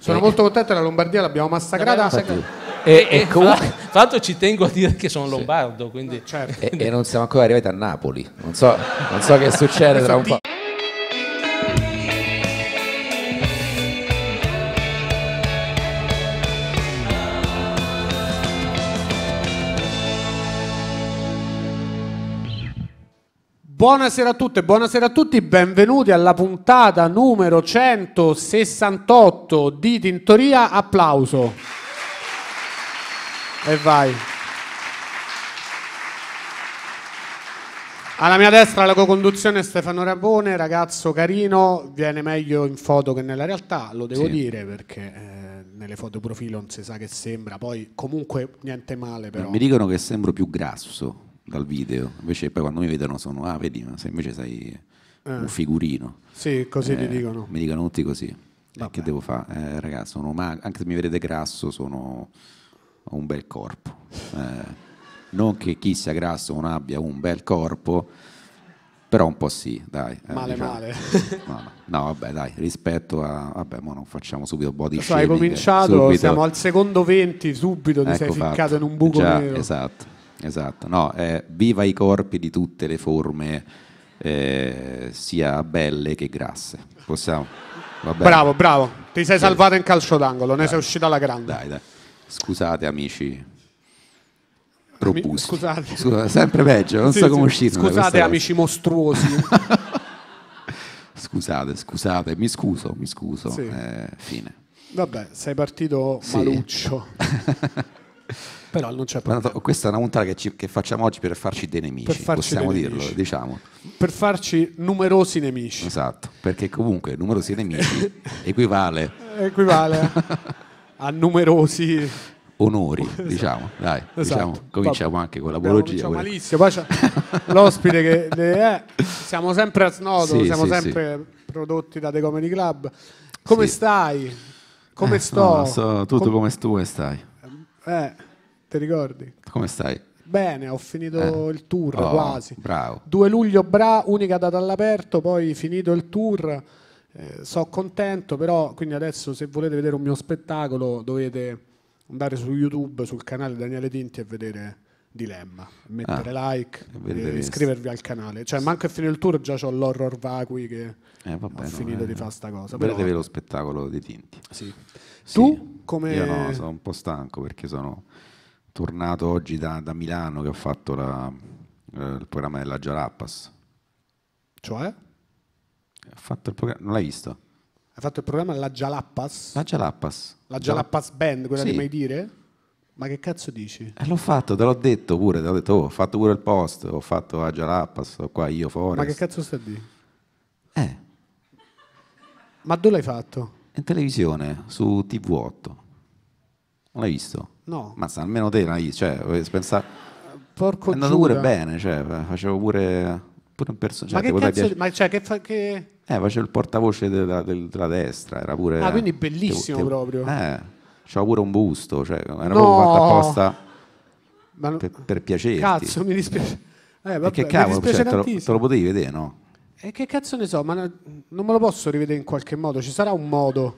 Sono eh, molto contento, la Lombardia l'abbiamo massacrata. E, e, e eh, comunque... Tra l'altro ci tengo a dire che sono lombardo, quindi... Eh, certo. E, e, non siamo ancora arrivati a Napoli. Non so, non so che succede esatto. tra un po'. Buonasera a tutte, buonasera a tutti, benvenuti alla puntata numero 168 di Tintoria. Applauso. E vai. Alla mia destra la co-conduzione Stefano Rabone, ragazzo carino, viene meglio in foto che nella realtà, lo devo sì. dire perché eh, nelle foto profilo non si sa che sembra, poi comunque niente male però. Mi dicono che sembro più grasso dal video. Invece poi quando mi vedono sono, ah vedi, ma se invece sei eh. un figurino. Sì, così eh, mi dicono. Mi dicono tutti così. Eh, vabbè. Che devo fare? Eh, ragazzi, sono mag- anche se mi vedete grasso sono ho un bel corpo. Eh, non che chi sia grasso non abbia un bel corpo, però un po' sì, dai. Eh, male, diciamo. male. No, no, vabbè, dai, rispetto a... Vabbè, mo non facciamo subito body sì, shaming. Hai cominciato, subito. siamo al secondo 20, subito ti ecco sei ficcato in un buco Già, nero. Esatto. Esatto, no, eh, viva i corpi di tutte le forme, eh, sia belle che grasse. Possiamo... Bravo, bravo, ti sei salvato in calcio d'angolo, ne dai. sei uscita alla grande. Dai, dai. Scusate amici robusti. Scusate. Scusa, sempre peggio, non sì, so come sì. uscire. Scusate amici cosa. mostruosi. scusate, scusate, mi scuso, mi scuso. Sì. Eh, fine. Vabbè, sei partito maluccio. però non c'è problema. Tanto, questa è una puntata che, ci, che, facciamo oggi per farci dei nemici, farci possiamo dei dirlo, nemici. diciamo. Per farci numerosi nemici. Esatto, perché comunque numerosi nemici equivale... equivale a numerosi onori, esatto. diciamo. Dai, esatto. diciamo, cominciamo Va, anche con l'apologia. malissimo, poi c'è l'ospite che è, eh, siamo sempre a snodo, sì, siamo sì, sempre sì. prodotti da The Comedy Club. Come stai? Come eh, sto? No, so tutto come, come tu stai. Eh. Ti ricordi? Come stai? Bene, ho finito eh. il tour oh, quasi. Bravo. 2 luglio, bra, unica data all'aperto, poi finito il tour. Eh, sono contento, però quindi adesso se volete vedere un mio spettacolo dovete andare su YouTube, sul canale Daniele Tinti e vedere Dilemma, mettere ah, like, e iscrivervi al canale. Cioè, manco a fine il tour già ho l'horror vacui che eh, vabbè, ho finito di fare sta cosa. Vedetevi però... lo spettacolo di Tinti. Sì. Sì. Tu come... Io no, sono un po' stanco perché sono tornato oggi da, da Milano che ho fatto la, eh, il programma della Jarappas. Cioè? Ho fatto il programma, non l'hai visto? Hai fatto il programma La Jalappas? La Jalappas. La Jalappas Band, quella sì. di mai dire? Ma che cazzo dici? Eh, l'ho fatto, te l'ho detto pure, te l'ho detto, oh, ho fatto pure il post, ho fatto la Jalappas, sto qua io fuori. Ma che cazzo stai di? Eh. Ma dove l'hai fatto? In televisione, su TV8. Non l'hai visto? No. Ma almeno te, Nai, cioè, pensare... Eh, porco È andato giura. pure bene, cioè, facevo pure... pure un personaggio... Cioè, ma che cazzo... Ma cioè, che, fa... che... Eh, facevo il portavoce della, della destra, era pure... Ah, quindi bellissimo te, te... proprio. Eh, c'era pure un busto, cioè, era no. proprio fatto apposta Ma... per, per piacere. Cazzo, mi dispiace. Eh, vabbè, e che cavolo, cioè, te, lo, te lo potevi vedere, no? E che cazzo ne so, ma non me lo posso rivedere in qualche modo, ci sarà un modo.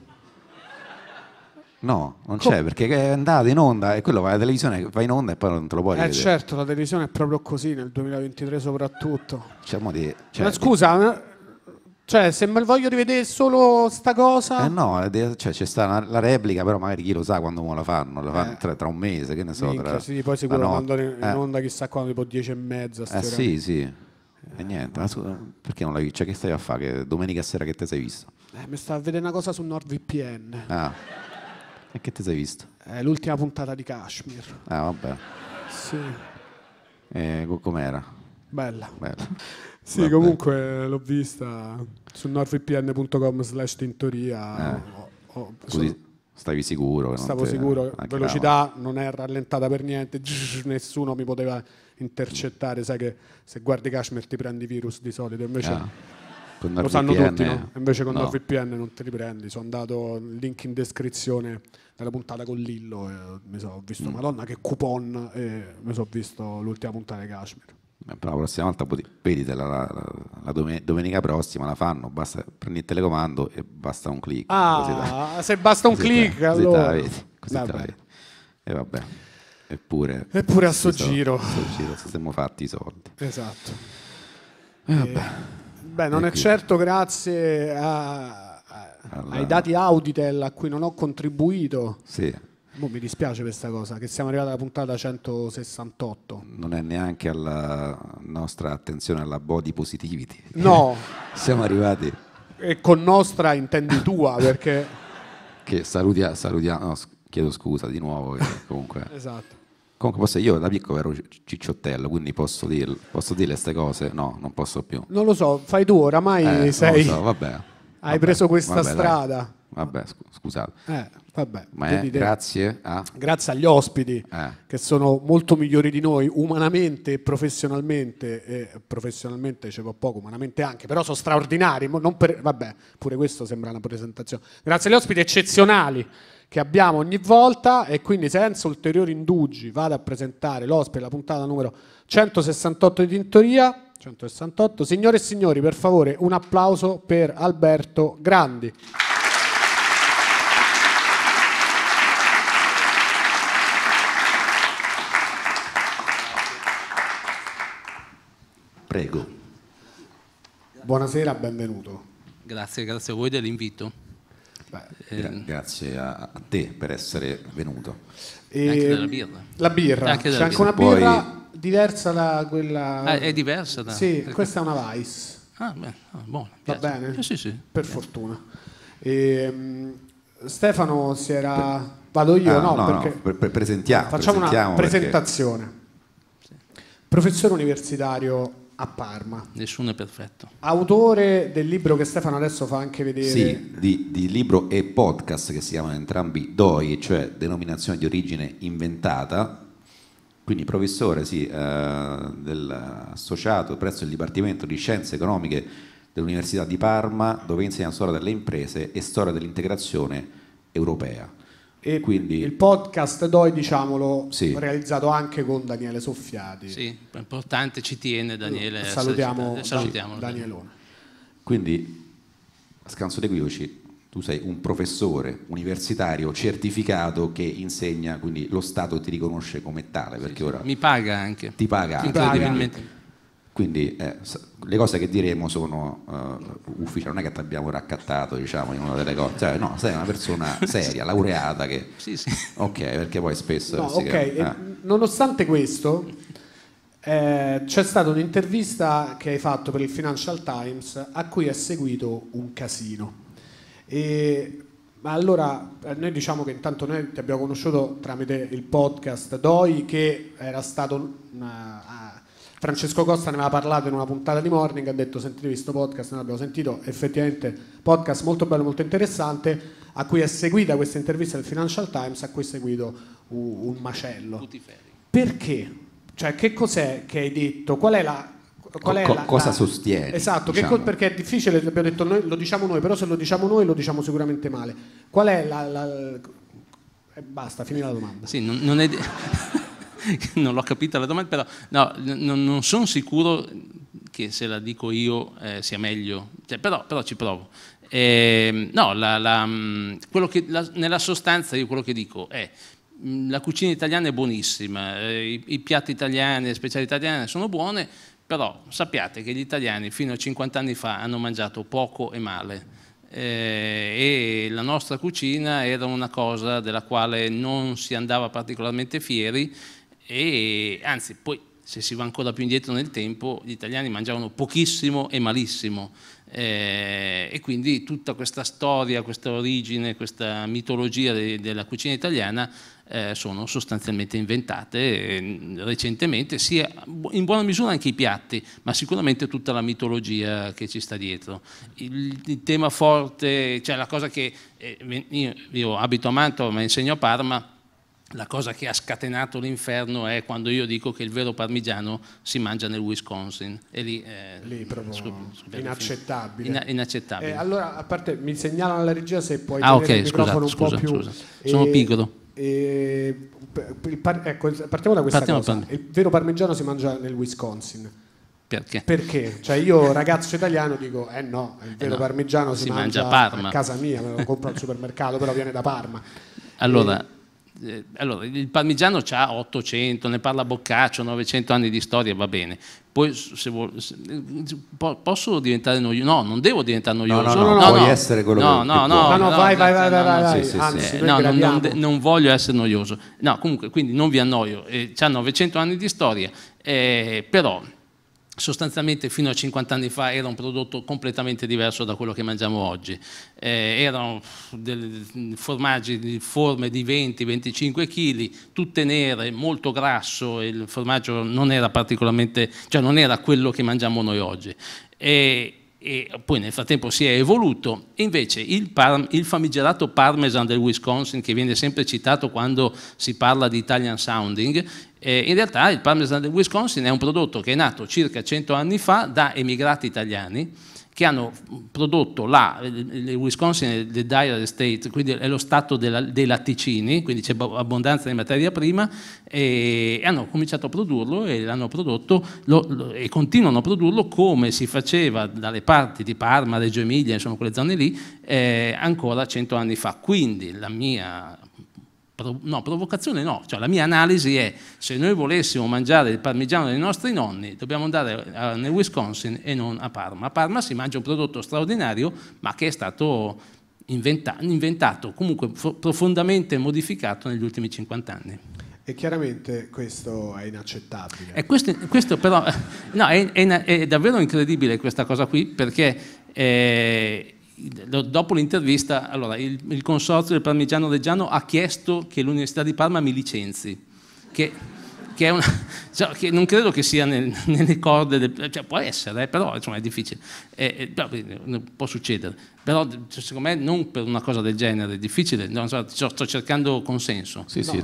No, non Com- c'è perché è andata in onda e quello va alla televisione, va in onda e poi non te lo puoi dire. Eh certo, la televisione è proprio così nel 2023 soprattutto. Cioè, di- cioè, Ma di- scusa, cioè se me voglio rivedere solo sta cosa... Eh no, cioè, c'è sta una- la replica, però magari chi lo sa quando mo la fanno, la fanno Eh. tra, tra un mese, che ne so. Minchia, tra- sì, poi sicuro la notte. mandano in eh. onda chissà quando, tipo 10 e mezza. Eh, eh sì, sì. E niente, ma scusa, perché non la visto? Cioè, che stai a fare? Che domenica sera che te sei visto? Eh, mi sta a vedere una cosa su NordVPN. Ah. E che ti sei visto? Eh, l'ultima puntata di Kashmir. Ah, vabbè. Sì. Eh, com'era? Bella. Bella. Sì, vabbè. comunque l'ho vista su nordvpn.com slash tintoria. Eh. Così stavi sicuro? Stavo te... sicuro, la velocità bravo. non è rallentata per niente, nessuno mi poteva intercettare, sai che se guardi Kashmir ti prendi virus di solito, invece... Ah con lo sanno tutti, no? Invece con no. VPN non te li prendi. Sono andato, il link in descrizione della puntata con Lillo, eh, mi so, ho visto mm. Madonna che coupon, e mi sono visto l'ultima puntata di Kashmir. Beh, però la prossima volta veditela la, la, la domenica prossima la fanno, basta, prendi il telecomando e basta un clic. Ah, se basta un clic allora... Così te così vabbè. te la vedi. E vabbè. Eppure, Eppure a sto, sto giro. A sto giro, siamo fatti i soldi. Esatto. E vabbè. E... Eh, Beh, non è certo grazie a, a, Alla... ai dati Auditel a cui non ho contribuito. Sì. Boh, mi dispiace questa cosa, che siamo arrivati alla puntata 168. Non è neanche alla nostra attenzione alla body positivity. No. siamo arrivati. E con nostra intendi tua, perché... che salutia, salutiamo, no, chiedo scusa di nuovo, comunque... esatto. Comunque posso, io da piccolo ero cicciottello, quindi posso, dir, posso dire queste cose? No, non posso più. Non lo so, fai tu, oramai eh, sei... So, vabbè, Hai vabbè, preso questa vabbè, strada. Dai. Vabbè, scusate. Eh, vabbè, Ma è, grazie a... Grazie agli ospiti, eh. che sono molto migliori di noi, umanamente e professionalmente. Eh, professionalmente ce va poco, umanamente anche, però sono straordinari. Per... Vabbè, pure questo sembra una presentazione. Grazie agli ospiti eccezionali che abbiamo ogni volta e quindi senza ulteriori indugi vado a presentare l'ospite, la puntata numero 168 di Tintoria. 168. Signore e signori, per favore, un applauso per Alberto Grandi. Prego. Buonasera, benvenuto. Grazie, grazie a voi dell'invito. Beh, eh, grazie a, a, te per essere venuto. E anche della birra. La birra. Anche C'è anche birra. una birra Poi... diversa da quella... Ah, è diversa da... Sì, questa è una Vice. Ah, beh, ah, buona. Va piace. bene? Eh, sì, sì. Per piace. fortuna. E, um, Stefano si era... Vado io, ah, no? no, perché... no presentiamo. Facciamo presentiamo una presentazione. Perché... Professore universitario a Parma. Nessuno è perfetto. Autore del libro che Stefano adesso fa anche vedere. Sì, di, di libro e podcast che si chiamano entrambi DOI, cioè denominazione di origine inventata, quindi professore sì, eh, del, associato presso il Dipartimento di Scienze Economiche dell'Università di Parma, dove insegna storia delle imprese e storia dell'integrazione europea. E Quindi, il podcast Doi, diciamolo, sì. realizzato anche con Daniele Soffiati. Sì, è importante, ci tiene Daniele. Salutiamo, salutiamo Danielone. Quindi, a scanso di equivoci, tu sei un professore universitario certificato che insegna, quindi lo Stato ti riconosce come tale. Perché sì, ora mi paga anche. Ti paga, ti anche, paga. Quindi eh, le cose che diremo sono uh, eh, ufficiali, non è che ti abbiamo raccattato diciamo, in una delle cose, cioè, no, sei una persona seria, laureata che... Sì, sì. Ok, perché poi spesso... No, ok, che... ah. Eh. nonostante questo, eh, c'è stata un'intervista che hai fatto per il Financial Times a cui è seguito un casino. E, ma allora, eh, noi diciamo che intanto noi ti abbiamo conosciuto tramite il podcast DOI che era stato una, Francesco Costa ne aveva parlato in una puntata di Morning, ha detto sentite questo podcast, noi abbiamo sentito effettivamente podcast molto bello, molto interessante, a cui è seguita questa intervista del Financial Times, a cui è seguito un, macello. Perché? Cioè che cos'è che hai detto? Qual è la... Qual è Co- la cosa la... sostiene? Esatto, diciamo. co- perché è difficile, abbiamo detto noi, lo diciamo noi, però se lo diciamo noi lo diciamo sicuramente male. Qual è la... la... basta, finita la domanda. Sì, non, non è... non l'ho capita la domanda, però no, non, non sono sicuro che se la dico io eh, sia meglio, cioè, però, però, ci provo. Eh, no, la, la, mm, che, la, nella sostanza io quello che dico è mm, la cucina italiana è buonissima, eh, i, i piatti italiani, le specialità italiane sono buone, però sappiate che gli italiani fino a 50 anni fa hanno mangiato poco e male. Eh, e la nostra cucina era una cosa della quale non si andava particolarmente fieri e anzi poi se si va ancora più indietro nel tempo gli italiani mangiavano pochissimo e malissimo eh, e quindi tutta questa storia, questa origine, questa mitologia de della cucina italiana eh, sono sostanzialmente inventate eh, recentemente, sia in buona misura anche i piatti, ma sicuramente tutta la mitologia che ci sta dietro. Il, il tema forte, cioè la cosa che eh, io, io abito a Mantova ma insegno a Parma, la cosa che ha scatenato l'inferno è quando io dico che il vero parmigiano si mangia nel Wisconsin. E lì eh, è lì proprio scop- inaccettabile. In- inaccettabile. Eh, allora, a parte, mi segnalano la regia se puoi ah, okay, il microfono scusa, un po' più... Scusa. Sono e, pigro. E, par- ecco, partiamo da questa partiamo cosa. Par- il vero parmigiano si mangia nel Wisconsin. Perché? Perché? Cioè io ragazzo italiano dico, eh no, il eh, vero eh no, parmigiano si, si mangia, mangia, a Parma. a casa mia, lo compro al supermercato, però viene da Parma. Allora... E, eh, allora, il parmigiano ha 800, ne parla Boccaccio, 900 anni di storia, va bene. Poi se vuol, se, eh, po, posso diventare noioso? No, non devo diventare noioso. No, no, no, no, no puoi essere quello no, che no, no, no, no, vai, vai, vai, vai, vai. No, non, voglio essere noioso. No, comunque, quindi non vi annoio. Eh, c'ha 900 anni di storia, eh, però sostanzialmente fino a 50 anni fa era un prodotto completamente diverso da quello che mangiamo oggi. Eh, erano formaggi di forme di 20-25 kg, tutte nere, molto grasso, e il formaggio non era particolarmente, cioè non era quello che mangiamo noi oggi. E e poi nel frattempo si è evoluto. Invece il, par il famigerato parmesan del Wisconsin, che viene sempre citato quando si parla di Italian sounding, eh, in realtà il parmesan del Wisconsin è un prodotto che è nato circa 100 anni fa da emigrati italiani che hanno prodotto là, il Wisconsin è the dire state, quindi è lo stato della, dei latticini, quindi c'è abbondanza di materia prima, e hanno cominciato a produrlo e l'hanno prodotto lo, lo, e continuano a produrlo come si faceva dalle parti di Parma, Reggio Emilia, insomma quelle zone lì, eh, ancora 100 anni fa. Quindi la mia no, provocazione no, cioè la mia analisi è se noi volessimo mangiare il parmigiano dei nostri nonni dobbiamo andare eh, nel Wisconsin e non a Parma. A Parma si mangia un prodotto straordinario ma che è stato inventa, inventato, comunque profondamente modificato negli ultimi 50 anni. E chiaramente questo è inaccettabile. E questo, questo però no, è, è, è, davvero incredibile questa cosa qui perché... Eh, dopo l'intervista, allora, il, il, consorzio del Parmigiano Reggiano ha chiesto che l'Università di Parma mi licenzi, che, che è una cioè, che non credo che sia nel, nelle corde, del, cioè, può essere, eh, però insomma, è difficile, eh, eh, può succedere, però cioè, secondo me non per una cosa del genere, è difficile, no, so, sto cercando consenso. Sì, cioè,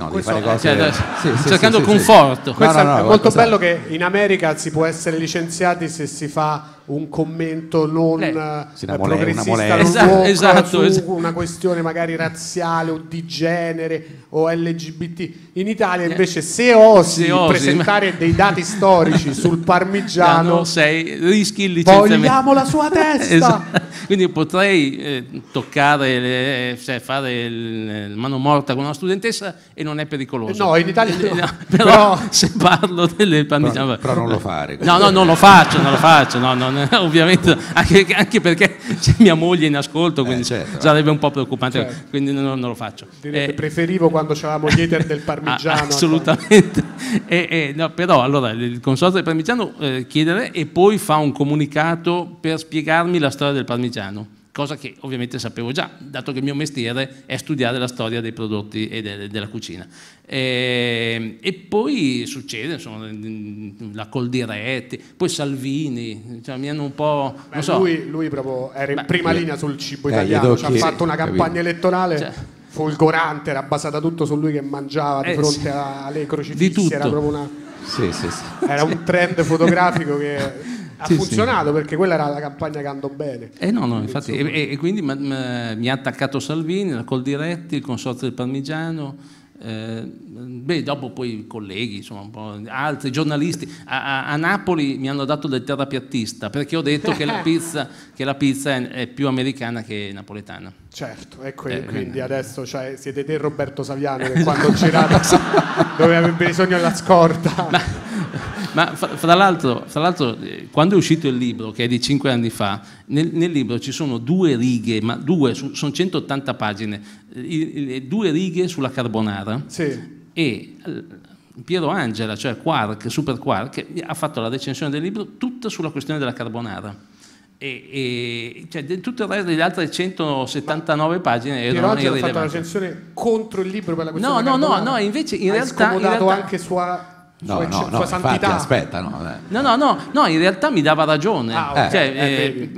cercando conforto. Questo è molto bello che in America si può essere licenziati se si fa un commento non eh, eh una progressista, una non esatto, esatto, esatto, una questione magari razziale o di genere o LGBT. In Italia eh. invece se osi, se osi presentare dare dei dati storici sul parmigiano, no, sei, rischi il licenziamento. Vogliamo la sua testa! esatto. Quindi potrei eh, toccare, le, cioè fare il, mano morta con una studentessa e non è pericoloso. No, in Italia eh, no. no però, però, se parlo del parmigiano... Però, però, non lo fare. No, no, non lo faccio, non lo faccio, no, non, ovviamente, anche, anche, perché c'è mia moglie in ascolto, eh, quindi eh, certo. sarebbe un po' preoccupante, certo. quindi non, non, lo faccio. Direte, eh, preferivo quando c'avevamo gli del ah, parmigiano. assolutamente. E, e, no, eh, però allora il consorzio del Parmigiano eh, chiedere e poi fa un comunicato per spiegarmi la storia del Parmigiano cosa che ovviamente sapevo già, dato che il mio mestiere è studiare la storia dei prodotti e de, della cucina. E, ehm, e, poi succede, insomma, la Coldiretti, poi Salvini, cioè, mi hanno un po'... Beh, so. lui, lui, proprio era in Beh, prima linea sul cibo eh, italiano, ci ha fatto una campagna capito. elettorale... Cioè, folgorante, era basata tutto su lui che mangiava di eh, fronte sì. alle crocifisse, era proprio una sì, sì, sì. Era un trend fotografico che ha sì, funzionato sì. perché quella era la campagna che andò bene. Eh no, no, infatti, e, e, quindi mi ha attaccato Salvini, la Coldiretti, il consorzio del Parmigiano eh, beh, dopo poi colleghi, insomma, altri giornalisti. A, a, a, Napoli mi hanno dato del terrapiattista perché ho detto che la pizza, che la pizza è, è, più americana che napoletana. Certo, ecco, eh, quindi eh, adesso cioè, siete te Roberto Saviano che quando girato doveva aver bisogno della scorta. Ma, ma fra, fra l'altro, eh, quando è uscito il libro, che è di cinque anni fa, nel, nel libro ci sono due righe, ma due, sono 180 pagine, eh, eh, due righe sulla carbonara sì. e Piero Angela, cioè Quark, Super Quark, ha fatto la recensione del libro tutta sulla questione della carbonara. E, e cioè, tutto il resto delle altre 179 Ma pagine erano irrilevanti. Però ha fatto la recensione contro il libro per la questione No, no, no, no, invece in realtà... Ha scomodato in realtà, anche sua No, no, no, santità. Infatti, aspetta, no, eh. no, no, no, no, in realtà mi dava ragione. Ah, okay. cioè, eh, eh,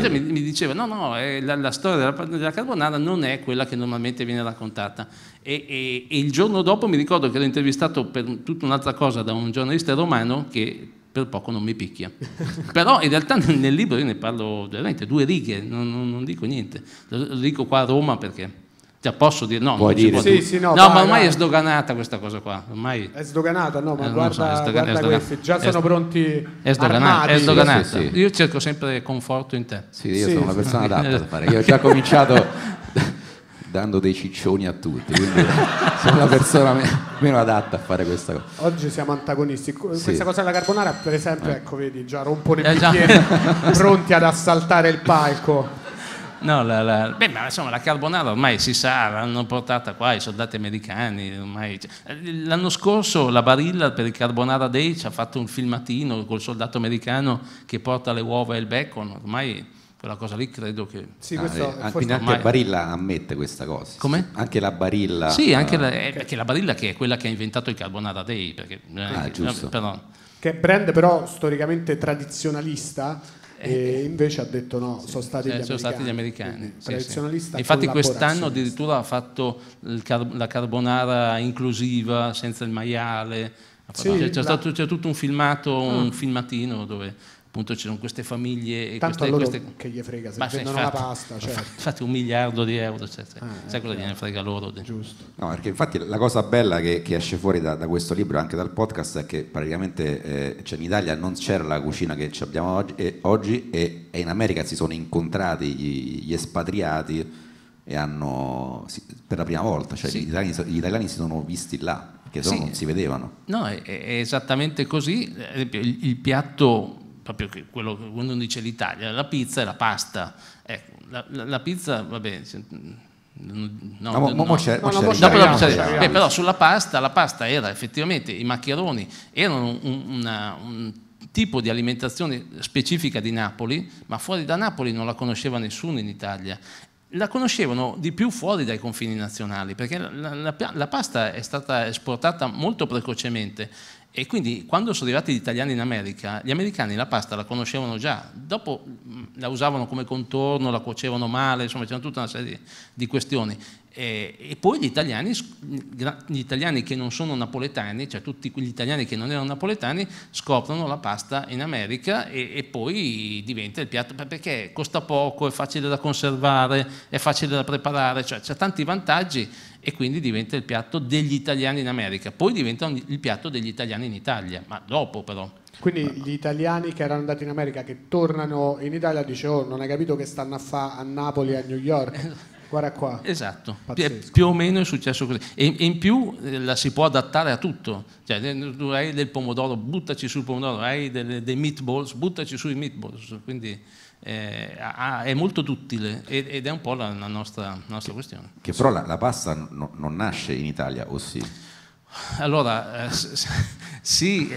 eh, mi, mi, diceva: no, no, eh, la, la, storia della, della carbonara non è quella che normalmente viene raccontata. E, e, e il giorno dopo mi ricordo che l'ho intervistato per tutta un'altra cosa da un giornalista romano che per poco non mi picchia. Però in realtà nel, libro io ne parlo veramente due righe, non, non, non dico niente. Lo, lo dico qua a Roma perché cioè, posso dire no, Puoi dire. Sì, sì, no, no ma ormai no. è sdoganata questa cosa qua. Ormai... È sdoganata, no, ma eh, guarda, so, sdogan- guarda sdogan- questi, già sono pronti È sdoganata, è sdoganata. Sì, Io cerco sempre conforto in te. Sì, io sono una persona adatta a fare. Io ho già cominciato dando dei ciccioni a tutti, quindi sono la persona meno adatta a fare questa cosa. Oggi siamo antagonisti. Questa cosa della carbonara, per esempio, eh. ecco, vedi, già rompono eh, i bicchieri, pronti ad assaltare il palco. No, la, la, beh, ma insomma, la carbonara ormai si sa, l'hanno portata qua i soldati americani. Ormai. Cioè, l'anno scorso la Barilla per il Carbonara Day ci ha fatto un filmatino col soldato americano che porta le uova e il bacon. Ormai quella cosa lì credo che sì, ah, questo, ah, anche, ormai... Barilla ammette questa cosa Come? anche la Barilla sì anche ah. la, eh, perché la Barilla che è quella che ha inventato il Carbonara Day perché, eh, ah, eh, giusto. Però... che è brand però storicamente tradizionalista e invece ha detto no, sì, sono stati, cioè, gli, sono stati gli americani. Sì, Infatti quest'anno addirittura ha fatto car la carbonara inclusiva senza il maiale. Sì, cioè, c'è, la... tutto un filmato, un ah. filmatino dove appunto c'erano queste famiglie... Tanto queste, queste... che gli frega, se prendono la pasta... Cioè. Fate un miliardo di euro, cioè, eccetera. Ah, eh, sai cosa gliene frega loro? Giusto. No, perché infatti la cosa bella che, che esce fuori da, da, questo libro, anche dal podcast, è che praticamente eh, cioè in Italia non c'era la cucina che abbiamo oggi e, oggi, e, e in America si sono incontrati gli, gli espatriati e hanno per la prima volta, cioè sì. gli, italiani, gli, italiani, si sono visti là, che sì. non si vedevano. No, è, è esattamente così. Il piatto proprio quello che uno dice l'Italia, la pizza e la pasta. Ecco, la, la, la pizza, vabbè, mm, No, no, no, no. C'è, no, no c'è, dopo c'è, eh, però sulla pasta, la pasta era effettivamente, i maccheroni erano un, una, un, tipo di alimentazione specifica di Napoli, ma fuori da Napoli non la conosceva nessuno in Italia. La conoscevano di più fuori dai confini nazionali, perché la, la, la pasta è stata esportata molto precocemente e quindi quando sono arrivati gli italiani in America, gli americani la pasta la conoscevano già, dopo la usavano come contorno, la cuocevano male, insomma c'erano tutta una serie di questioni. E, e poi gli italiani, gli italiani, che non sono napoletani, cioè tutti quegli italiani che non erano napoletani, scoprono la pasta in America e, e poi diventa il piatto, perché costa poco, è facile da conservare, è facile da preparare, cioè c'è tanti vantaggi e quindi diventa il piatto degli italiani in America, poi diventa il piatto degli italiani in Italia, ma dopo però. Quindi gli italiani che erano andati in America, che tornano in Italia, dice oh non hai capito che stanno a fare a Napoli, a New York. Eh, Guarda qua. Esatto, Pazzesco. più o meno è successo così. E, in più eh, la si può adattare a tutto. Cioè, eh, tu hai del pomodoro, buttaci sul pomodoro, hai dei meatballs, buttaci sui meatballs. Quindi eh, è molto duttile ed, è un po' la, la nostra, nostra, questione. Che però la, la pasta no, non nasce in Italia, o sì? Allora, eh, sì.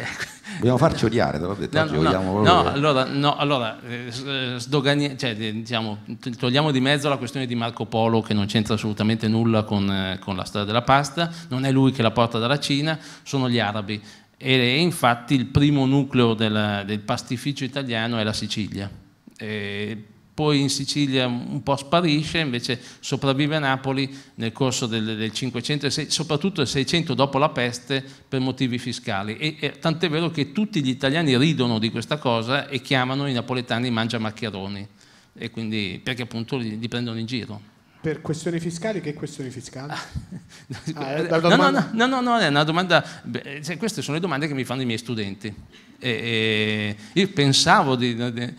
Dobbiamo farci odiare, te l'ho detto. No, no, no allora, no, allora eh, eh, sdogani, cioè, diciamo, togliamo di mezzo la questione di Marco Polo che non c'entra assolutamente nulla con, eh, con la storia della pasta, non è lui che la porta dalla Cina, sono gli arabi. E infatti il primo nucleo del, del pastificio italiano è la Sicilia eh, poi in Sicilia un po' sparisce, invece sopravvive a Napoli nel corso del, del 500 e soprattutto del 600 dopo la peste per motivi fiscali. E, e, tant'è vero che tutti gli italiani ridono di questa cosa e chiamano i napoletani mangia maccheroni, e quindi, perché appunto li, li prendono in giro. Per questioni fiscali, che questioni fiscali? Ah, eh, no, no, no, no, no, è una domanda. Beh, cioè, queste sono le domande che mi fanno i miei studenti. E, e, io pensavo di, di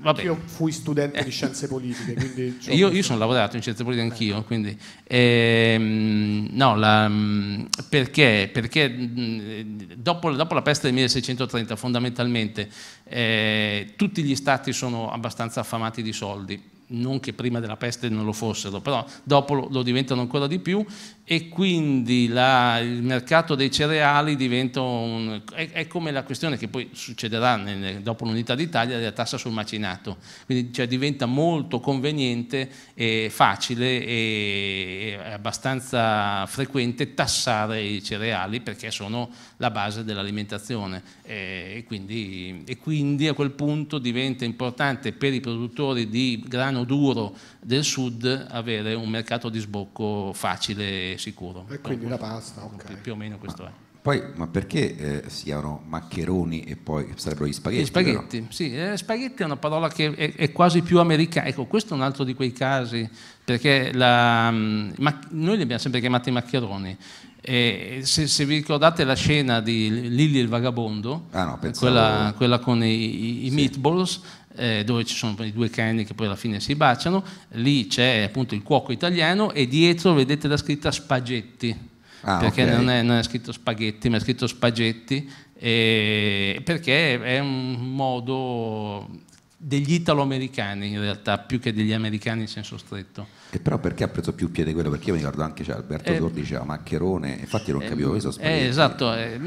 Vabbè. Cioè, io fui studente di eh. scienze politiche, quindi... io, io, sono lavorato in scienze politiche eh. anch'io, quindi... Ehm, no, la, mm, perché? Perché mm, dopo, dopo, la peste del 1630 fondamentalmente eh, tutti gli stati sono abbastanza affamati di soldi, non che prima della peste non lo fossero, però dopo lo, lo diventano ancora di più e quindi la, il mercato dei cereali diventa un, è, è, come la questione che poi succederà nel, dopo l'unità d'Italia della tassa sul macinato, quindi cioè, diventa molto conveniente e facile e, e abbastanza frequente tassare i cereali perché sono la base dell'alimentazione e, e, quindi, e quindi a quel punto diventa importante per i produttori di grano duro del sud avere un mercato di sbocco facile sicuro. E quindi la pasta, ok. Più o meno questo ma, è. Poi, ma perché eh, siano maccheroni e poi sarebbero gli spaghetti? Gli spaghetti, però? sì, eh, spaghetti è una parola che è, è quasi più americana. Ecco, questo è un altro di quei casi, perché la, mm, ma, noi li abbiamo sempre chiamati maccheroni e se, se, vi ricordate la scena di Lilli il vagabondo, ah no, quella, quella, con i, i sì. meatballs, eh, dove ci sono i due cani che poi alla fine si baciano, lì c'è appunto il cuoco italiano e dietro vedete la scritta spaghetti. Ah, perché okay. non, è, non, è, scritto spaghetti, ma è scritto spaghetti, eh, perché è un modo degli italo-americani in realtà, più che degli americani in senso stretto. E però perché ha preso più piede quello? Perché io mi ricordo anche cioè, Alberto eh, diceva maccherone, infatti non eh, capivo eh, questo eh, esatto, eh, eh.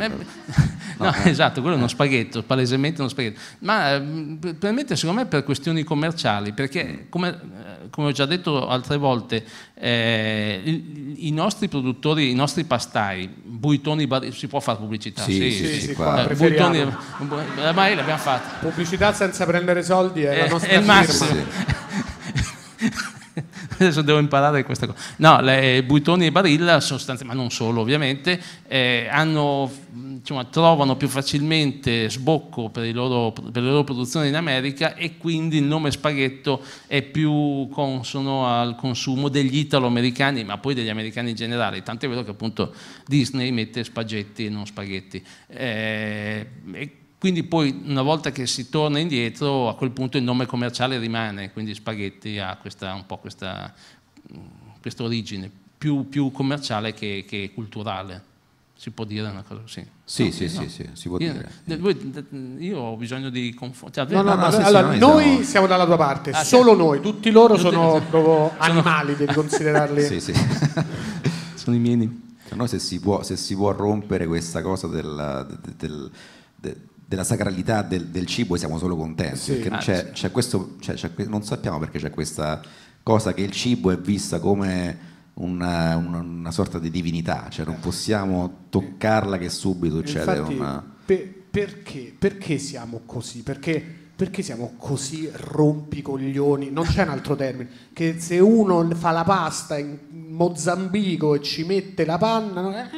no, eh. esatto, quello è uno eh. spaghetto, palesemente uno spaghetto. Ma mm, probabilmente secondo me per questioni commerciali, perché mm. come, come ho già detto altre volte, i, i, nostri produttori, i nostri pastai, Buitoni, si può fare pubblicità? Sì, sì, sì, sì, sì qua. Buitoni, ormai l'abbiamo fatta. Pubblicità senza prendere soldi è, è la nostra è il massimo. Adesso devo imparare questa cosa. No, le Buitoni e Barilla, ma non solo ovviamente, eh, hanno, diciamo, trovano più facilmente sbocco per, loro, per le loro produzioni in America e quindi il nome spaghetto è più consono al consumo degli italo-americani, ma poi degli americani in generale. Tant'è vero che appunto Disney mette spaghetti e non spaghetti. Eh, e quindi poi una volta che si torna indietro, a quel punto il nome commerciale rimane, quindi Spaghetti ha questa, un po' questa, mm, questa origine più, più commerciale che, che, culturale. Si può dire una cosa così? Sì, no, sì, no. sì, sì, si può io, dire. Voi, io ho bisogno di confondere. Cioè, no, no, no, sì, allora, sì, noi siamo, dalla tua parte, ah, solo sì. noi, tutti loro tutti sono proprio animali, devi considerarli. sì, sì. sono i miei. Cioè, noi se si, può, se si può rompere questa cosa del, del, del della sacralità del, del, cibo e siamo solo contenti. Sì. Perché ah, c'è, c'è questo, cioè, c'è, non sappiamo perché c'è questa cosa che il cibo è vista come una, una, una sorta di divinità, cioè non possiamo toccarla che subito succede cioè, Infatti, una... per, perché, perché siamo così? Perché perché siamo così rompicoglioni? Non c'è un altro termine. Che se uno fa la pasta in Mozambico e ci mette la panna.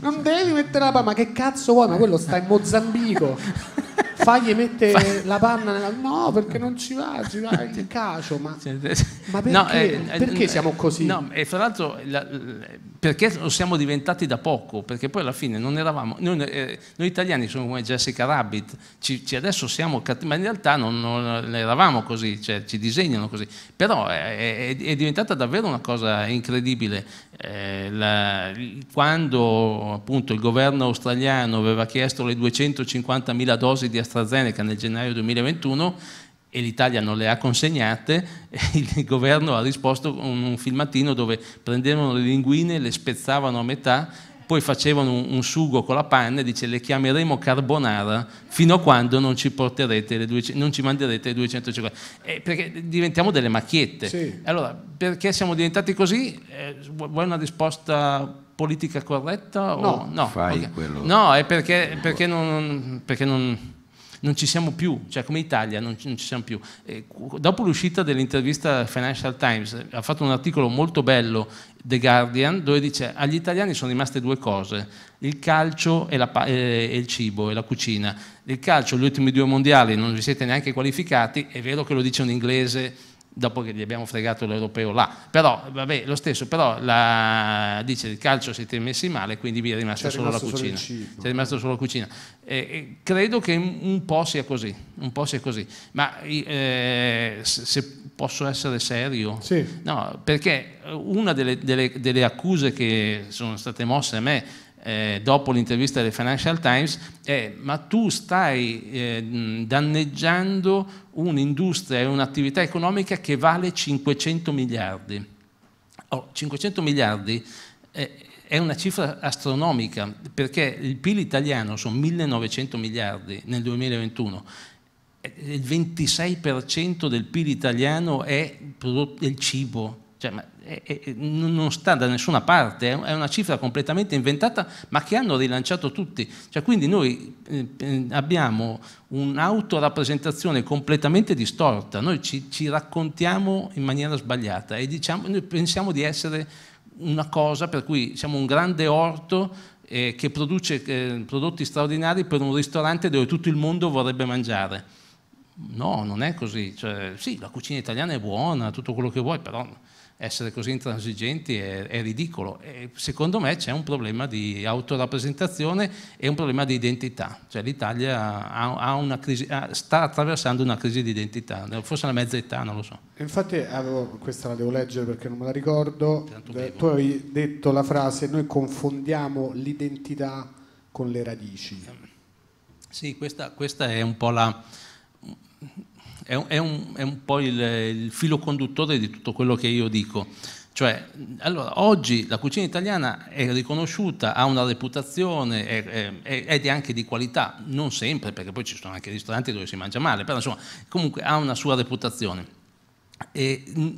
Non devi mettere la panna, ma che cazzo vuoi? Ma quello sta in Mozambico. Fagli mettere la panna nella... No, perché non ci va, ci va il cacio. Ma, ma perché? No, eh, eh, perché eh, siamo così? No, e fra l'altro la, perché lo siamo diventati da poco? Perché poi alla fine non eravamo... Noi, eh, noi italiani siamo come Jessica Rabbit, ci, ci adesso siamo cattivi, ma in realtà non, non eravamo così, cioè, ci disegnano così. Però eh, è, è, è diventata davvero una cosa incredibile. Eh, la, quando appunto il governo australiano aveva chiesto le 250.000 dosi di AstraZeneca nel gennaio 2021 e l'Italia non le ha consegnate, il governo ha risposto con un filmatino dove prendevano le linguine, le spezzavano a metà poi facevano un, un, sugo con la panna e dice le chiameremo carbonara fino a quando non ci, porterete le due, non ci manderete le 250. Eh, perché diventiamo delle macchiette. Sì. Allora, perché siamo diventati così? Eh, vuoi una risposta politica corretta? No, o no? Fai okay. quello. No, è perché, perché non... Perché non non ci siamo più, cioè come Italia non, non ci siamo più. E dopo l'uscita dell'intervista Financial Times ha fatto un articolo molto bello, The Guardian, dove dice agli italiani sono rimaste due cose, il calcio e, la, e il cibo e la cucina. Il calcio, gli ultimi due mondiali non vi siete neanche qualificati, è vero che lo dice un inglese dopo che gli abbiamo fregato l'europeo là. Però, vabbè, lo stesso, però la, dice il calcio siete messi male, quindi vi è rimasta solo rimasto la cucina. Solo C'è rimasto solo la cucina. Eh, eh, credo che un po' sia così, un po' sia così. Ma eh, se posso essere serio? Sì. No, perché una delle, delle, delle accuse che sono state mosse a me eh, dopo l'intervista del Financial Times è ma tu stai eh, danneggiando un'industria e un'attività economica che vale 500 miliardi. Oh, 500 miliardi eh, è una cifra astronomica perché il PIL italiano sono 1900 miliardi nel 2021 eh, il 26% del PIL italiano è il cibo, cioè, è, è, eh, eh, eh, non sta da nessuna parte, è una cifra completamente inventata, ma che hanno rilanciato tutti. Cioè, quindi noi eh, abbiamo un'autorappresentazione completamente distorta, noi ci, ci, raccontiamo in maniera sbagliata e diciamo, noi pensiamo di essere una cosa per cui siamo un grande orto eh, che produce eh, prodotti straordinari per un ristorante dove tutto il mondo vorrebbe mangiare. No, non è così. Cioè, sì, la cucina italiana è buona, tutto quello che vuoi, però essere così intransigenti è, è ridicolo. E secondo me c'è un problema di autorappresentazione e un problema di identità. Cioè l'Italia ha, ha crisi, ha, sta attraversando una crisi di identità, forse la mezza età, non lo so. Infatti avevo, questa la devo leggere perché non me la ricordo. Eh, tu avevi detto la frase noi confondiamo l'identità con le radici. Sì, questa, questa è un po' la è un, è un, è un po' il, il, filo conduttore di tutto quello che io dico. Cioè, allora, oggi la cucina italiana è riconosciuta, ha una reputazione ed è anche di qualità, non sempre, perché poi ci sono anche ristoranti dove si mangia male, però insomma, comunque ha una sua reputazione. E mm,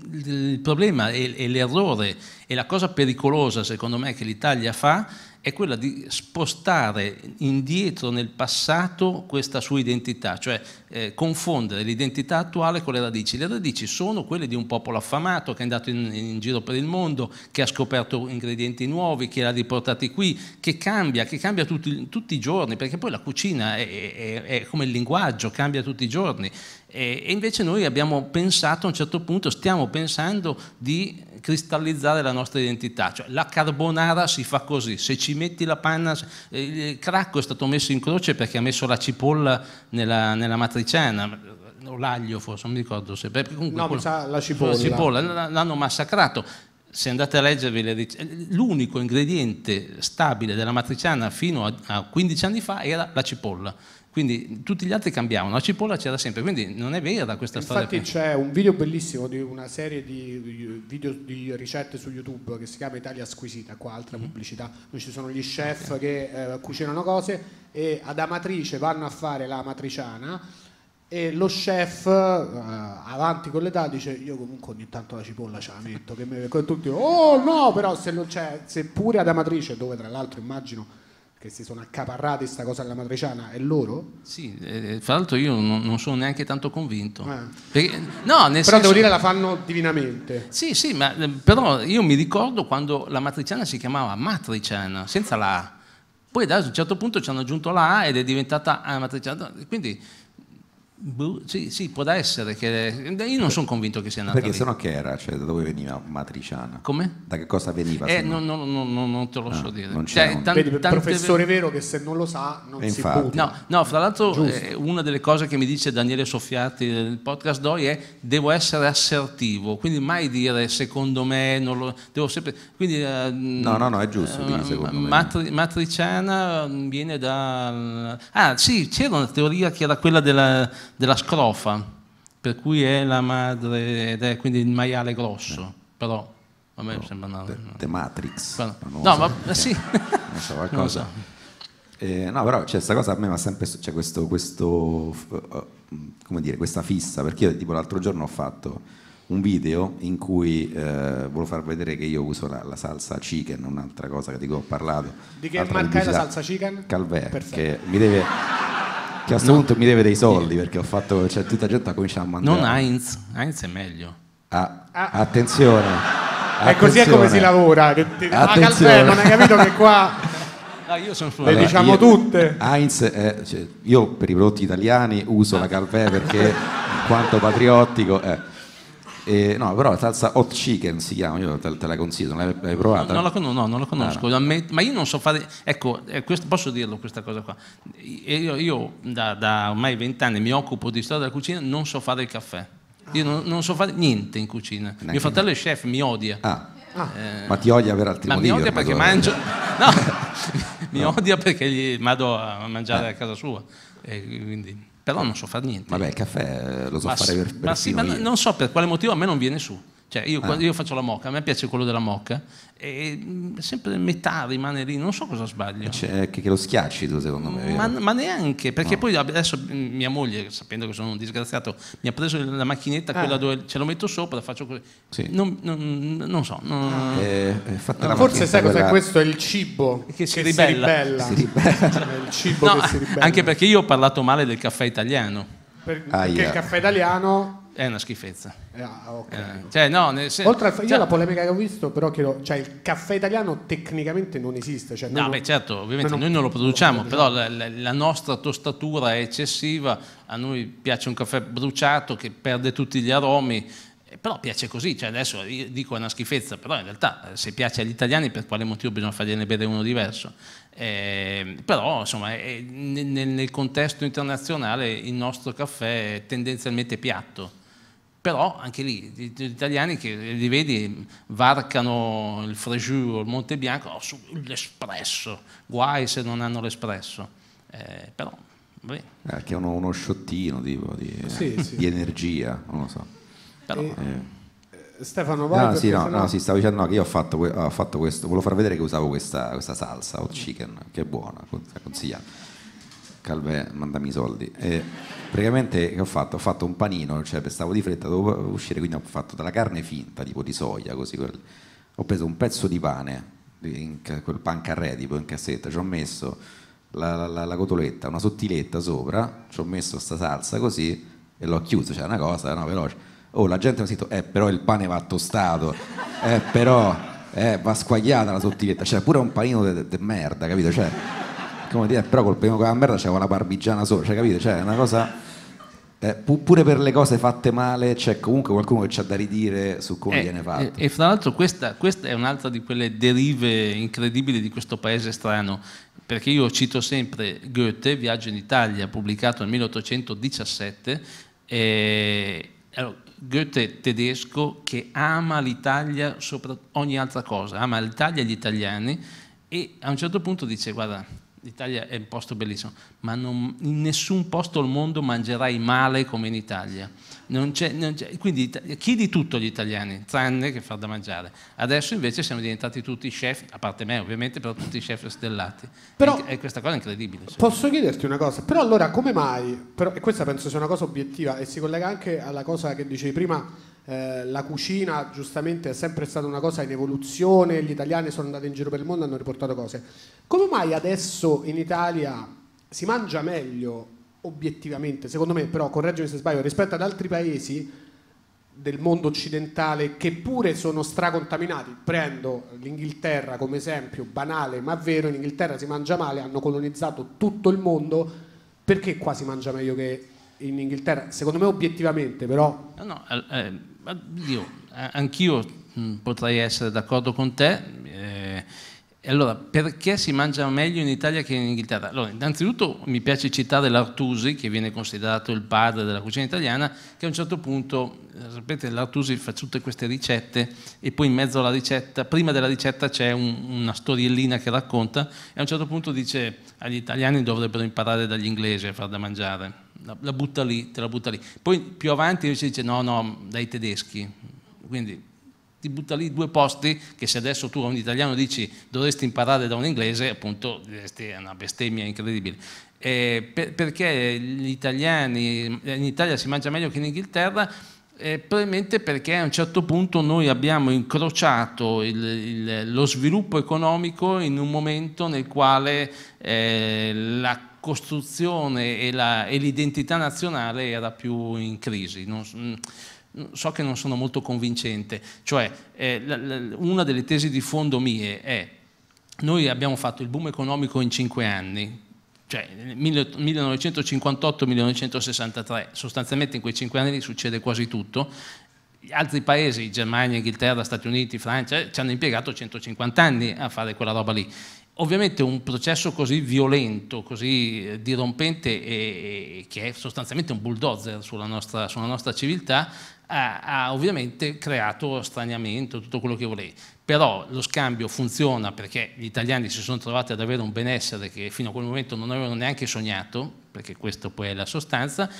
il problema e l'errore e la cosa pericolosa secondo me che l'Italia fa è quella di spostare indietro nel passato questa sua identità, cioè eh, confondere l'identità attuale con le radici. Le radici sono quelle di un popolo affamato che è andato in, in, giro per il mondo, che ha scoperto ingredienti nuovi, che l'ha ha riportati qui, che cambia, che cambia tutti, tutti i giorni, perché poi la cucina è, è, è come il linguaggio, cambia tutti i giorni. E, invece noi abbiamo pensato a un certo punto, stiamo pensando di cristallizzare la nostra identità, cioè la carbonara si fa così, se ci metti la panna, eh, il cracco è stato messo in croce perché ha messo la cipolla nella, nella matriciana, o l'aglio forse, non mi ricordo se... Beh, comunque, no, quello, la cipolla. La cipolla, l'hanno massacrato, se andate a leggervi le ricerche, l'unico ingrediente stabile della matriciana fino a 15 anni fa era la cipolla quindi tutti gli altri cambiavano, la cipolla c'era sempre, quindi non è vera questa Infatti storia. Infatti c'è un video bellissimo di una serie di video di ricette su YouTube che si chiama Italia Squisita, qua altra mm-hmm. pubblicità, dove ci sono gli chef okay. che eh, cucinano cose e ad Amatrice vanno a fare la matriciana e lo chef eh, avanti con l'età dice io comunque ogni tanto la cipolla ce la metto che mi... tutti oh no però se, non c'è, se pure ad Amatrice dove tra l'altro immagino che si sono accaparrati questa cosa della matriciana è loro? Sì, eh, eh, fra l'altro io non, non, sono neanche tanto convinto. Ah. Perché, no, però senso, devo dire la fanno divinamente. Sì, sì, ma eh, però io mi ricordo quando la matriciana si chiamava matriciana, senza la A. Poi da un certo punto ci hanno aggiunto la A ed è diventata A matriciana. Quindi Boh, sì, sì, può essere che io non sono convinto che sia nata perché lì. no che era, cioè da dove veniva matriciana? Come? Da che cosa veniva? Eh, no, no, no, non te lo so ah, dire. Non cioè, un... tan- Vedi, professore vero che se non lo sa non si puta. No, fra l'altro eh, una delle cose che mi dice Daniele Soffiati nel podcast DOI è devo essere assertivo, quindi mai dire secondo me, non lo, devo sempre... Quindi, eh, mm, no, no, no, è giusto, eh, matri- matriciana mm, viene da... Ah sì, c'era una teoria che era quella della della scrofa, per cui è la madre, ed è quindi il maiale grosso, eh. però a me no, sembra una... The, the Matrix. Però, no, ma perché, sì. Non so qualcosa. Eh, no, però c'è cioè, questa cosa a me va sempre, c'è cioè, questo, questo, eh, eh, come dire, questa fissa, perché io tipo l'altro giorno ho fatto un video in cui eh, volevo far vedere che io uso la, la salsa chicken, un'altra cosa di cui ho parlato. Di che marca è la salsa chicken? Calvè, Perfetto. che mi deve a questo no. punto mi deve dei soldi perché ho fatto, cioè tutta gente ha cominciato a mandare. Non Heinz, Heinz è meglio. Ah, ah. Attenzione. attenzione. E così è come si lavora, che ti attenzione. non hai capito che qua... Ah, io sono Le Vabbè, diciamo io, tutte. Heinz, eh, cioè, io per i prodotti italiani uso la Calvè perché in quanto patriottico... Eh. Eh, no, però la salsa hot chicken si chiama, io te, te la consiglio, non l'hai, l'hai provata? No, no, no, non la conosco, ah, no. ma io non so fare, ecco, eh, questo, posso dirlo questa cosa qua, io, io da, da, ormai vent'anni mi occupo di storia della cucina, non so fare il caffè, ah. io non, non so fare niente in cucina, Neanche mio fratello no. è chef, mi odia. Ah. Ah. Eh, ma ti odia per altri ma motivi? Mi odia perché mangio, no, mi odia perché gli vado a mangiare ah. a eh. casa sua. E quindi però non so fare niente. Vabbè, il caffè eh, lo so ma fare per, per ma sì, ma non so per quale motivo a me non viene su. Cioè io, ah. io, faccio la mocca, a me piace quello della mocca, e mm, sempre metà rimane lì, non so cosa sbaglio. Eh, cioè, che, lo schiacci tu secondo me. Ma, ma neanche, perché no. poi adesso mm, mia moglie, sapendo che sono un disgraziato, mi ha preso la macchinetta, ah. quella dove ce lo metto sopra, faccio così. Sì. Non, non, non, so. Non... Ah. Eh, no, forse sai cos'è? Quella... Questo è il cibo che si che ribella. Si ribella. Si ribella. Cioè, il cibo no, che si ribella. Anche perché io ho parlato male del caffè italiano. Per, perché il caffè italiano... È una schifezza. Eh, ah, okay. eh, cioè, no, nel sen- Oltre al io cioè, la polemica che ho visto, però chiedo, cioè, il caffè italiano tecnicamente non esiste. Cioè, no, non, beh, certo, ovviamente noi non, noi non lo produciamo, però la, la, la, nostra tostatura è eccessiva, a noi piace un caffè bruciato che perde tutti gli aromi, eh, però piace così, cioè adesso io dico è una schifezza, però in realtà eh, se piace agli italiani per quale motivo bisogna fargliene bere uno diverso? Eh, però insomma nel, nel contesto internazionale il nostro caffè è tendenzialmente piatto. Però anche lì, gli italiani che li vedi varcano il Fréjus o il Monte Bianco, oh, su, l'espresso, guai se non hanno l'espresso. Eh, però, beh. Anche uno, uno sciottino tipo, di, eh, eh, sì, di sì. energia, non lo so. Però, e... Eh. eh. Stefano vai no, sì, no, no, no, sì, stavo dicendo no, che io ho fatto, ho fatto, questo volevo far vedere che usavo questa, questa salsa hot chicken che è buona consigliata Calve, mandami i soldi. E praticamente che ho fatto? Ho fatto un panino, cioè stavo di fretta, dovevo uscire, quindi ho fatto della carne finta, tipo di soia, così. Ho preso un pezzo di pane, quel pancarre tipo in cassetta, ci ho messo la, la, la cotoletta, una sottiletta sopra, ci ho messo sta salsa così e l'ho chiuso, cioè una cosa, no, veloce. Oh, la gente mi ha detto, eh però il pane va tostato, eh però eh, va squagliata la sottiletta, cioè pure un panino di merda, capito? Cioè, come dire, però col primo camera c'era una parmigiana sopra, cioè capite? Cioè, è una cosa... Eh, pure per le cose fatte male c'è comunque qualcuno che c'ha da ridire su come eh, viene fatto. E, eh, e fra l'altro questa, questa è un'altra di quelle derive incredibili di questo paese strano, perché io cito sempre Goethe, Viaggio in Italia, pubblicato nel 1817, eh, Goethe tedesco che ama l'Italia sopra ogni altra cosa, ama l'Italia e gli italiani e a un certo punto dice guarda L'Italia è un posto bellissimo, ma non, in nessun posto al mondo mangerai male come in Italia. Non c'è, non c'è, quindi chiedi tutto agli italiani, tranne che far da mangiare. Adesso invece siamo diventati tutti chef, a parte me ovviamente, però tutti chef stellati. Però, e, e questa cosa è incredibile. Posso chiederti una cosa, però allora come mai, però, e questa penso sia una cosa obiettiva e si collega anche alla cosa che dicevi prima, eh, la cucina giustamente è sempre stata una cosa in evoluzione, gli italiani sono andati in giro per il mondo e hanno riportato cose. Come mai adesso in Italia si mangia meglio obiettivamente, secondo me però, correggimi se sbaglio, rispetto ad altri paesi del mondo occidentale che pure sono stracontaminati. Prendo l'Inghilterra come esempio, banale ma vero, in Inghilterra si mangia male, hanno colonizzato tutto il mondo, perché qua si mangia meglio che in Inghilterra? Secondo me obiettivamente però... No, no, eh, Dio, anch'io mm, potrei essere d'accordo con te. Eh, e allora, perché si mangia meglio in Italia che in Inghilterra? Allora, innanzitutto mi piace citare l'Artusi, che viene considerato il padre della cucina italiana, che a un certo punto, eh, sapete, l'Artusi fa tutte queste ricette e poi in mezzo alla ricetta, prima della ricetta c'è un, una storiellina che racconta e a un certo punto dice agli italiani dovrebbero imparare dagli inglesi a far da mangiare la, la, butta lì, te la butta lì. Poi più avanti invece dice no, no, dai tedeschi. Quindi ti butta lì due posti che se adesso tu a un italiano dici dovresti imparare da un inglese, appunto è una bestemmia incredibile. Eh, per, perché gli italiani, eh, in Italia si mangia meglio che in Inghilterra, eh, probabilmente perché a un certo punto noi abbiamo incrociato il, il, lo sviluppo economico in un momento nel quale eh, la costruzione e, l'identità nazionale era più in crisi. Non, mm, so che non sono molto convincente, cioè eh, la, la, una delle tesi di fondo mie è noi abbiamo fatto il boom economico in cinque anni, cioè 1958-1963, sostanzialmente in quei cinque anni succede quasi tutto, altri paesi, Germania, Inghilterra, Stati Uniti, Francia, eh, ci hanno impiegato 150 anni a fare quella roba lì. Ovviamente un processo così violento, così eh, dirompente, e, che è sostanzialmente un bulldozer sulla nostra, sulla nostra civiltà, ha, ha, ovviamente creato straniamento, tutto quello che volete. Però lo scambio funziona perché gli italiani si sono trovati ad avere un benessere che fino a quel momento non avevano neanche sognato, perché questa poi è la sostanza,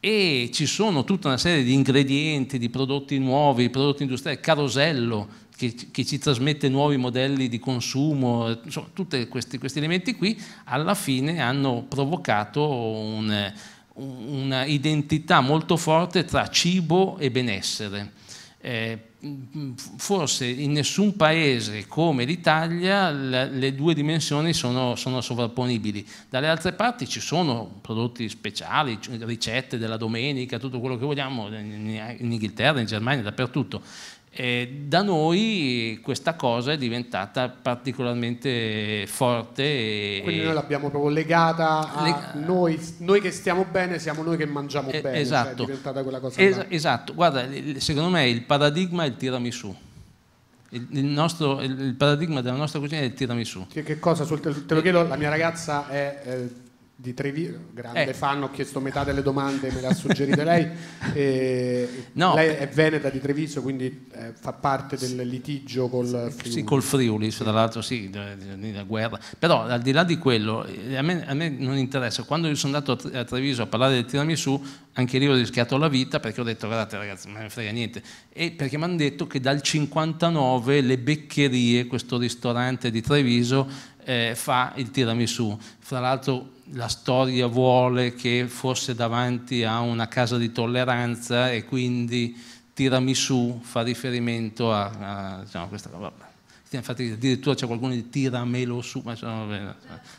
e ci sono tutta una serie di ingredienti, di prodotti nuovi, prodotti industriali, carosello, che, che, ci trasmette nuovi modelli di consumo, insomma, tutti questi, questi elementi qui alla fine hanno provocato un, una identità molto forte tra cibo e benessere. Eh, forse in nessun paese come l'Italia le due dimensioni sono, sono, sovrapponibili. Dalle altre parti ci sono prodotti speciali, ricette della domenica, tutto quello che vogliamo, in Inghilterra, in Germania, dappertutto. E da noi questa cosa è diventata particolarmente forte. Quindi noi l'abbiamo proprio legata a lega noi, noi, che stiamo bene siamo noi che mangiamo eh, bene, esatto. Cioè è esatto. diventata quella cosa. Es- là. esatto, guarda, secondo me il paradigma è il tiramisù. Il, nostro, il, paradigma della nostra cucina è il tiramisù. Che, che cosa? Te lo chiedo, la mia ragazza è, è eh, di Treviso, grande eh. fan, ho chiesto metà delle domande, me le ha suggerite lei. E no. Lei è veneta di Treviso, quindi eh, fa parte del litigio col Friuli. Sì, col Friuli, tra l'altro sì, la guerra. Però al di là di quello, eh, a me, a me, non interessa. Quando io sono andato a Treviso a parlare del tiramisù, anche lì ho rischiato la vita perché ho detto guardate ragazzi, non me ne frega niente. E perché mi hanno detto che dal 59 le beccherie, questo ristorante di Treviso, eh, fa il tiramisù. Fra l'altro la storia vuole che fosse davanti a una casa di tolleranza e quindi tiramisù fa riferimento a, a diciamo, questa cosa infatti addirittura c'è qualcuno che tira melo su, ma sono,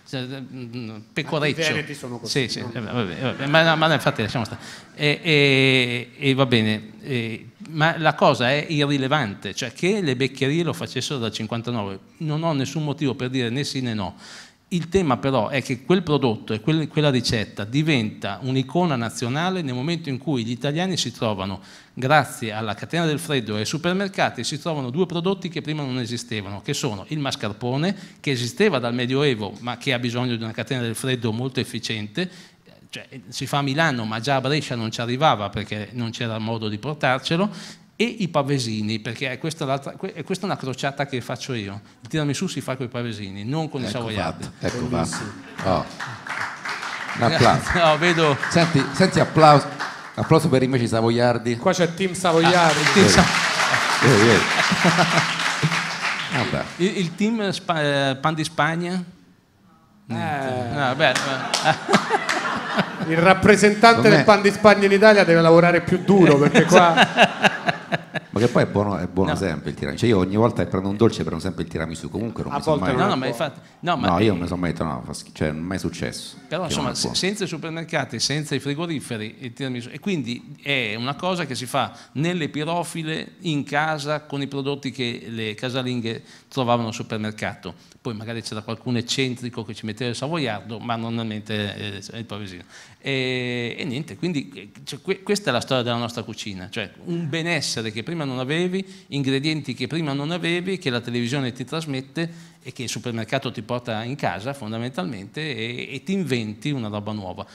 cioè, eh, mm, pecoreccio. I sono così. Sì, no? Eh, vabbè, eh, vabbè, ma, ma, infatti lasciamo stare. E, e, e va bene, e, ma la cosa è irrilevante, cioè che le beccherie lo facessero dal 59, non ho nessun motivo per dire né sì né no. Il tema però è che quel prodotto e quella ricetta diventa un'icona nazionale nel momento in cui gli italiani si trovano, grazie alla catena del freddo e ai supermercati, si trovano due prodotti che prima non esistevano, che sono il mascarpone, che esisteva dal Medioevo ma che ha bisogno di una catena del freddo molto efficiente, cioè, si fa a Milano ma già a Brescia non ci arrivava perché non c'era modo di portarcelo, e i pavesini, perché questa, è questa, è una crociata che faccio io. Il tiramisù si fa con i pavesini, non con ecco i savoiardi. Fatto, ecco fatto. Oh. Un applauso. No, vedo... Senti, senti applauso. applauso. per invece i savoiardi. Qua c'è Team Savoiardi. Ah, team Sa... yeah, yeah. Il, il, team Sp eh, Pan di Spagna. Eh. No, ah, beh, beh. il rappresentante del pan di Spagna in Italia deve lavorare più duro perché qua Ma che poi è buono, è buono no. sempre il tiramisù. Cioè io ogni volta che prendo un dolce prendo sempre il tiramisù, comunque non a mi sono mai... No, no, ma infatti, no, ma no io eh, mi sono mai detto no, cioè non è mai successo. Però insomma, senza i supermercati, senza i frigoriferi, il tiramisù. E quindi è una cosa che si fa nelle pirofile, in casa, con i prodotti che le casalinghe trovavano al supermercato. Poi magari c'era qualcuno eccentrico che ci metteva il savoiardo, ma normalmente eh, è il pavesino. E, e niente, quindi eh, cioè, questa è la storia della nostra cucina, cioè un benessere che prima prima non avevi, ingredienti che prima non avevi, che la televisione ti trasmette e che il supermercato ti porta in casa fondamentalmente e, e ti inventi una roba nuova.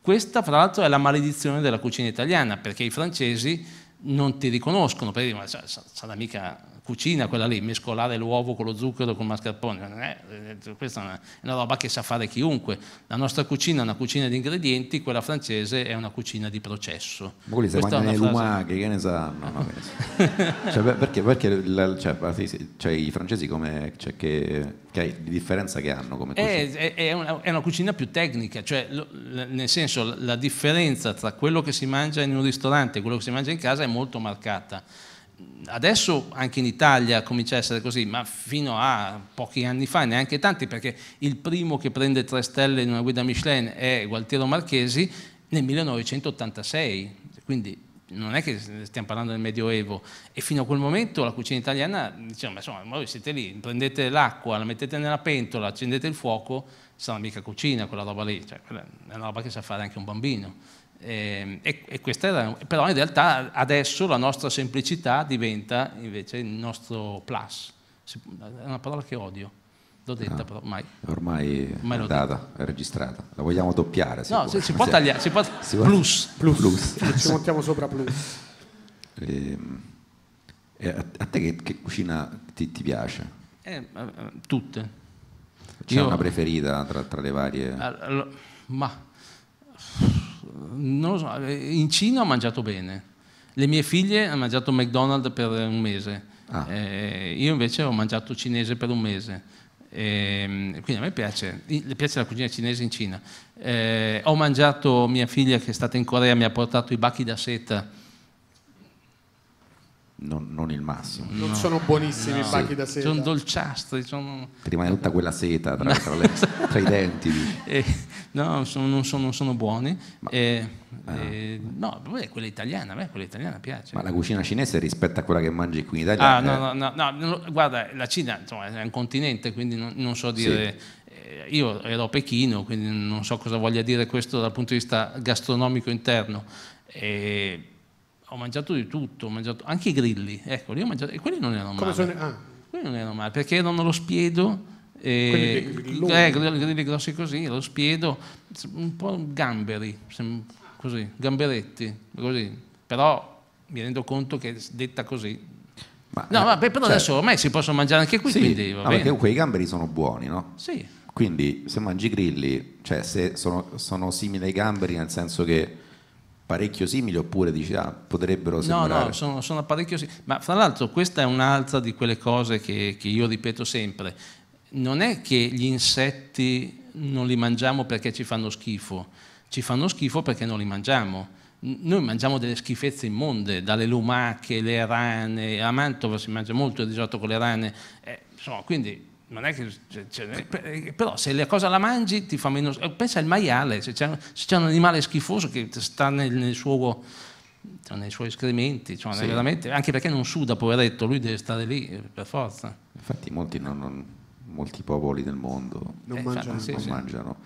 Questa fra l'altro è la maledizione della cucina italiana perché i francesi non ti riconoscono, per dire, ma sarà mica cucina quella lì, mescolare l'uovo con lo zucchero, con il mascarpone, eh, questa è una, è una roba che sa fare chiunque. La nostra cucina è una cucina di ingredienti, quella francese è una cucina di processo. Ma quelli se mangiano i lumache, che ne sanno? No, cioè, perché, perché la, cioè, cioè, i francesi come, cioè, che, che differenza che hanno come cucina? Eh, è, è, una, è una, cucina più tecnica, cioè, nel senso la differenza tra quello che si mangia in un ristorante e quello che si mangia in casa è molto marcata adesso anche in Italia comincia a essere così, ma fino a pochi anni fa, neanche tanti, perché il primo che prende tre stelle in una guida Michelin è Gualtiero Marchesi nel 1986, quindi non è che stiamo parlando del Medioevo, e fino a quel momento la cucina italiana diceva, ma insomma, voi siete lì, prendete l'acqua, la mettete nella pentola, accendete il fuoco, sarà mica cucina quella roba lì, cioè, è una roba che sa fare anche un bambino. Ehm, e, e questa era, però in realtà adesso la nostra semplicità diventa invece il nostro plus. È una parola che odio, l'ho ah, detta no, però mai. Ormai, ormai è andata, è registrata. La vogliamo doppiare? Si no, può. Si, si può tagliare, si può, si può, plus, plus. plus. plus. Ci montiamo sopra plus. Ehm, e, a, te che, che cucina ti, ti piace? Eh, tutte. C'è Io, una preferita tra, tra, le varie? ma so, eh, in Cina ho mangiato bene. Le mie figlie hanno mangiato McDonald's per un mese, ah. eh, io invece ho mangiato cinese per un mese. Eh, quindi a me piace, le piace la cucina cinese in Cina. Eh, ho mangiato mia figlia che è stata in Corea, mi ha portato i bacchi da seta. Non, non, il massimo. Non no. sono buonissimi no. i bacchi sì. da seta. Sono dolciastri. Sono... Ti rimane tutta quella seta tra, tra, le, tra i denti. e, eh, no, sono, non, sono, non, sono, buoni. Ma, e, ah, e, no, quella italiana, a me quella italiana piace. Ma la cucina cinese rispetto a quella che mangi qui in Italia? Ah, eh. no, no, no, no guarda, la Cina insomma, è un continente, quindi non, non so dire... Sì eh, io ero a Pechino, quindi non so cosa voglia dire questo dal punto di vista gastronomico interno. E ho mangiato di tutto, mangiato anche i grilli, ecco, li ho mangiati, e quelli non erano male. Sono... Ah. Quelli non erano male, perché erano lo spiedo eh, eh, grilli grossi così, lo spiedo, un po' gamberi, così, gamberetti, così. Però mi rendo conto che detta così... Ma, no, eh, ma, però cioè, adesso ormai si possono mangiare anche qui, sì, quindi va no, bene. Perché quei gamberi sono buoni, no? Sì. Quindi se mangi grilli, cioè se sono, sono simili ai gamberi nel senso che parecchio simili oppure dici ah, potrebbero sembrare no no sono, sono parecchio simili ma fra l'altro questa è un'altra di quelle cose che, che io ripeto sempre non è che gli insetti non li mangiamo perché ci fanno schifo, ci fanno schifo perché non li mangiamo. Noi mangiamo delle schifezze immonde, dalle lumache, le rane, a Mantova si mangia molto il risotto con le rane, eh, insomma, quindi non è che... Cioè, però se la cosa la mangi ti fa meno... Eh, pensa al maiale, se c'è, se c'è un animale schifoso che sta nel, nel suo cioè nei suoi escrementi, cioè sì. anche perché non suda, poveretto, lui deve stare lì eh, per forza. Infatti molti non, non molti popoli del mondo non, eh, mangiano, sì, non sì. mangiano,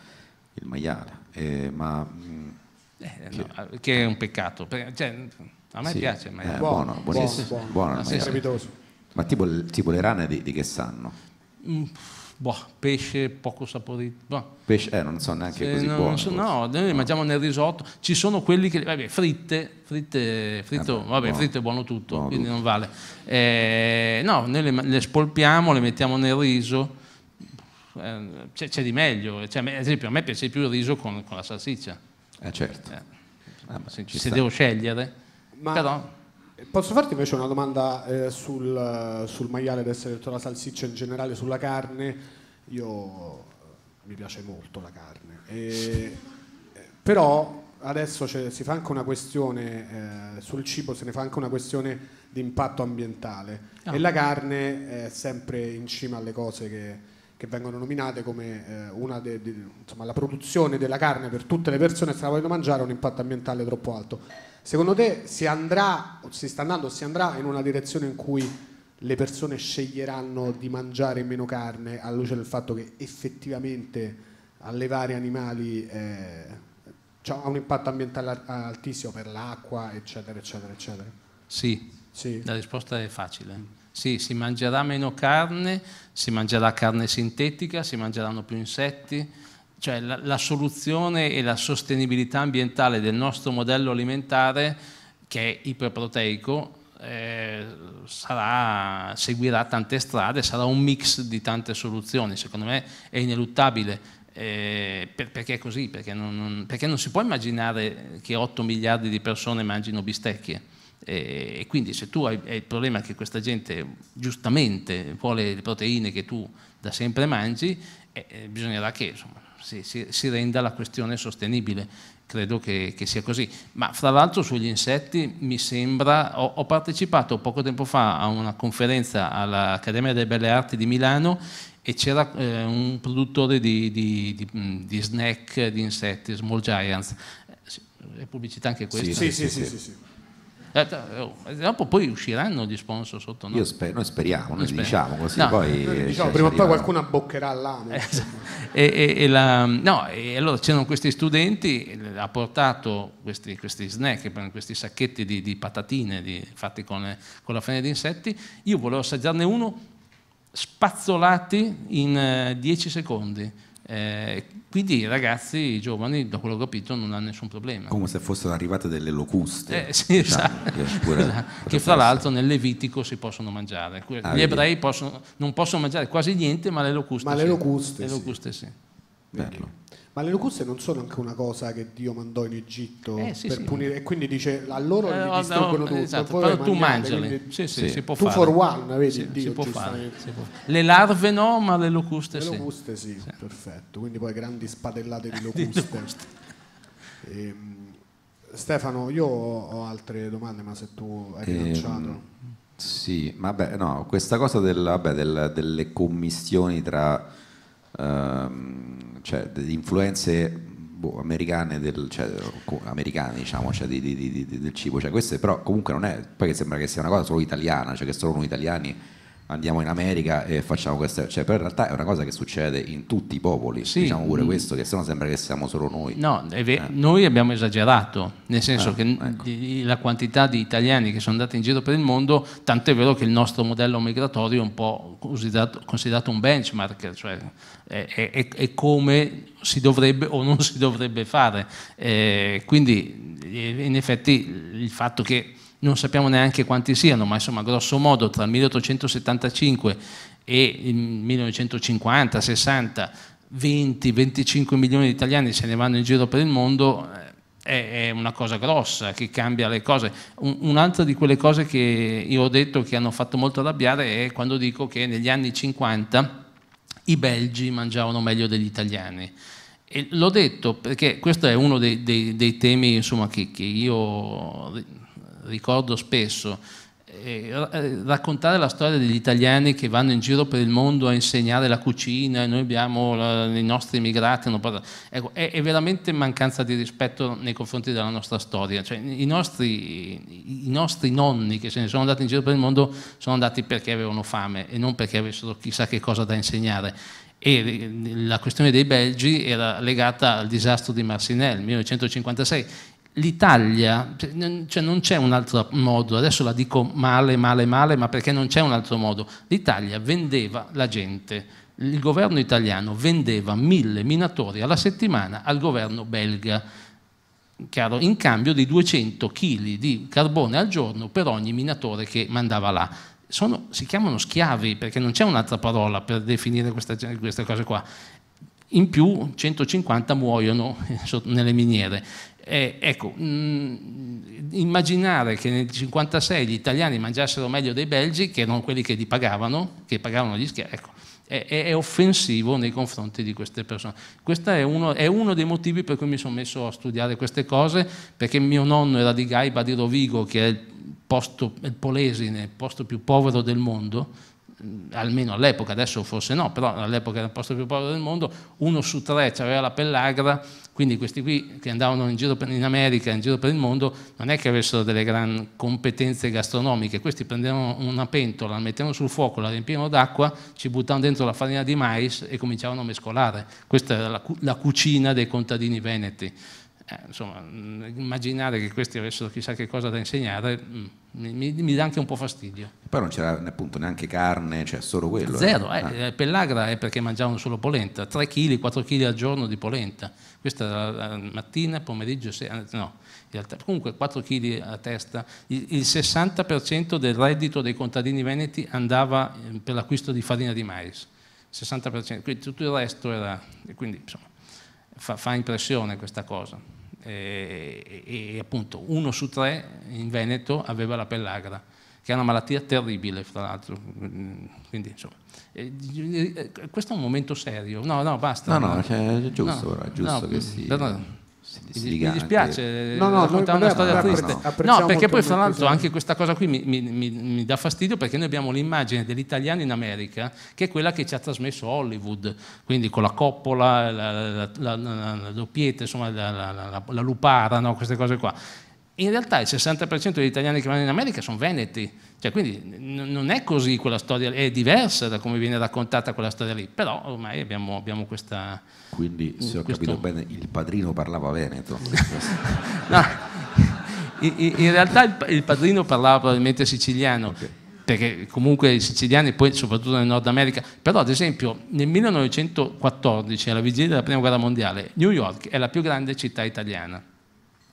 il maiale, eh, ma, mm, eh, che, no, ah, che, è un peccato. cioè, a me sì, piace il maiale. Eh, buono, buono, buonissimo, buono, buono, buono, buono Ma tipo, tipo, le rane di, di che sanno? Mm, boh, pesce poco saporito. Boh. Pesce, eh, non so neanche cioè, così no, buono. So, no, noi no. mangiamo nel risotto. Ci sono quelli che, vabbè, fritte, fritte, fritto, vabbè, vabbè fritto è buono tutto, buono quindi tutto. non vale. Eh, no, noi le, le, spolpiamo, le mettiamo nel riso, eh, c'è, di meglio, cioè, ad esempio a me piace più il riso con, con la salsiccia. Eh certo. Eh, ah, se, se devo scegliere. Ma però... Posso farti invece una domanda eh, sul, sul, maiale ad essere detto la salsiccia in generale, sulla carne. Io eh, mi piace molto la carne. E, eh, però adesso si fa anche una questione eh, sul cibo, se ne fa anche una questione di impatto ambientale ah. e la carne è sempre in cima alle cose che che vengono nominate come eh, de, de, insomma, la produzione della carne per tutte le persone che se la vogliono mangiare ha un impatto ambientale troppo alto. Secondo te si andrà, o si sta andando, si andrà in una direzione in cui le persone sceglieranno di mangiare meno carne alla luce del fatto che effettivamente allevare animali eh, ha un impatto ambientale altissimo per l'acqua, eccetera, eccetera, eccetera? Sì, sì. la risposta è facile. Sì, si mangerà meno carne, si mangerà carne sintetica, si mangeranno più insetti. Cioè la, la soluzione e la sostenibilità ambientale del nostro modello alimentare, che è iperproteico, eh, sarà, seguirà tante strade, sarà un mix di tante soluzioni, secondo me è ineluttabile. Eh, per, perché è così? Perché non, non, perché non si può immaginare che 8 miliardi di persone mangino bistecche e quindi se tu hai, il problema che questa gente giustamente vuole le proteine che tu da sempre mangi, eh, bisognerà che insomma, si, si, si, renda la questione sostenibile. Credo che, che, sia così. Ma fra l'altro sugli insetti mi sembra, ho, ho partecipato poco tempo fa a una conferenza all'Accademia delle Belle Arti di Milano e c'era eh, un produttore di, di, di, di snack di insetti, Small Giants, eh, è pubblicità anche questa? Sì, sì, sì. sì, sì, sì eh, eh, dopo poi usciranno gli sponsor sotto noi. Io sper- noi speriamo, noi speriamo. diciamo così. No. Poi eh, diciamo, prima o poi qualcuno abboccherà l'ame. e, e, e, la, no, e allora c'erano questi studenti, ha portato questi, questi snack, questi sacchetti di, di patatine di, fatti con, con la fene di insetti. Io volevo assaggiarne uno spazzolati in 10 secondi eh, quindi i ragazzi i giovani, da quello che ho capito, non hanno nessun problema. Come se fossero arrivate delle locuste. Eh, sì, cioè, esatto. Che, esatto. che fra l'altro nel Levitico si possono mangiare. Ah, gli ah, ebrei possono, non possono mangiare quasi niente, ma le locuste ma sì. le locuste, le locuste sì. Bello. Ma le locuste non sono anche una cosa che Dio mandò in Egitto eh, sì, per sì. punire, e quindi dice a loro eh, gli distruggono no, tutto. Esatto, però tu mangiali. Sì, sì, Si può fare. for one, vedi, Dio, si può fare. Si può. Le larve no, ma le locuste sì. Le locuste sì, perfetto. Quindi poi grandi spadellate di locuste. di locuste. E, ehm, Stefano, io ho altre domande, ma se tu hai ehm, rilanciato... Eh, sì, vabbè, no, questa cosa del, vabbè, del, delle commissioni tra... Um, cioè, di influenze boh, americane, del, cioè, americane diciamo, cioè, di, di, di, del cibo, cioè, queste però comunque non è, poi che sembra che sia una cosa solo italiana, cioè che solo noi italiani andiamo in America e facciamo queste, cioè, però in realtà è una cosa che succede in tutti i popoli, sì. diciamo pure mm. questo, che se no sembra che siamo solo noi. No, ve- eh. noi abbiamo esagerato, nel senso eh, che ecco. la quantità di italiani che sono andati in giro per il mondo, tant'è vero che il nostro modello migratorio è un po' considerato, considerato un benchmark, cioè è, è, è, come si dovrebbe o non si dovrebbe fare. Eh, quindi eh, in effetti il fatto che non sappiamo neanche quanti siano, ma insomma grosso modo tra il 1875 e il 1950-60 20-25 milioni di italiani se ne vanno in giro per il mondo eh, è, una cosa grossa che cambia le cose. un'altra di quelle cose che io ho detto che hanno fatto molto arrabbiare è quando dico che negli anni 50 i belgi mangiavano meglio degli italiani. E l'ho detto perché questo è uno dei, dei, dei temi insomma, che, che io ricordo spesso, eh, eh, raccontare la storia degli italiani che vanno in giro per il mondo a insegnare la cucina e noi abbiamo la, i nostri immigrati ecco, è, è, veramente mancanza di rispetto nei confronti della nostra storia cioè, i, nostri, i, nostri, nonni che se ne sono andati in giro per il mondo sono andati perché avevano fame e non perché avessero chissà che cosa da insegnare e eh, la questione dei belgi era legata al disastro di Marsinel 1956 l'Italia, cioè, cioè non c'è un altro modo, adesso la dico male, male, male, ma perché non c'è un altro modo, l'Italia vendeva la gente, il governo italiano vendeva mille minatori alla settimana al governo belga, chiaro, in cambio di 200 kg di carbone al giorno per ogni minatore che mandava là. Sono, si chiamano schiavi perché non c'è un'altra parola per definire questa, queste cose qua in più 150 muoiono nelle miniere. Eh, ecco, mh, mm, immaginare che nel 1956 gli italiani mangiassero meglio dei belgi che non quelli che li pagavano, che pagavano gli schiavi, ecco, è, è, offensivo nei confronti di queste persone. Questo è uno, è uno, dei motivi per cui mi sono messo a studiare queste cose, perché mio nonno era di Gaiba di Rovigo, che è il, posto, il Polesine, il posto più povero del mondo, mm, almeno all'epoca, adesso forse no, però all'epoca era il posto più povero del mondo, uno su tre aveva la pellagra, quindi questi qui che andavano in giro per, in America, in giro per il mondo, non è che avessero delle gran competenze gastronomiche, questi prendevano una pentola, la mettevano sul fuoco, la riempivano d'acqua, ci buttavano dentro la farina di mais e cominciavano a mescolare. Questa era la, la cucina dei contadini veneti. Eh, insomma, mm, immaginare che questi avessero chissà che cosa da insegnare mm, mi, mi, mi dà anche un po' fastidio. E poi non c'era appunto neanche carne, cioè solo quello. Eh? Zero, eh. Ah. eh ah. Pellagra è perché mangiavano solo polenta, 3 kg, 4 kg al giorno di polenta. Questa mattina, pomeriggio, sera, eh, no, realtà, comunque 4 kg a testa. Il, 60% del reddito dei contadini veneti andava ehm, per l'acquisto di farina di mais, 60%, quindi tutto il resto era... Quindi insomma, fa, fa impressione questa cosa. e, e, appunto uno su tre in Veneto aveva la pellagra, che è una malattia terribile, fra l'altro. Mm, quindi insomma eh, eh, eh, questo è un momento serio. No, no, basta. No, no, cioè, è giusto, no, però, è giusto no, che si... No, mi dispiace no, no, raccontare una storia triste no, perché poi fra l'altro anche questa cosa qui mi, mi, mi, dà fastidio perché noi abbiamo l'immagine dell'italiano in America che è quella che ci ha trasmesso Hollywood quindi con la coppola la, la, la, la doppietta insomma la, lupara no? queste cose qua in realtà il 60% degli italiani che vanno in America sono veneti, cioè, quindi non è così quella storia, è diversa da come viene raccontata quella storia lì, però ormai abbiamo, abbiamo questa... Quindi mm, se ho questo... capito bene il padrino parlava veneto. no, in, realtà il, padrino parlava probabilmente siciliano. Okay perché comunque i siciliani poi soprattutto nel Nord America, però ad esempio nel 1914, alla vigilia della Prima Guerra Mondiale, New York è la più grande città italiana.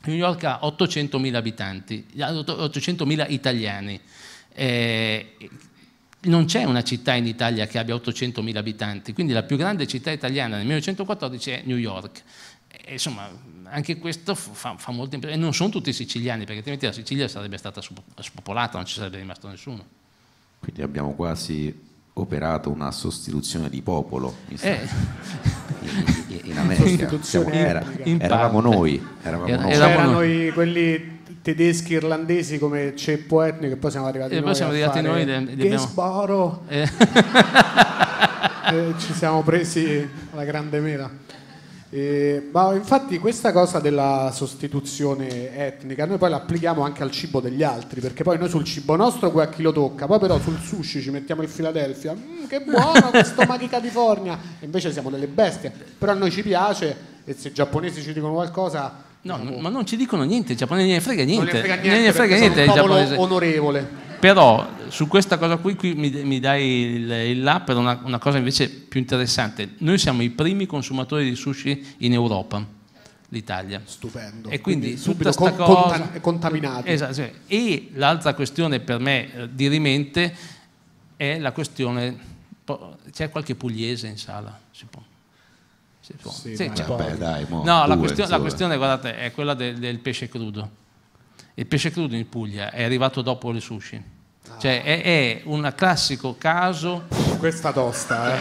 New York ha 800.000 abitanti, 800.000 italiani. Eh, non c'è una città in Italia che abbia 800.000 abitanti, quindi la più grande città italiana nel 1914 è New York. E, insomma, anche questo fa, fa molto impressione. non sono tutti siciliani, perché altrimenti la Sicilia sarebbe stata spopolata, non ci sarebbe rimasto nessuno. Quindi abbiamo quasi operato una sostituzione di popolo eh. in, in, America. Siamo, era, in eravamo noi. Eravamo era, noi. Eravamo noi quelli tedeschi irlandesi come Ceppo Etni che poi siamo arrivati e noi poi siamo arrivati noi eh. e abbiamo... eh, ci siamo presi la grande mela eh, ma infatti questa cosa della sostituzione etnica noi poi l'applichiamo anche al cibo degli altri, perché poi noi sul cibo nostro poi a chi lo tocca, poi però sul sushi ci mettiamo il Philadelphia, mm, che buono questo Maghi California, e invece siamo delle bestie, però a noi ci piace e se i giapponesi ci dicono qualcosa No, diciamo. ma non ci dicono niente, il giapponesi non ne frega niente. Non ne frega niente, ne frega niente un popolo onorevole. Però su questa cosa qui, qui mi, mi, dai il, il là per una, una cosa invece più interessante. Noi siamo i primi consumatori di sushi in Europa l'Italia. Stupendo. E quindi, quindi subito con, cosa... contaminati. Esatto, sì. E l'altra questione per me eh, rimente è la questione, c'è qualche pugliese in sala? Si può. Si Sì, sì, cioè. beh, dai, mo, no, la, questione, la, questione, guardate, è quella del, del pesce crudo. Il pesce crudo in Puglia è arrivato dopo le sushi. Cioè, è, è, un classico caso. Questa tosta, eh.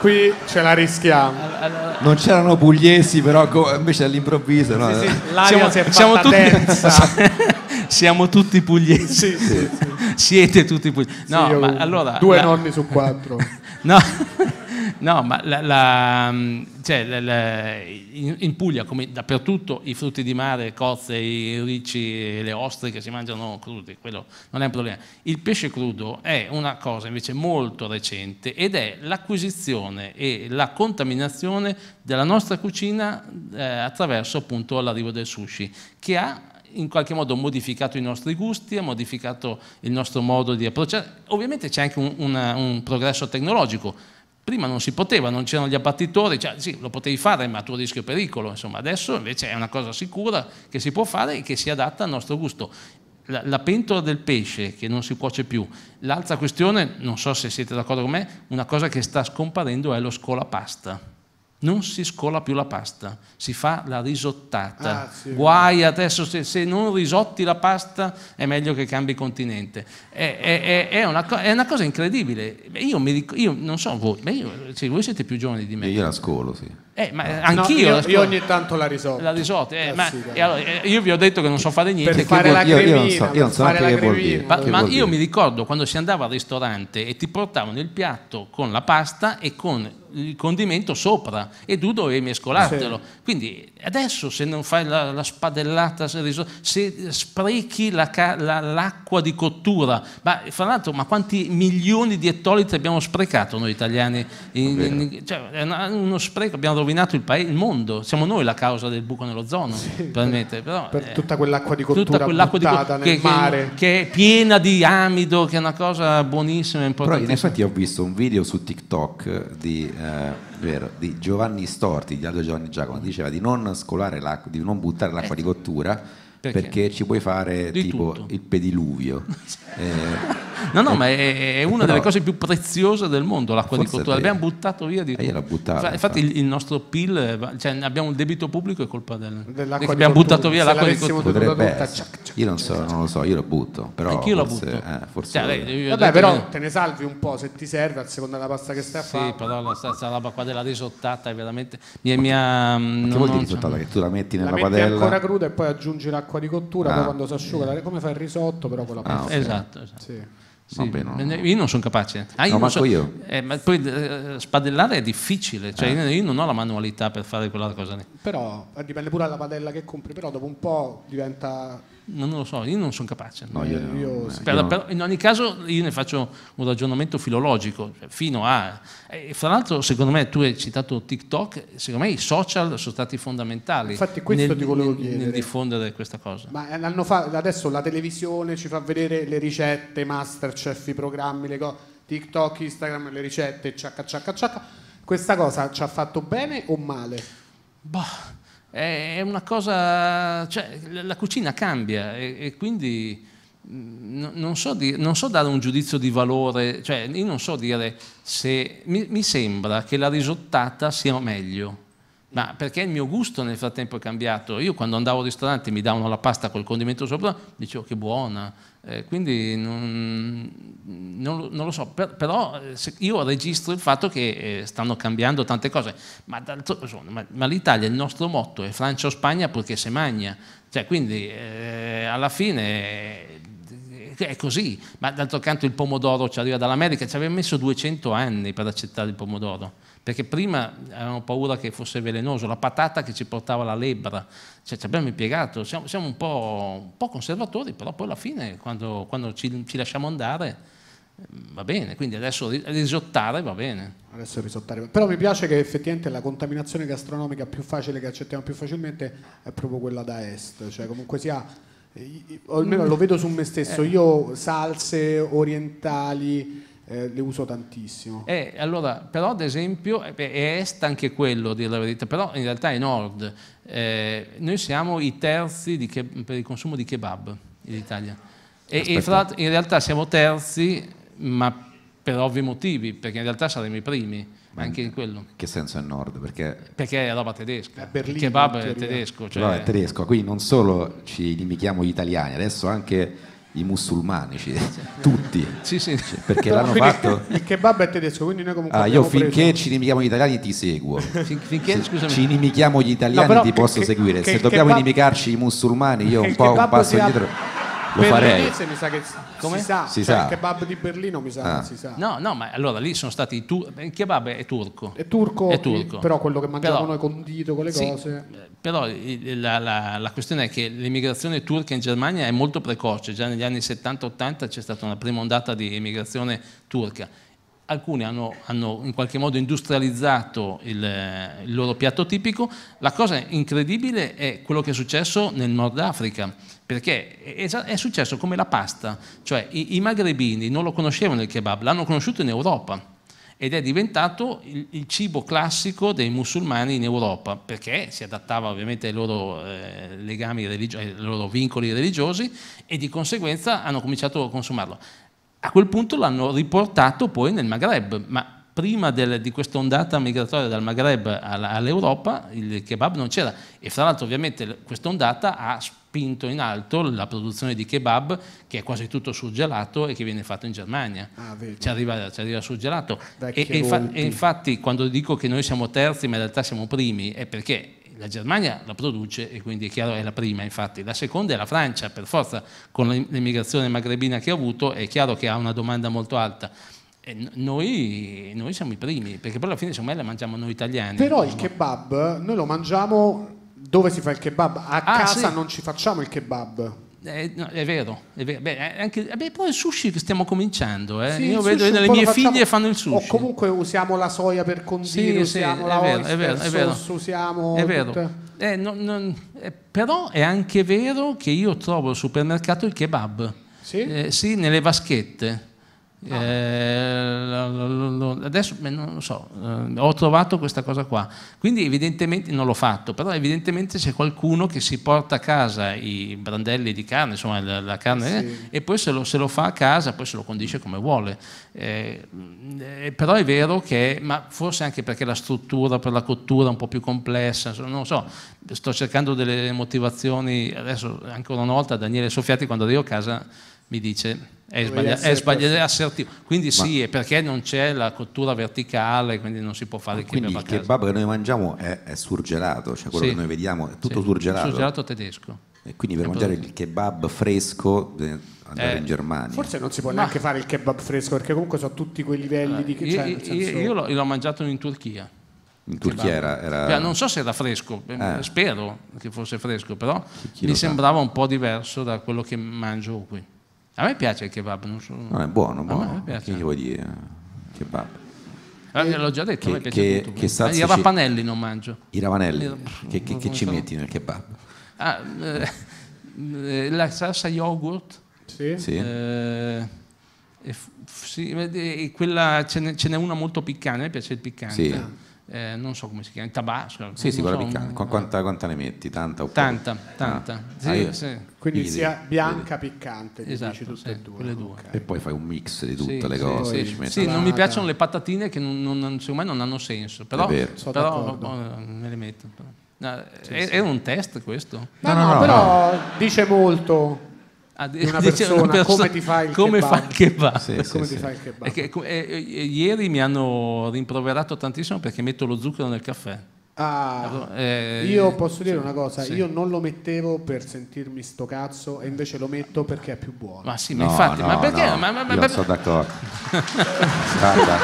Qui ce la rischiamo. Non c'erano pugliesi, però invece all'improvviso. No? Sì, sì, siamo, si siamo, tutti, siamo, tutti, pugliesi. Sì, Siete tutti pugliesi. No, allora, due la... nonni su quattro. no. No, ma la, la, mm, cioè, la, in, in, Puglia, come dappertutto, i frutti di mare, le cozze, i ricci e le che si mangiano crudi, quello non è un problema. Il pesce crudo è una cosa invece molto recente ed è l'acquisizione e la contaminazione della nostra cucina eh, attraverso appunto l'arrivo del sushi, che ha in qualche modo modificato i nostri gusti, ha modificato il nostro modo di approcciare. Ovviamente c'è anche un, una, un progresso tecnologico Prima non si poteva, non c'erano gli abbattitori, cioè, sì, lo potevi fare, ma a tuo rischio e pericolo. Insomma, adesso invece è una cosa sicura che si può fare e che si adatta al nostro gusto. La, la pentola del pesce che non si cuoce più. L'altra questione, non so se siete d'accordo con me, una cosa che sta scomparendo è lo scolapasta non si scola più la pasta, si fa la risottata. Ah, sì, Guai adesso se, se, non risotti la pasta è meglio che cambi continente. È, è, è, una, è una, cosa incredibile. Io, mi, io non so voi, io, cioè, voi siete più giovani di me. Io la scolo, sì. Eh, ma no, anch'io. Io, io, ogni tanto la risotto. La risotto eh, eh, ma, sì, allora, eh, io vi ho detto che non so fare niente. Per fare la cremina, io, non so, io non so anche che vuol dire. Ma, ma vuol io dire. mi ricordo quando si andava al ristorante e ti portavano il piatto con la pasta e con il condimento sopra e tu dovevi mescolartelo. Sì. Quindi adesso se non fai la, la spadellata, se, sprechi la, la, l'acqua di cottura, ma fra l'altro ma quanti milioni di ettolitri abbiamo sprecato noi italiani? In, in, cioè, è uno spreco, abbiamo rovinato il, paese, il mondo, siamo noi la causa del buco nell'ozono, sì. Però, per eh, tutta quell'acqua di cottura tutta quell'acqua di co- che, che, che, è piena di amido, che è una cosa buonissima. Però in effetti ho visto un video su TikTok di eh, vero, di Giovanni Storti, di Aldo Giovanni Giacomo, diceva di non, scolare l'acqua, di non buttare l'acqua di certo. cottura perché? perché ci puoi fare Di tipo tutto. il pediluvio. eh, No, no, eh, ma è, una delle cose più preziose del mondo l'acqua di cottura. L'abbiamo buttato via di tutto. Eh, buttata, infatti, infatti, il nostro PIL, eh, cioè abbiamo un debito pubblico, è colpa del, dell'acqua abbiamo buttato via l'acqua di cottura. Io non, so, non lo so, io lo butto. Però Anch'io forse, la butto. Eh, forse cioè, io, Vabbè, però te ne salvi un po' se ti serve, a seconda della pasta che stai a fare. Sì, però la, sta, la padella risottata è veramente. Mia, mia, non, che vuol dire risottata? Che tu la metti nella la padella? ancora cruda e poi aggiungi l'acqua acqua di cottura, ah, poi quando si asciuga, eh. come fa il risotto, però con la ah, pasta. Ah, okay. Esatto. esatto. Sì. Sì, Vabbè, no. Io non sono capace. Ah, io no, non so, io. Eh, ma poi eh, spadellare è difficile, cioè eh. io non ho la manualità per fare quella cosa lì. Però eh, dipende pure dalla padella che compri, però dopo un po' diventa non lo so, io non sono capace. No, io, eh, io, per, per, in ogni caso io ne faccio un ragionamento filologico, cioè, fino a... E eh, fra l'altro secondo me tu hai citato TikTok, secondo me i social sono stati fondamentali Infatti, questo nel, ti volevo nel, chiedere. nel diffondere questa cosa. Ma eh, fa, adesso la televisione ci fa vedere le ricette, Masterchef, i programmi, le cose, TikTok, Instagram, le ricette, ciacca ciacca ciacca. Questa cosa ci ha fatto bene o male? Bah è una cosa, cioè, la cucina cambia e, e quindi mm, non so, dire, non so, dare un giudizio di valore, cioè io non so dire se mi, mi sembra che la risottata sia meglio. Ma perché il mio gusto nel frattempo è cambiato? Io quando andavo al ristorante mi davano la pasta col condimento sopra, dicevo che buona, eh, quindi non, non, non, lo so, per, però eh, io registro il fatto che eh, stanno cambiando tante cose, ma, ma, ma l'Italia, il nostro motto è Francia o Spagna purché se magna, cioè, quindi eh, alla fine è così, ma d'altro canto il pomodoro ci arriva dall'America, ci aveva messo 200 anni per accettare il pomodoro, perché prima avevamo paura che fosse velenoso, la patata che ci portava la lebbra, cioè, ci abbiamo impiegato, siamo, siamo un, po', un, po', conservatori, però poi alla fine quando, quando ci, ci lasciamo andare mm, va bene, quindi adesso risottare va bene. Adesso risottare. Però mi piace che effettivamente la contaminazione gastronomica più facile che accettiamo più facilmente è proprio quella da est, cioè comunque sia o almeno lo vedo su me stesso, eh. io salse orientali eh, le uso tantissimo. Eh, allora, però ad esempio, eh, è est anche quello, dire la verità, però in realtà è nord. Eh, noi siamo i terzi che, per il consumo di kebab in Italia. E, e fra, in realtà siamo terzi, ma per ovvi motivi, perché in realtà saremmo i primi. Ma anche in quello. Che senso è nord? Perché, perché è roba tedesca. Berlino, il kebab è tedesco. Cioè... No, è tedesco, quindi non solo ci inimichiamo gli italiani, adesso anche i musulmani, cioè, tutti. Sì, sì. Cioè, perché l'hanno fatto. Il kebab è tedesco, quindi noi comunque. Ah, io finché preso... ci inimichiamo gli italiani ti seguo. Fin, finché scusami. ci inimichiamo gli italiani no, ti posso che, seguire. Che Se dobbiamo kebab... inimicarci i musulmani, io un po', un passo indietro. Lo farei. mi sa che Come? si sa, si cioè sa. il kebab di Berlino mi sa Ah. si sa. No, no, ma allora lì sono stati i tur- il kebab è turco. È turco, È turco. però quello che mangiavano Però- noi condito con le Sì, cose. Eh, però la, la- la questione è che l'immigrazione turca in Germania è molto precoce, già negli anni 70-80 c'è stata una prima ondata di immigrazione turca. Alcuni hanno, hanno in qualche modo industrializzato il, il loro piatto tipico. La cosa incredibile è quello che è successo nel Nord Africa perché è successo come la pasta, cioè i, magrebini non lo conoscevano il kebab, l'hanno conosciuto in Europa ed è diventato il, il cibo classico dei musulmani in Europa, perché si adattava ovviamente ai loro, eh, legami ai loro vincoli religiosi e di conseguenza hanno cominciato a consumarlo. A quel punto l'hanno riportato poi nel Maghreb, ma prima del, di questa ondata migratoria dal Maghreb all'Europa il kebab non c'era e fra l'altro ovviamente questa ondata ha spinto in alto la produzione di kebab che è quasi tutto surgelato e che viene fatto in Germania. Ah, ci, arriva, ci arriva surgelato. E, e, infa e infatti quando dico che noi siamo terzi ma in realtà siamo primi è perché la Germania la produce e quindi è chiaro è la prima infatti, la seconda è la Francia per forza con l'immigrazione magrebina che ha avuto è chiaro che ha una domanda molto alta. Noi, noi, siamo i primi, perché poi alla fine secondo me la mangiamo noi italiani. Però il kebab noi lo mangiamo dove si fa il kebab? A ah, casa sì. non ci facciamo il kebab. Eh, no, è vero, è vero. Beh, eh, anche, eh, beh, poi il sushi che stiamo cominciando. Eh. Sì, Io vedo le mie facciamo, figlie fanno il sushi. O comunque usiamo la soia per condire, sì, usiamo sì, la vero, oyster, è vero, è vero. Sauce, usiamo è vero. Eh, non, non, eh, però è anche vero che io trovo al supermercato il kebab. Sì? sì nelle vaschette. Ah. adesso non lo so, eh, ho trovato questa cosa qua. Quindi evidentemente non l'ho fatto, però evidentemente c'è qualcuno che si porta a casa i brandelli di carne, insomma la, la carne, sì. Eh, e poi se lo, se lo, fa a casa, poi se lo condisce come vuole. Eh, eh, però è vero che, ma forse anche perché la struttura per la cottura è un po' più complessa, non lo so, sto cercando delle motivazioni, adesso ancora una volta Daniele Soffiati quando arrivo a casa mi dice è, sbagliato, è sbagliato assertivo. Quindi Ma sì, è perché non c'è la cottura verticale, quindi non si può fare il kebab. Il kebab che noi mangiamo è, è surgelato, cioè quello sì. che noi vediamo è tutto sì. surgelato. Surgelato tedesco. E quindi per è mangiare prodotto. il kebab fresco eh, andare eh, in Germania. Forse non si può Ma... neanche fare il kebab fresco perché comunque sono tutti quei livelli di che eh, cioè, Io, senso... io l'ho, l'ho mangiato in Turchia. In Turchia era, era, Non so se era fresco, eh, eh. spero che fosse fresco, però Chi mi sembrava fa? un po' diverso da quello che mangio qui. A me piace il kebab, non so. No, è buono, buono. A me piace. Che gli vuoi dire? Kebab. Eh, eh l'ho già detto, che, a me piace che, molto. Che sazi... Eh, I rapanelli non mangio. I ravanelli? I... Che, che, che ci sono? metti nel kebab? Ah, eh, eh, la salsa yogurt. Sì. sì. Eh, e, sì, quella, ce n'è, ce n'è una molto piccante, a me piace il piccante. Sì eh, non so come si chiama, tabà. Cioè, sì, sì, quella so, piccante. Qu- quanta, quanta, ne metti? Tanta? Oppure... Tanta, ah. tanta. Ah. Sì, ah, io... sì. Quindi Idea. sia bianca Idea. piccante, esatto, tutte sì, e due. due. Okay. E poi fai un mix di tutte sì, le cose. Sì, sì non mi piacciono le patatine che non, non, secondo me non hanno senso, però, però oh, me le metto. Però. No, ah, è, è, un test questo? No, no, no però dice molto. Ah, di una persona, una persona come ti fa il come kebab, fa kebab. Sì, come sì, ti fa il kebab. Che, e, e, e, ieri mi hanno rimproverato tantissimo perché metto lo zucchero nel caffè Ah, eh, io posso dire sì, una cosa, sì. io non lo mettevo per sentirmi sto cazzo e invece lo metto perché è più buono. Ma sì, ma infatti, no, ma perché? No, ma, ma, ma, io sono d'accordo. guarda,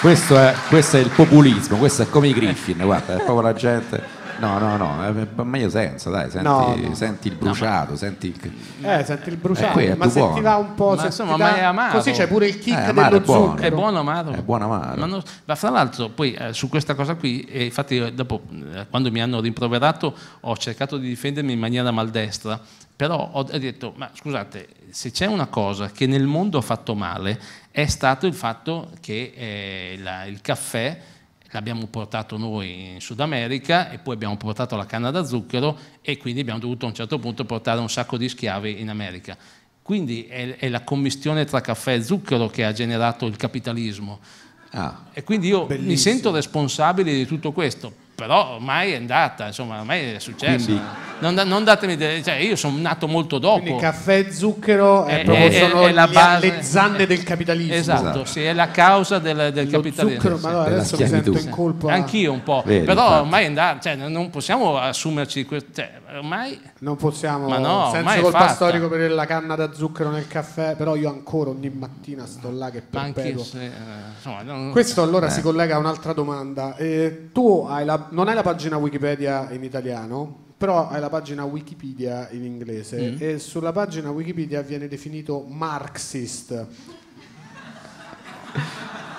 questo è, questo è il populismo, questo è come i Griffin, guarda, è proprio la gente No, no, no, eh, eh, ma meglio senza, dai, senti, no, no. senti il bruciato, no, senti il... Eh, senti il eh, bruciato, eh, ma se ti dà un po'... Ma, insomma, ma è amaro. Così c'è pure il kick eh, dello è buono. zucchero. È buono amaro. È buono amato. Ma, non... ma fra l'altro, poi, eh, su questa cosa qui, eh, infatti dopo, quando mi hanno rimproverato, ho cercato di difendermi in maniera maldestra, però ho detto, ma scusate, se c'è una cosa che nel mondo ha fatto male, è stato il fatto che la, il caffè l'abbiamo portato noi in Sud America e poi abbiamo portato la canna da zucchero e quindi abbiamo dovuto a un certo punto portare un sacco di schiavi in America. Quindi è, è la commistione tra caffè e zucchero che ha generato il capitalismo. Ah, e quindi io bellissimo. mi sento responsabile di tutto questo però ormai è andata, insomma, ormai è successo. non, da, non, datemi delle, cioè io sono nato molto dopo. Quindi caffè e zucchero è, è eh, proprio è, eh, sono eh, è, la base, le zanne del capitalismo. Esatto, esatto, sì, è la causa del, del capitalismo. Zucchero, sì. ma no, adesso mi sento in colpa. Ah. Anch'io un po', Vedi, però infatti. ormai è andata, cioè, non possiamo assumerci, cioè, ormai... Non possiamo, ma no, senza colpa storico per la canna da zucchero nel caffè, però io ancora ogni mattina sto là che perpetuo. Se, eh, insomma, non... Questo allora eh. si collega a un'altra domanda. Eh, tu hai la, non hai la pagina Wikipedia in italiano, però hai la pagina Wikipedia in inglese mm. e sulla pagina Wikipedia viene definito marxist.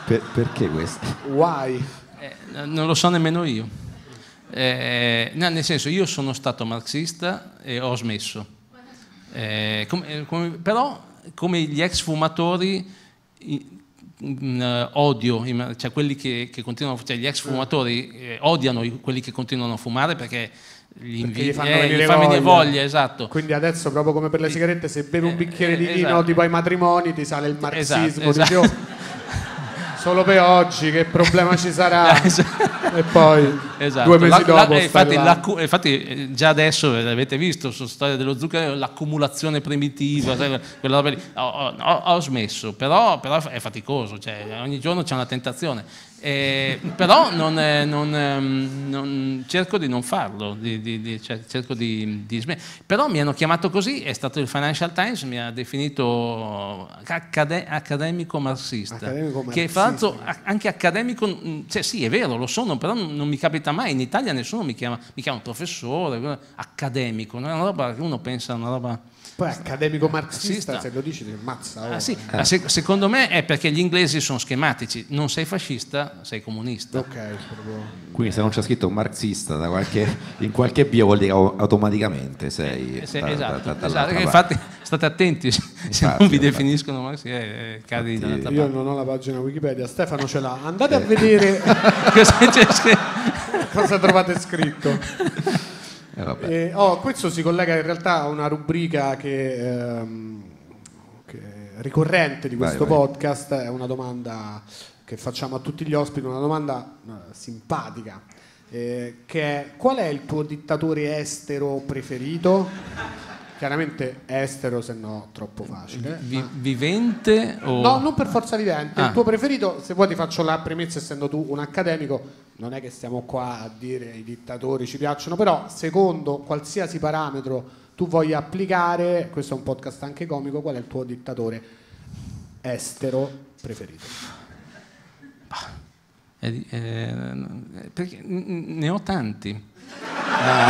Per, perché questo? Why? Eh, non lo so nemmeno io. Eh, no, nel senso, io sono stato marxista e ho smesso. Eh, com eh, com però, come gli ex fumatori, mm, eh, odio, cioè quelli che, che continuano, cioè gli ex mm. fumatori eh, odiano quelli che continuano a fumare perché gli, invi- gli fanno eh, venire, gli voglia. venire voglia. esatto. Quindi adesso, proprio come per le sigarette, se bevi un eh, bicchiere di vino, esatto. tipo ai matrimoni, ti sale il marxismo. Esatto, oh, esatto. Solo per oggi, che problema ci sarà? Eh, e poi esatto. due mesi la, dopo. La, eh, infatti, eh, infatti, già adesso avete visto su storia dello zucchero l'accumulazione primitiva, sai, ho, ho, ho, smesso, però, però, è faticoso, cioè, ogni giorno c'è una tentazione. Eh, però non, eh, non, ehm, non, cerco di non farlo, di, di, di, cioè, cerco di, smettere. Però mi hanno chiamato così, è stato il Financial Times, mi ha definito accade, accademico marxista, accademico che fra l'altro anche accademico, mm, cioè sì è vero, lo sono, però non, mi capita mai, in Italia nessuno mi chiama, mi chiama professore, accademico, è una roba che uno pensa, una roba poi accademico marxista, se lo dici ti ammazza. ah, oh. sì. eh. se, secondo me è perché gli inglesi sono schematici, non sei fascista, sei comunista. Ok, Quindi se non c'è scritto marxista qualche, in qualche bio vuol dire automaticamente sei... Eh, se, da, esatto, da, da, esatto infatti state attenti se infatti, non vi definiscono marxisti, eh, eh, cadi infatti, dall'altra Io non ho la pagina Wikipedia, Stefano ce l'ha, andate eh. a vedere cosa, cosa trovate scritto. Eh, eh, oh, questo si collega in realtà a una rubrica che, ehm, che è ricorrente di questo vai, podcast, vai. è una domanda che facciamo a tutti gli ospiti, una domanda eh, simpatica, eh, che è qual è il tuo dittatore estero preferito? chiaramente estero, se no troppo facile. Vi, ah. Vivente o... No, non per forza vivente. Ah. Il tuo preferito, se vuoi ti faccio la premessa, essendo tu un accademico, non è che stiamo qua a dire i dittatori ci piacciono, però secondo qualsiasi parametro tu voglia applicare, questo è un podcast anche comico, qual è il tuo dittatore estero preferito? Bah. Eh, eh, ne ho tanti.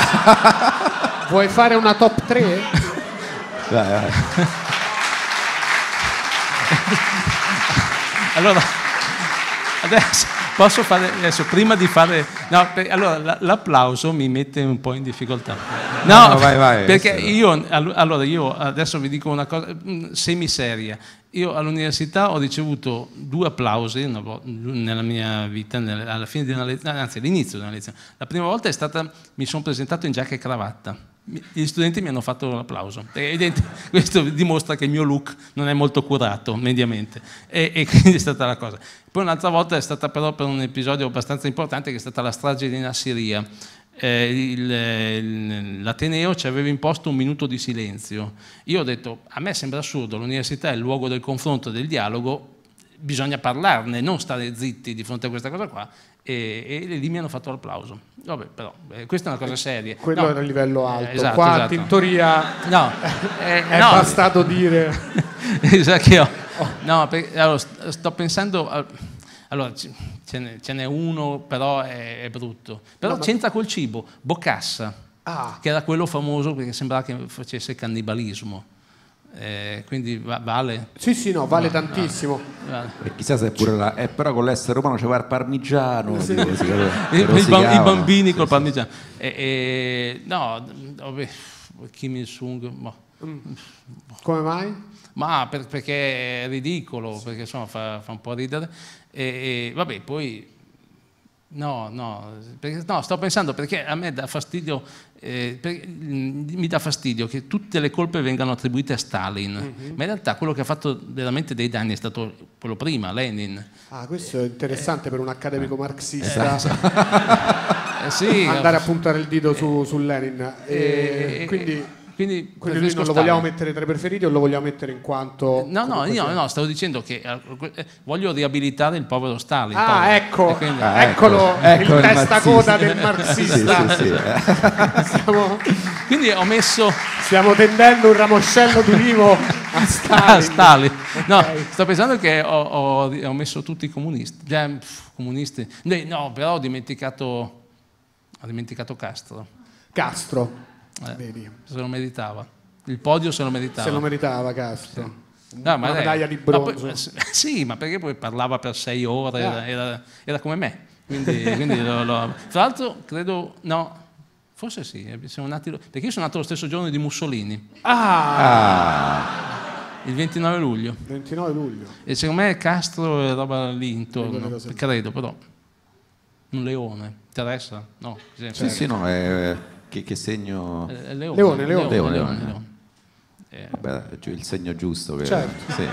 Vuoi fare una top 3? vai, vai. allora, adesso... Posso fare adesso, prima di fare... No, per, allora l'applauso mi mette un po' in difficoltà. No, no vai, vai. Perché io, allora, io adesso vi dico una cosa mm, semiseria. Io all'università ho ricevuto due applausi nella mia vita, alla fine di una lezione, anzi all'inizio di una lezione. La prima volta è stata, mi sono presentato in giacca e cravatta gli studenti mi hanno fatto un applauso. questo dimostra che il mio look non è molto curato mediamente e, e quindi è stata la cosa. Poi un'altra volta è stata però per un episodio abbastanza importante che è stata la strage di Nassiria. Eh, l'Ateneo ci aveva imposto un minuto di silenzio. Io ho detto, a me sembra assurdo, l'università è il luogo del confronto, del dialogo, bisogna parlarne, non stare zitti di fronte a questa cosa qua e, e lì mi hanno fatto l'applauso. Vabbè, però, eh, questa è una cosa seria. Quello no, era il livello eh, alto. Eh, esatto, Qua esatto. in teoria no, eh, è no. bastato dire... esatto, io, oh. no, per, allora, sto pensando... A, allora, ce, ne, ce n'è uno, però è, è brutto. Però no, c'entra col cibo. Boccassa, ah. che era quello famoso perché sembrava che facesse cannibalismo. Eh, quindi va- vale? Sì, sì, no, vale no, tantissimo. No, vale. E chissà se pure la... Eh, però con l'essere umano c'è il parmigiano. Sì. Tipo, si, I, ban- I, bambini sì, col sì. parmigiano. Eh, eh, no, vabbè, Kim Il-sung... Boh. Mm. Come mai? Ma per, perché è ridicolo, perché insomma fa, fa un po' ridere. E, e vabbè, poi No, no, perché, no, sto pensando perché a me dà fastidio, eh, mm, mi dà fastidio che tutte le colpe vengano attribuite a Stalin, mm-hmm. ma in realtà quello che ha fatto veramente dei danni è stato quello prima, Lenin. Ah, questo è interessante eh, per un accademico eh, marxista. Esatto. Eh, sì, andare eh. a puntare il dito su, su Lenin. E, eh, quindi quindi, Quindi lui non lo vogliamo mettere tra i preferiti o lo vogliamo mettere in quanto... No, no, io, no, stavo dicendo che eh, eh, voglio riabilitare il povero Stalin. Ah, povero. Ecco, quindi... ah, ah ecco. eccolo, ecco, il ecco testacoda del marxista. sì, sì, sì. Siamo... Quindi ho messo... Stiamo tendendo un ramoscello di vivo a ah, Stalin. Ah, Stalin. No, okay. sto pensando che ho, ho, ho, messo tutti i comunisti. Cioè, pff, comunisti. No, però ho dimenticato, ho dimenticato Castro. Castro. Eh, Vedi. Se lo meritava. Il podio se lo meritava. Se lo meritava, cazzo. Sì. No, ma una medaglia di bronzo. Ma poi, sì, ma perché poi parlava per sei ore, ah. era, era, come me. Quindi, quindi lo, lo... Tra l'altro, credo, no, forse sì, eh, siamo nati, perché io sono nato lo stesso giorno di Mussolini. Ah! ah. Il 29 luglio. 29 luglio. E secondo me Castro è roba lì intorno, credo però. Un leone, interessa? No. Sì, sì, no, è... Che, che segno? Eh, eh, leone, leone, leone. leone, leone. Eh. Vabbè, cioè, il segno giusto. Per... Certo. Sì.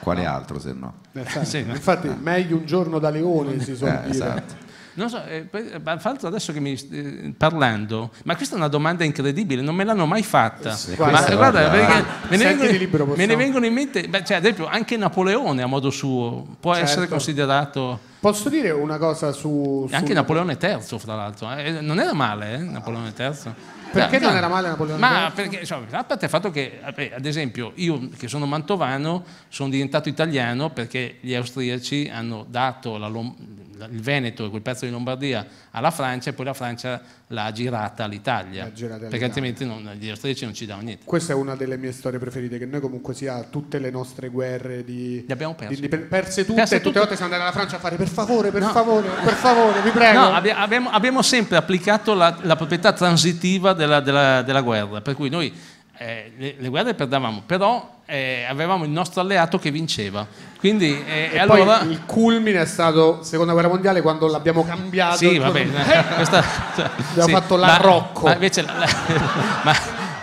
Quale altro se no? Infatti, eh, infatti meglio un giorno da leone si sono eh, Esatto. Non so, eh, eh Falzo adesso che mi eh, parlando, ma questa è una domanda incredibile, non me l'hanno mai fatta. Sì, ma, guarda, guarda, guarda. Ah, me, ne vengono, libero, me ne, vengono, in mente, beh, cioè, ad esempio anche Napoleone a modo suo può certo. essere considerato... Posso dire una cosa su... su... Anche Napoleone III, fra l'altro, eh, eh, non era male eh, Napoleone III. Perché cioè, no, non era male Napoleone? Ma perché, cioè, a parte il fatto che, ad esempio, io che sono mantovano sono diventato italiano perché gli austriaci hanno dato la Lombardia il Veneto quel pezzo di Lombardia alla Francia e poi la Francia l'ha girata all'Italia, perché altrimenti non, gli austriaci non ci davano niente. Questa è una delle mie storie preferite, che noi comunque sia tutte le nostre guerre di... Le abbiamo perse. Di, di, perse tutte, perse tutte. tutte le volte siamo andati alla Francia a fare per favore, per no. favore, per favore, vi prego. No, abbiamo, abbiamo sempre applicato la, la proprietà transitiva della, della, della, guerra, per cui noi eh, le, le guerre perdavamo, però eh, avevamo il nostro alleato che vinceva. Quindi, eh, e allora... poi il culmine è stato seconda guerra mondiale quando l'abbiamo cambiato. Sì, va bene. Questa... abbiamo sì, fatto la ma, Rocco. Ma invece, la, la, ma,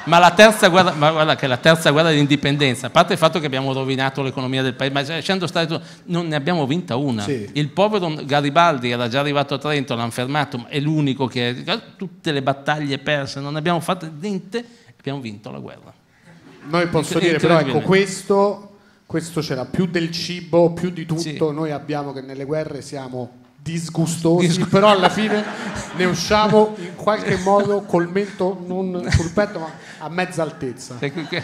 ma, la terza guerra, ma guarda che la terza guerra dell'indipendenza, a parte il fatto che abbiamo rovinato l'economia del paese, ma cioè, lasciando stare non ne abbiamo vinta una. Sì. Il povero Garibaldi era già arrivato a Trento, l'hanno fermato, è l'unico che. Tutte le battaglie perse, non abbiamo fatto niente, abbiamo vinto la guerra. Noi posso dire però ecco questo, questo c'era più del cibo, più di tutto, sì. noi abbiamo che nelle guerre siamo disgustosi, Disgust- però alla fine ne usciamo in qualche modo col mento non sul petto, ma a mezza altezza.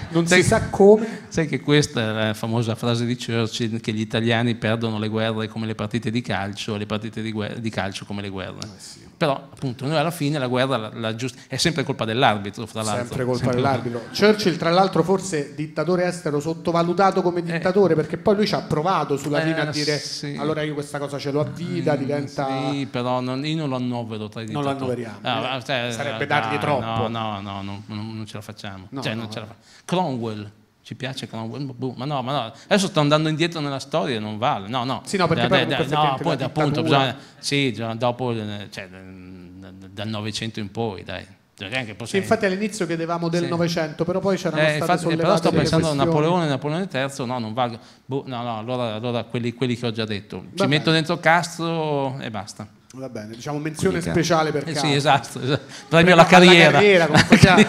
Non sai, si sa come. Sai che questa è la famosa frase di Churchill che gli italiani perdono le guerre come le partite di calcio e le partite di, guerra, di, calcio come le guerre. Eh sì. Però appunto noi alla fine la guerra la, la giust- è sempre colpa dell'arbitro, fra l'altro. Sempre colpa sempre dell'arbitro. Colpa. Churchill, tra l'altro, forse dittatore estero sottovalutato come eh. dittatore, eh. perché poi lui ci ha provato sulla fine eh, a dire sì. allora io questa cosa ce l'ho a vita, mm, diventa... Sì, però non, io non lo annovero tra i dittatori. Non lo annoveriamo. Ah, eh. cioè, sarebbe dargli troppo. No, no, no, no, non, ce la facciamo. No, cioè, no, ce la fa- Cromwell ci piace che non... Boh, ma no, ma no, adesso sto andando indietro nella storia, non vale, no, no. Sì, no, perché da, da, no, poi appunto bisogna, sì, dopo, cioè, dal Novecento in poi, dai. Cioè, sì, infatti all'inizio chiedevamo del Novecento, sì. però poi c'erano eh, infatti, eh, Però sto pensando a Napoleone, Napoleone III, no, non valgo. Boh, no, no, allora, allora quelli, quelli, che ho già detto. Ci Va metto dentro Castro e basta. Va bene, diciamo menzione Quindi, speciale per eh Carlo. Sì, esatto, esatto. premio alla carriera. carriera possiamo...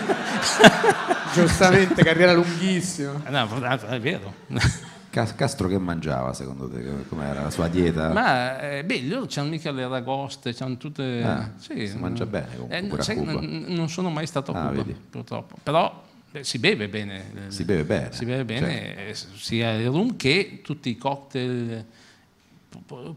Giustamente, carriera lunghissima. Eh, no, è vero. Castro che mangiava secondo te? Com'era la sua dieta? Ma eh, beh, loro c'hanno mica le ragoste, c'hanno tutte... Ah, sì, si mangia bene comunque, eh, sai, n- non sono mai stato a ah, vedi. purtroppo. Però beh, si beve bene. Eh, si beve bene. Si beve bene cioè. Eh, sia il rum che tutti i cocktail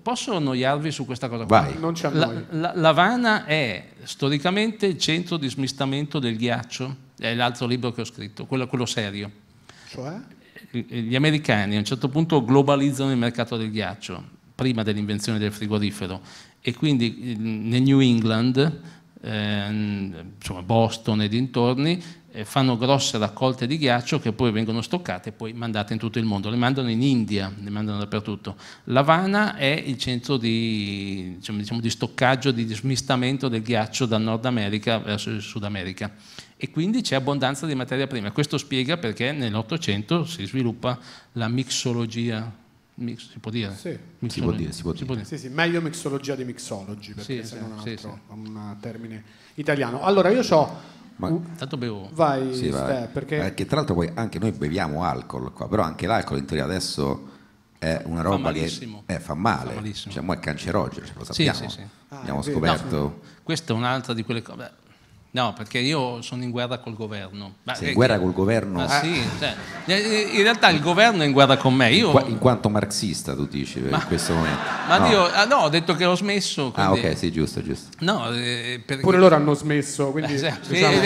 Posso annoiarvi su questa cosa qua? Vai. Non ci annoi. La, è storicamente il centro di smistamento del ghiaccio, è l'altro libro che ho scritto, quello, quello serio. Cioè? Gli americani a un certo punto globalizzano il mercato del ghiaccio, prima dell'invenzione del frigorifero, e quindi eh, nel New England, eh, insomma Boston e dintorni, eh, fanno grosse raccolte di ghiaccio che poi vengono stoccate e poi mandate in tutto il mondo. Le mandano in India, le mandano dappertutto. L'Havana è il centro di, diciamo, diciamo di stoccaggio, di smistamento del ghiaccio da Nord America verso il Sud America. E quindi c'è abbondanza di materia prima. Questo spiega perché nell'Ottocento si sviluppa la mixologia Mix, si può dire? Sì. Si può dire, si può si Può dire. Sì, sì, meglio mixologia di mixology, perché sì, se non altro, sì, un termine italiano. Allora, io ho ma mm. Tanto bevo. Vai, sì, Ste, perché... perché... Eh, tra l'altro poi anche noi beviamo alcol qua, però anche l'alcol in teoria adesso è una roba fa che eh, fa male, fa cioè, è cancerogeno, cioè, lo sappiamo, sì, sì, sì. Ah, abbiamo scoperto. No, questa è un'altra di quelle cose, No, perché io sono in guerra col governo. Ma Sei eh, in guerra che... col governo? Ah, sì, cioè, eh, in realtà il governo è in guerra con me. Io... In, qua, in quanto marxista tu dici ma, in questo momento? Ma no. Io, ah, no, ho detto che ho smesso. Ah, quindi... Ah ok, sì, giusto, giusto. No, eh, Pure loro hanno smesso, quindi... Eh, sì, diciamo,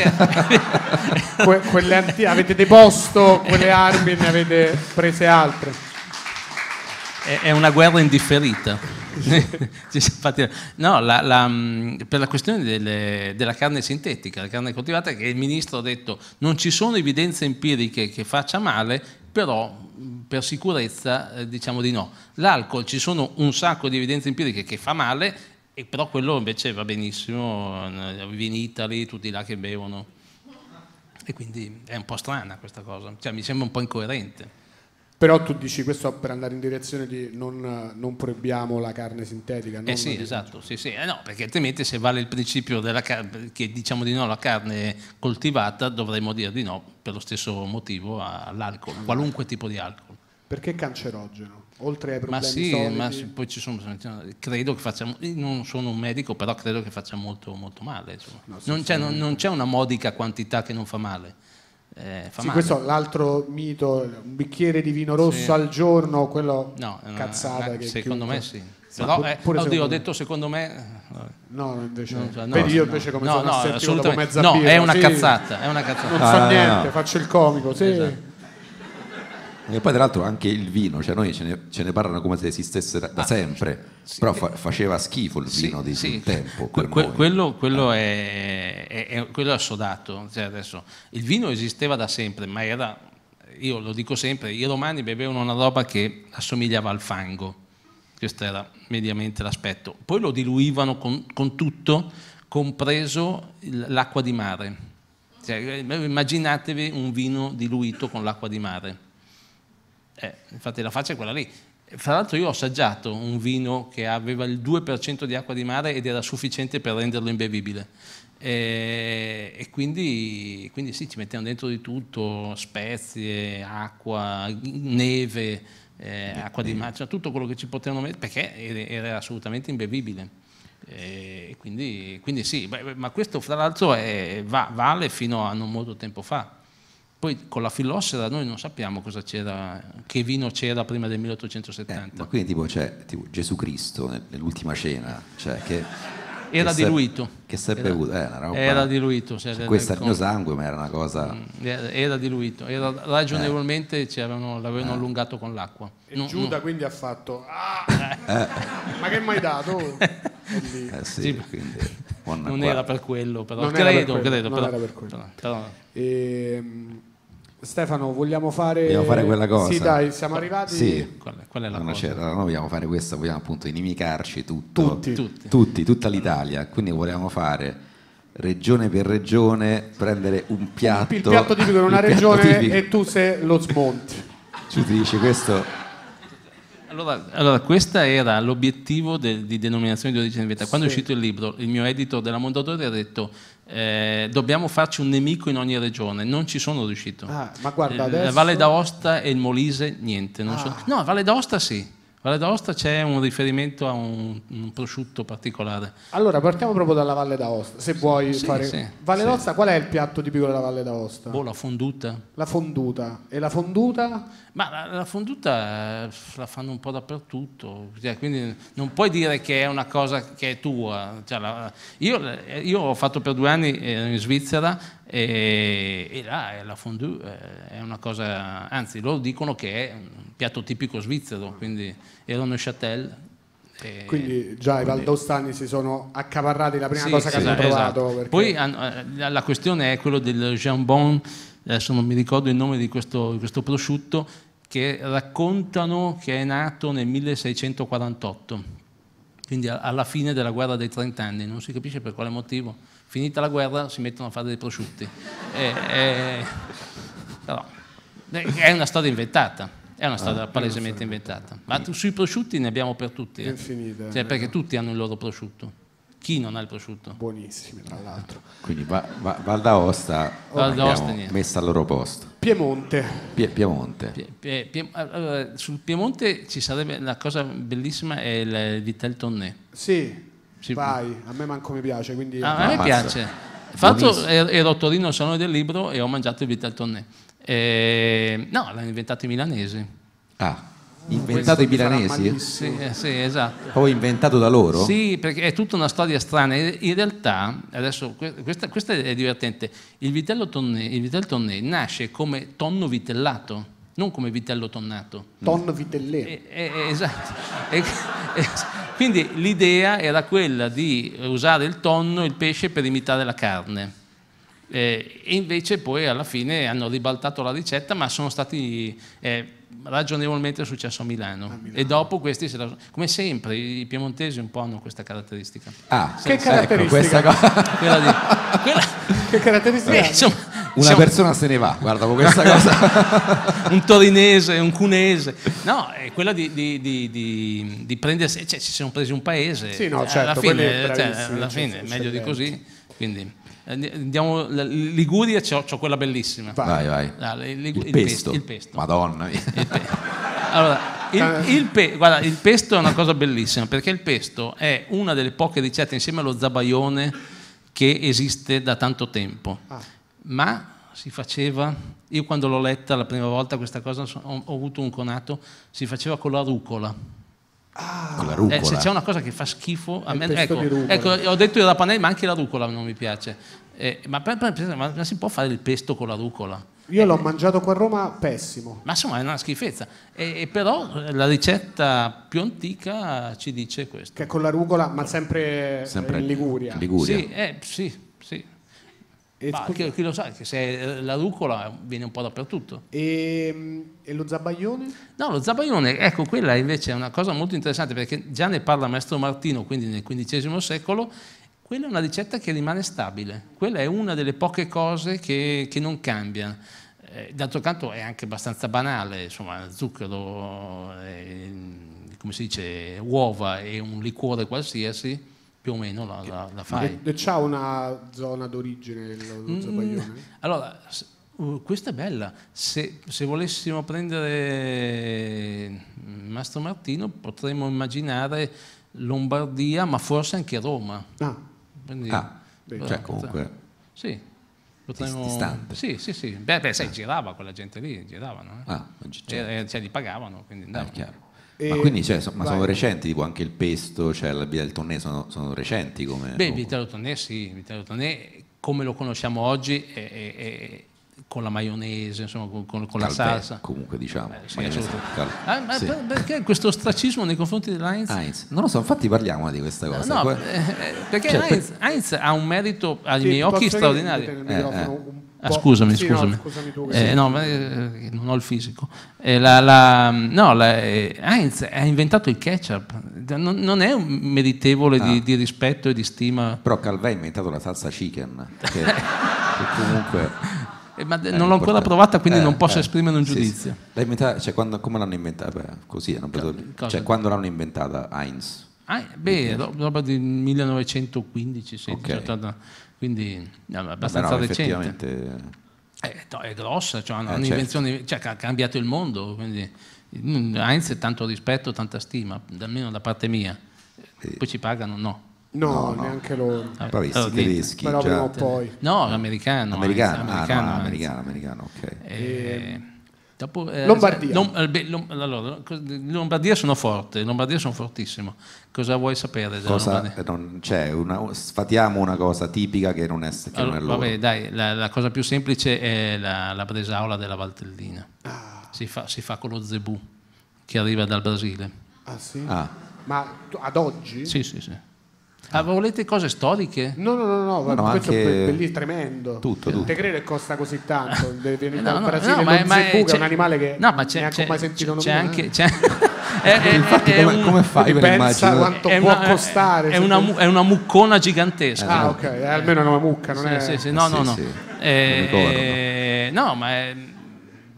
que- anti- avete deposto quelle armi e ne avete prese altre. È, è una guerra indifferita. no, la, la, mm, per la questione delle, della carne sintetica, la carne coltivata, che il ministro ha detto non ci sono evidenze empiriche che faccia male, però mm, per sicurezza eh, diciamo di no. L'alcol ci sono un sacco di evidenze empiriche che fa male, e però quello invece va benissimo, in Italy, tutti là che bevono. E quindi è un po' strana questa cosa, cioè, mi sembra un po' incoerente. Però tu dici questo per andare in direzione di non, non proibiamo la carne sintetica. Eh sì, esatto, sì, sì. Eh no, perché altrimenti se vale il principio car- che diciamo di no alla carne coltivata, dovremmo dire di no per lo stesso motivo all'alcol, ah, qualunque tipo di alcol. Perché cancerogeno? Oltre ai problemi ma sì, solidi... ma sì, poi ci sono, diciamo, credo che faccia, non sono un medico, però credo che faccia molto, molto male. No, non, c'è, non, non c'è una modica quantità che non fa male eh, sì, questo l'altro mito, un bicchiere di vino rosso sì. al giorno, quello no, cazzata. Eh, secondo me sì. Però, no, eh, oddio, ho detto secondo me... Eh, no, invece... No, no, io invece come no, sono no, assolutamente, No, è una, sì. cazzata, è una cazzata. Non so ah, niente, faccio il comico, sì. Esatto. E poi, tra l'altro, anche il vino, cioè noi ce ne, ce ne parlano come se esistesse da ah, sempre, sì, però fa, faceva schifo il vino sì, di sì. tempo. Que, quello, quello ah. è, è, è, quello assodato. Cioè adesso, il vino esisteva da sempre, ma era, io lo dico sempre, i romani bevevano una roba che assomigliava al fango, questo era mediamente l'aspetto. Poi lo diluivano con, con tutto, compreso l'acqua di mare. Cioè, eh, immaginatevi un vino diluito con l'acqua di mare eh, infatti la faccia è quella lì. Fra l'altro io ho assaggiato un vino che aveva il 2% di acqua di mare ed era sufficiente per renderlo imbevibile. E, eh, e quindi, quindi, sì, ci mettiamo dentro di tutto, spezie, acqua, neve, eh, acqua di mare, cioè tutto quello che ci potevano mettere, perché era assolutamente imbevibile. Eh, e quindi, quindi sì, ma questo fra l'altro è, va, vale fino a non molto tempo fa poi con la Fillossera noi non sappiamo cosa c'era, che vino c'era prima del 1870. Eh, ma quindi tipo c'è cioè, tipo, Gesù Cristo nell'ultima cena, cioè che, Era che diluito. Che si è bevuto, eh, roba, era diluito. Cioè, cioè, questo è il mio sangue, ma era una cosa... Mm, era, era diluito, era, ragionevolmente eh. l'avevano eh. allungato con l'acqua. E no, Giuda no. quindi ha fatto... Ah, eh. ma che mai hai dato? Eh, sì, sì. Quindi, non qua. era per quello, però. Non credo, per quello, credo. Però, per però, però. E, ehm, Stefano, vogliamo fare... Vogliamo fare quella cosa. Sì, dai, siamo arrivati... Sì, qual è, la non cosa? Certo, noi vogliamo fare questo, vogliamo appunto inimicarci tutto. Tutti. Tutti. Tutti, tutta l'Italia. Quindi vogliamo fare regione per regione, prendere un piatto... Il, il piatto tipico in una regione tipico. e tu se lo smonti. Ci dice questo allora, allora questo era l'obiettivo de, di denominazione di origine di vietnamita. Quando sì. è uscito il libro, il mio editor della Mondadori ha detto eh, dobbiamo farci un nemico in ogni regione, non ci sono riuscito. Ah, ma guarda, eh, adesso... La Valle d'Aosta e il Molise, niente. Ah. So. No, Valle d'Aosta sì. Valle d'Aosta c'è un riferimento a un, un, prosciutto particolare. Allora, partiamo proprio dalla Valle d'Aosta, se sì, vuoi sì, fare... Sì, Valle d'Aosta, qual è il piatto tipico della Valle d'Aosta? Boh, la fonduta. La fonduta. E la fonduta? Ma la, la fonduta eh, la fanno un po' dappertutto, cioè, quindi non puoi dire che è una cosa che è tua. Cioè, la, io, eh, io, ho fatto per due anni, eh, in Svizzera, e, e là eh, la fondue eh, è una cosa, anzi loro dicono che è un piatto tipico svizzero, quindi era uno Châtel e quindi già i valdostani si sono accaparrati la prima sì, cosa che sì, hanno esatto. Perché... Poi eh, la questione è quello del jambon, adesso non mi ricordo il nome di questo, di questo prosciutto, che raccontano che è nato nel 1648, quindi alla fine della guerra dei trent'anni, non si capisce per quale motivo Finita la guerra si mettono a fare dei prosciutti. E, e, però, è una storia inventata. È una storia ah, palesemente inventata. Ma sui prosciutti ne abbiamo per tutti. Eh. Infinita. Cioè, eh. perché tutti hanno il loro prosciutto. Chi non ha il prosciutto? Buonissimi, tra l'altro. Quindi va, va, Val d'Aosta Val d'Aosta messa al loro posto. Piemonte. Pie, Piemonte. Pie, pie, pie, allora, sul Piemonte ci sarebbe la cosa bellissima è il Vitel Tonné. Sì. Ci... Vai, a me manco mi piace, quindi... Ah, a me piace. Fatto, ero Torino sono del Libro e ho mangiato il Vital Tonné. E... No, l'hanno inventato i milanesi. Ah, inventato i milanesi? Sì, eh, sì, esatto. Poi inventato da loro? Sì, perché è tutta una storia strana. In realtà, adesso, questa, questa è divertente, il vitello tonné, il vitello tonné nasce come tonno vitellato non come vitello tonnato. Tonno vitellero. Eh, eh, eh, esatto. quindi l'idea era quella di usare il tonno, e il pesce, per imitare la carne. Eh, invece poi alla fine hanno ribaltato la ricetta, ma sono stati eh, ragionevolmente successo a Milano. a Milano. E dopo questi, come sempre, i piemontesi un po' hanno questa caratteristica. Ah, Senza... che ecco, caratteristica? Ecco, questa... quella di... quella... Che caratteristica? Beh, insomma, una siamo... persona se ne va, guarda con questa cosa. un torinese, un cunese. No, è quella di, di, di, di prendersi, cioè ci siamo presi un paese. Sì, no, certo, alla fine, cioè, alla fine certo, meglio certo. di così. Quindi eh, andiamo Liguria c'ho, c'ho, quella bellissima vai vai ah, Ligu- il, pesto. il, pesto. il pesto madonna il pesto. allora il, eh. il, pe- guarda, il, pesto è una cosa bellissima perché il pesto è una delle poche ricette insieme allo zabaione che esiste da tanto tempo ah ma si faceva, io quando l'ho letta la prima volta questa cosa ho, ho avuto un conato, si faceva con la rucola. Ah, con la rucola. Eh, se c'è una cosa che fa schifo, a me, ecco, ecco, ho detto io la panella, ma anche la rucola non mi piace. Eh, ma, per, per, ma, ma si può fare il pesto con la rucola? Io l'ho mangiato qua a Roma pessimo. Ma insomma è una schifezza. E, e però la ricetta più antica ci dice questo. Che con la rucola, ma sempre, sempre in Liguria. Liguria. Sì, eh, sì, sì. E Ma chi, chi, lo sa, che se eh, la rucola viene un po' dappertutto. E, ehm, e, lo zabaglione? No, lo zabaglione, ecco, quella invece è una cosa molto interessante perché già ne parla Maestro Martino, quindi nel XV secolo, quella è una ricetta che rimane stabile, quella è una delle poche cose che, che non cambia. Eh, d'altro canto è anche abbastanza banale, insomma, zucchero, eh, come si dice, uova e un liquore qualsiasi più o meno la, la, la fai. E, e c'ha una zona d'origine lo, lo Mm, allora, uh, questa è bella. Se, se, volessimo prendere mm, Mastro Martino potremmo immaginare Lombardia, ma forse anche Roma. Ah, Quindi, ah beh, cioè comunque... Sì. Potremmo... Sì, sì, sì. Beh, beh sai, ah. girava quella gente lì, giravano. Eh. Ah, non c'era. Cioè, li pagavano, quindi eh, andavano. Ah, e ma quindi cioè, ma sono recenti, tipo anche il pesto, cioè la vita del tonnè sono, sono, recenti come... Beh, vitello tonnè sì, vitello tonnè come lo conosciamo oggi è, è, è con la maionese, insomma, con, con Calvè, la salsa. Comunque diciamo. Eh, sì, cal... ah, ma sì. perché questo ostracismo nei confronti dell'Ainz? Heinz. Non lo so, infatti parliamo di questa cosa. No, no eh, eh, perché cioè, Heinz, per... Heinz, ha un merito ai sì, miei occhi straordinario. Eh, eh. Un Ah, scusami, sì, scusami. No, scusami tu, eh, no, ma, eh, non ho il fisico. Eh, la, la, no, la, eh, Heinz ha inventato il ketchup. Non, non è meritevole ah. di, di, rispetto e di stima. Però Calvè ha inventato la salsa chicken. Che, che comunque. Eh, ma non l'ho ancora provata, quindi eh, non posso esprimere un giudizio. Sì, sì. Cioè, quando, come l'hanno inventata? Beh, così, hanno preso, cioè, quando l'hanno inventata Heinz? Ah, beh, roba del 1915, sì, okay. Quindi no, abbastanza no, recente. Eh, è, grossa, cioè, eh, un'invenzione, certo. cioè, ha cambiato il mondo. Quindi, mm, Heinz tanto rispetto, tanta stima, almeno da parte mia. Poi ci pagano? No. No, no, neanche no. loro. Ah, Vabbè, allora, tedeschi. Però già... poi. No, l'americano. Americano, eh, ah, Heinz, americano, ah, americano, americano, ok. E... Eh, e aspetta. Eh, Pure, Lombardia. Eh, beh, Lom, allora, Lombardia sono forte, Lombardia sono fortissimo. Cosa vuoi sapere? Cosa, non c'è cioè, una, sfatiamo una cosa tipica che non è, che allora, non è Vabbè, dai, la, la, cosa più semplice è la, la bresaola della Valtellina. Ah. Si, fa, si, fa, con lo zebù che arriva dal Brasile. Ah sì? Ah. Ma ad oggi? Sì, sì, sì. Ah, volete cose storiche? No, no, no, no, no questo è be- tremendo. Tutto, tutto. Te credo che costa così tanto. Viene no, no, Brasile, no, ma, è, ma è, è un animale che no, ma c'è, neanche c'è, mai sentito c'è, anche, c'è... è, è, Infatti, è come, un, come fai per immaginare? quanto è una, può costare. È una, mu- è una muccona gigantesca. Ah, ok, eh, almeno è una mucca, non sì, è... Sì, sì, no, no, no. Eh, eh, no, ma è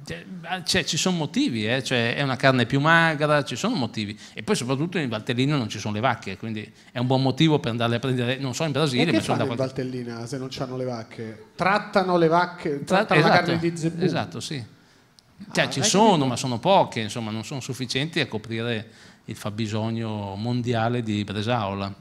cioè, cioè, ci sono motivi, eh? cioè, è una carne più magra, ci sono motivi. E poi soprattutto in Valtellina non ci sono le vacche, quindi è un buon motivo per andare a prendere, non so in Brasile, ma sono da qualche... in Valtellina se non hanno le vacche? Trattano le vacche, Tra... trattano esatto, la carne di esatto, zebù. Esatto, sì. Cioè, ah, ci sono, ma sono poche, insomma, non sono sufficienti a coprire il fabbisogno mondiale di Bresaola.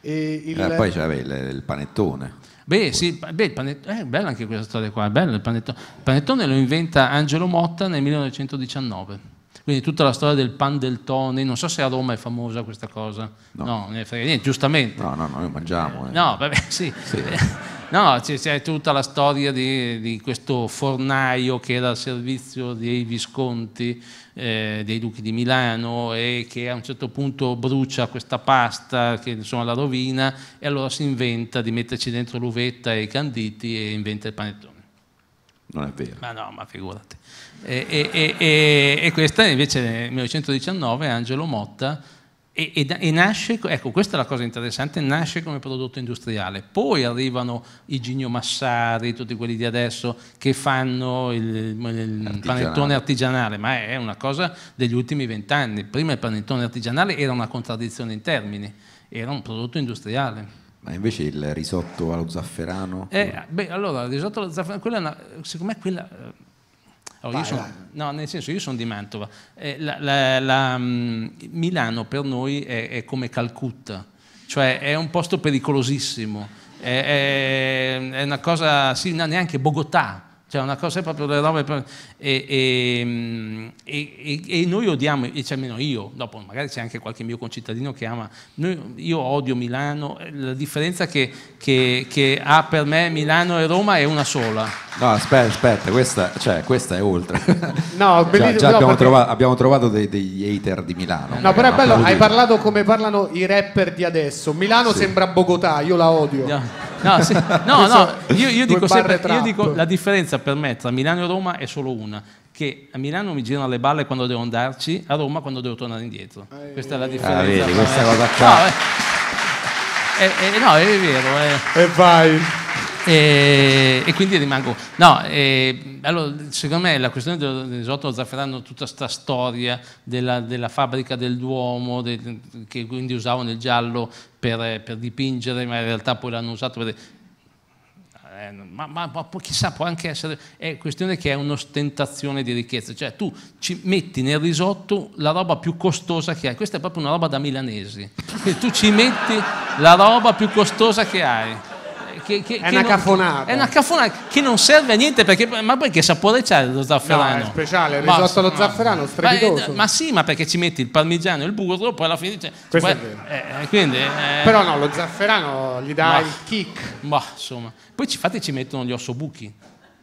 E il... eh, poi c'è il panettone. Beh, sì, beh, il panettone, eh, bella anche questa storia qua, bello il panettone. Il panettone lo inventa Angelo Motta nel 1919. Quindi tutta la storia del pan del Tony, non so se a Roma è famosa questa cosa. No, no ne frega niente, giustamente. No, no, noi mangiamo. Eh. No, vabbè, sì. sì. No, c'è, c'è tutta la storia di, di, questo fornaio che era al servizio dei Visconti, eh, dei Duchi di Milano e che a un certo punto brucia questa pasta che insomma la rovina e allora si inventa di metterci dentro l'uvetta e i canditi e inventa il panettone. Non è vero. Ma no, ma figurati. E, e, e, e questa invece nel 1919 Angelo Motta e, e, e, nasce, ecco questa è la cosa interessante, nasce come prodotto industriale. Poi arrivano i Gigno Massari, tutti quelli di adesso che fanno il, il artigianale. panettone artigianale, ma è una cosa degli ultimi vent'anni. Prima il panettone artigianale era una contraddizione in termini, era un prodotto industriale. Ma invece il risotto allo zafferano? Eh, beh, allora, il risotto allo zafferano, quella è una, secondo me quella, allora, oh, Vai, son, no, nel senso, io sono di Mantova. Eh, la, la, la, mm, Milano per noi è, è, come Calcutta, cioè è un posto pericolosissimo. È, è, è una cosa, sì, no, neanche Bogotà cioè una cosa è proprio delle robe... E, mm, e, e, e, noi odiamo, e cioè almeno io, dopo magari c'è anche qualche mio concittadino che ama, noi, io odio Milano, eh, la differenza che, che, che, ha per me Milano e Roma è una sola. No, aspetta, aspetta, questa, cioè, questa è oltre. No, già, cioè, già no, abbiamo, perché... trovato, abbiamo, trovato, dei, degli hater di Milano. No, però è bello, hai parlato come parlano i rapper di adesso. Milano sì. sembra Bogotà, io la odio. No. No, sì, no, no io, io, dico sempre, io dico la differenza per me tra Milano e Roma è solo una, che a Milano mi girano le balle quando devo andarci, a Roma quando devo tornare indietro. Eh, questa è la differenza. Ah, vedi, questa cosa qua. No, è, eh. è, eh, eh, no, è vero. E vai. E, e quindi rimango... No, e, allora, secondo me la questione del risotto zafferano, tutta questa storia della, della, fabbrica del Duomo, de, che quindi usavano il giallo per, per, dipingere, ma in realtà poi l'hanno usato per... Eh, ma, ma, ma chissà, può anche essere, è questione che è un'ostentazione di ricchezza, cioè tu ci metti nel risotto la roba più costosa che hai, questa è proprio una roba da milanesi, tu ci metti la roba più costosa che hai. Che, che, è che una non, cafonata. È una cafonata che non serve a niente perché, ma che sapore c'è lo zafferano? No, è speciale, il risotto allo zafferano, strepitoso. Ma, ma, sì, ma perché ci metti il parmigiano e il burro, poi alla fine c'è. Questo poi, è vero. Eh, eh, quindi, eh, Però no, lo zafferano gli dà ma, il kick. Ma insomma, poi ci, infatti ci mettono gli ossobuchi.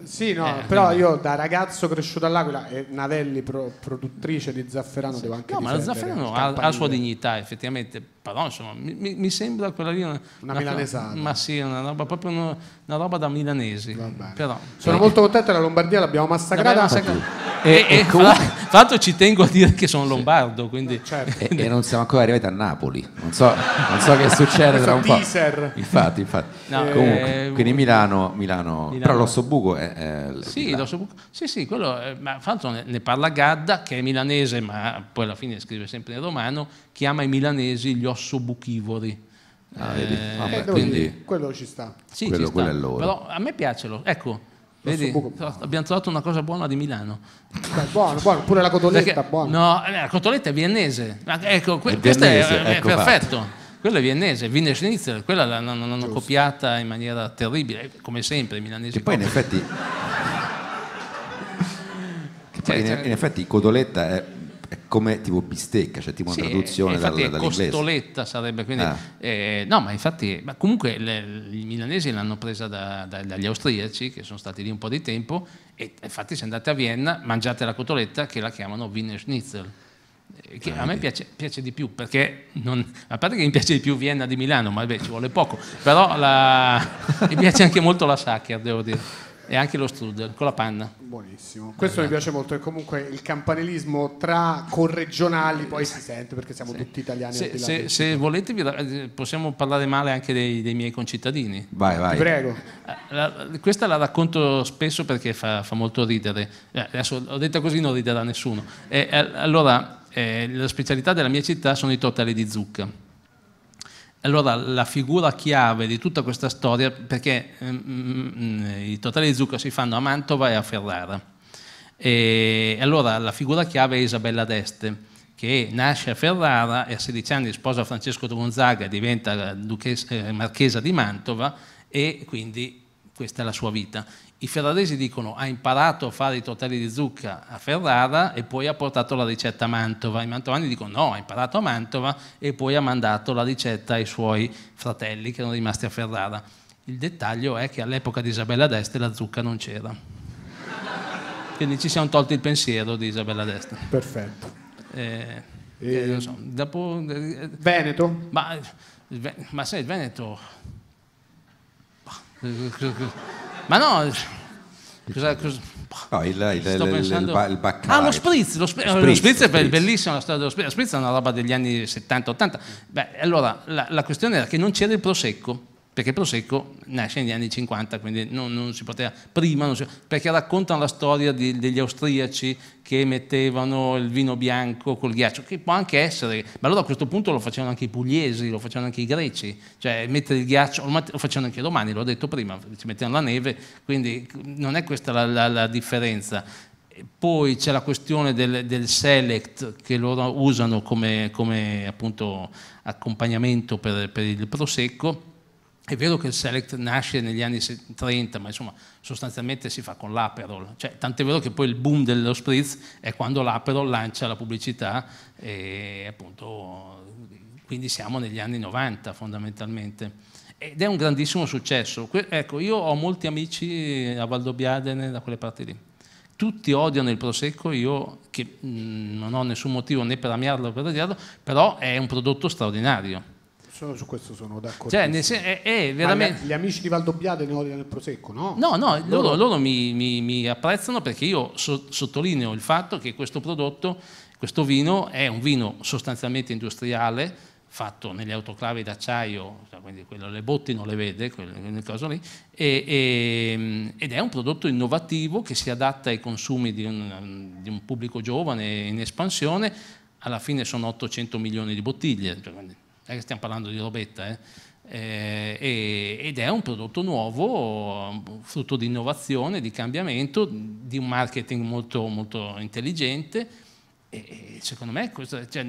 Sì, no, eh, però io da ragazzo cresciuto all'Aquila e Navelli pro, produttrice di Zafferano sì. devo anche No, ma Zafferano ha, la sua dignità, effettivamente, però insomma, mi, mi sembra quella lì una, una milanesata. ma sì, una roba proprio una, una roba da milanesi. Però, sono eh. molto contento la Lombardia l'abbiamo massacrata. massacrata. E, e, e fra, fra ci tengo a dire che sono sì. lombardo, quindi... Certo. E, non siamo ancora arrivati a Napoli. Non so, non so che succede tra un po'. Infatti, infatti. No, eh, quindi Milano, Milano, Milano, però buco. è eh, sì, Buc- sì, sì, quello, eh, ma fatto ne, ne, parla Gadda, che è milanese, ma poi alla fine scrive sempre in romano, chiama i milanesi gli ossobuchivori. Ah, eh, ah, beh, quindi, quello ci sta. Sì, quello, ci sta. Quello Però a me piace, lo, ecco, Vedi, abbiamo trovato una cosa buona di Milano. Beh, buono, buono, pure la cotoletta, Perché, No, eh, la cotoletta è viennese. Ecco, que- è viennese, questa è, ecco è perfetto. Fatto quella è viennese, Wiener Schnitzel, quella l'hanno, copiata in maniera terribile, come sempre i milanesi. E poi in effetti... cioè, in, in effetti codoletta è è come tipo bistecca, cioè tipo una sì, traduzione dal, dall'inglese. Costoletta sarebbe, quindi... Ah. Eh, no, ma infatti, ma comunque le, i milanesi l'hanno presa da, da, dagli austriaci, che sono stati lì un po' di tempo, e infatti se andate a Vienna mangiate la cotoletta che la chiamano Wiener Schnitzel che a me piace, piace di più perché non, a parte che mi piace di più Vienna di Milano ma beh, ci vuole poco però la, mi piace anche molto la Sacher devo dire e anche lo strudel con la panna buonissimo questo esatto. mi piace molto e comunque il campanilismo tra corregionali poi si sente perché siamo sì. tutti italiani se, se, se, volete eh, possiamo parlare male anche dei, dei miei concittadini vai vai Ti prego la, questa la racconto spesso perché fa, fa molto ridere eh, adesso ho detto così non riderà nessuno e, eh, allora eh, la specialità della mia città sono i totali di zucca. Allora la figura chiave di tutta questa storia, perché ehm, mm, i totali di zucca si fanno a Mantova e a Ferrara, e allora la figura chiave è Isabella d'Este, che nasce a Ferrara e a 16 anni sposa Francesco Gonzaga e diventa duchessa, eh, marchesa di Mantova e quindi questa è la sua vita. I ferraresi dicono ha imparato a fare i tortelli di zucca a Ferrara e poi ha portato la ricetta a Mantova. I mantovani dicono no, ha imparato a Mantova e poi ha mandato la ricetta ai suoi fratelli che erano rimasti a Ferrara. Il dettaglio è che all'epoca di Isabella d'Este la zucca non c'era. Quindi ci siamo tolti il pensiero di Isabella d'Este. Perfetto. Eh, e... eh, so, dopo, eh, Veneto? Ma, eh, ma sai, il Veneto... Eh, eh, ma no, cosa, cosa, No, il, il, pensando... il, il baccare. Ah, lo spritz, lo, sp- spritz, lo spritz, è bellissimo la storia dello spritz, lo spritz è una roba degli anni 70-80. Beh, allora la, la, questione era che non c'era il prosecco perché Prosecco nasce negli anni 50, quindi non, non si poteva, prima si, perché raccontano la storia di, degli austriaci che mettevano il vino bianco col ghiaccio, che può anche essere, ma allora a questo punto lo facevano anche i pugliesi, lo facevano anche i greci, cioè mettere il ghiaccio, lo facevano anche i romani, l'ho detto prima, ci mettevano la neve, quindi non è questa la, la, la differenza. Poi c'è la questione del, del, select che loro usano come, come accompagnamento per, per il prosecco è vero che il Select nasce negli anni 30, ma insomma sostanzialmente si fa con l'Aperol. Cioè, tant'è vero che poi il boom dello spritz è quando l'Aperol lancia la pubblicità e appunto quindi siamo negli anni 90 fondamentalmente. Ed è un grandissimo successo. Ecco, io ho molti amici eh, a Valdobbiadene, da quelle parti lì. Tutti odiano il prosecco, io che mm, non ho nessun motivo né per amiarlo né per odiarlo, però è un prodotto straordinario Solo su questo sono d'accordo. Cioè, è, è eh, eh, veramente... gli, gli, amici di Valdobbiate ne odiano il prosecco, no? No, no, loro, loro mi, mi, mi, apprezzano perché io so, sottolineo il fatto che questo prodotto, questo vino, è un vino sostanzialmente industriale, fatto nelle autoclavi d'acciaio, cioè, quindi quello, le botti non le vede, quel caso lì, e, e, ed è un prodotto innovativo che si adatta ai consumi di un, di un pubblico giovane in espansione, alla fine sono 800 milioni di bottiglie cioè, è che stiamo parlando di robetta, eh? Eh, ed è un prodotto nuovo, frutto di innovazione, di cambiamento, di un marketing molto, molto intelligente e, secondo me questo, cioè,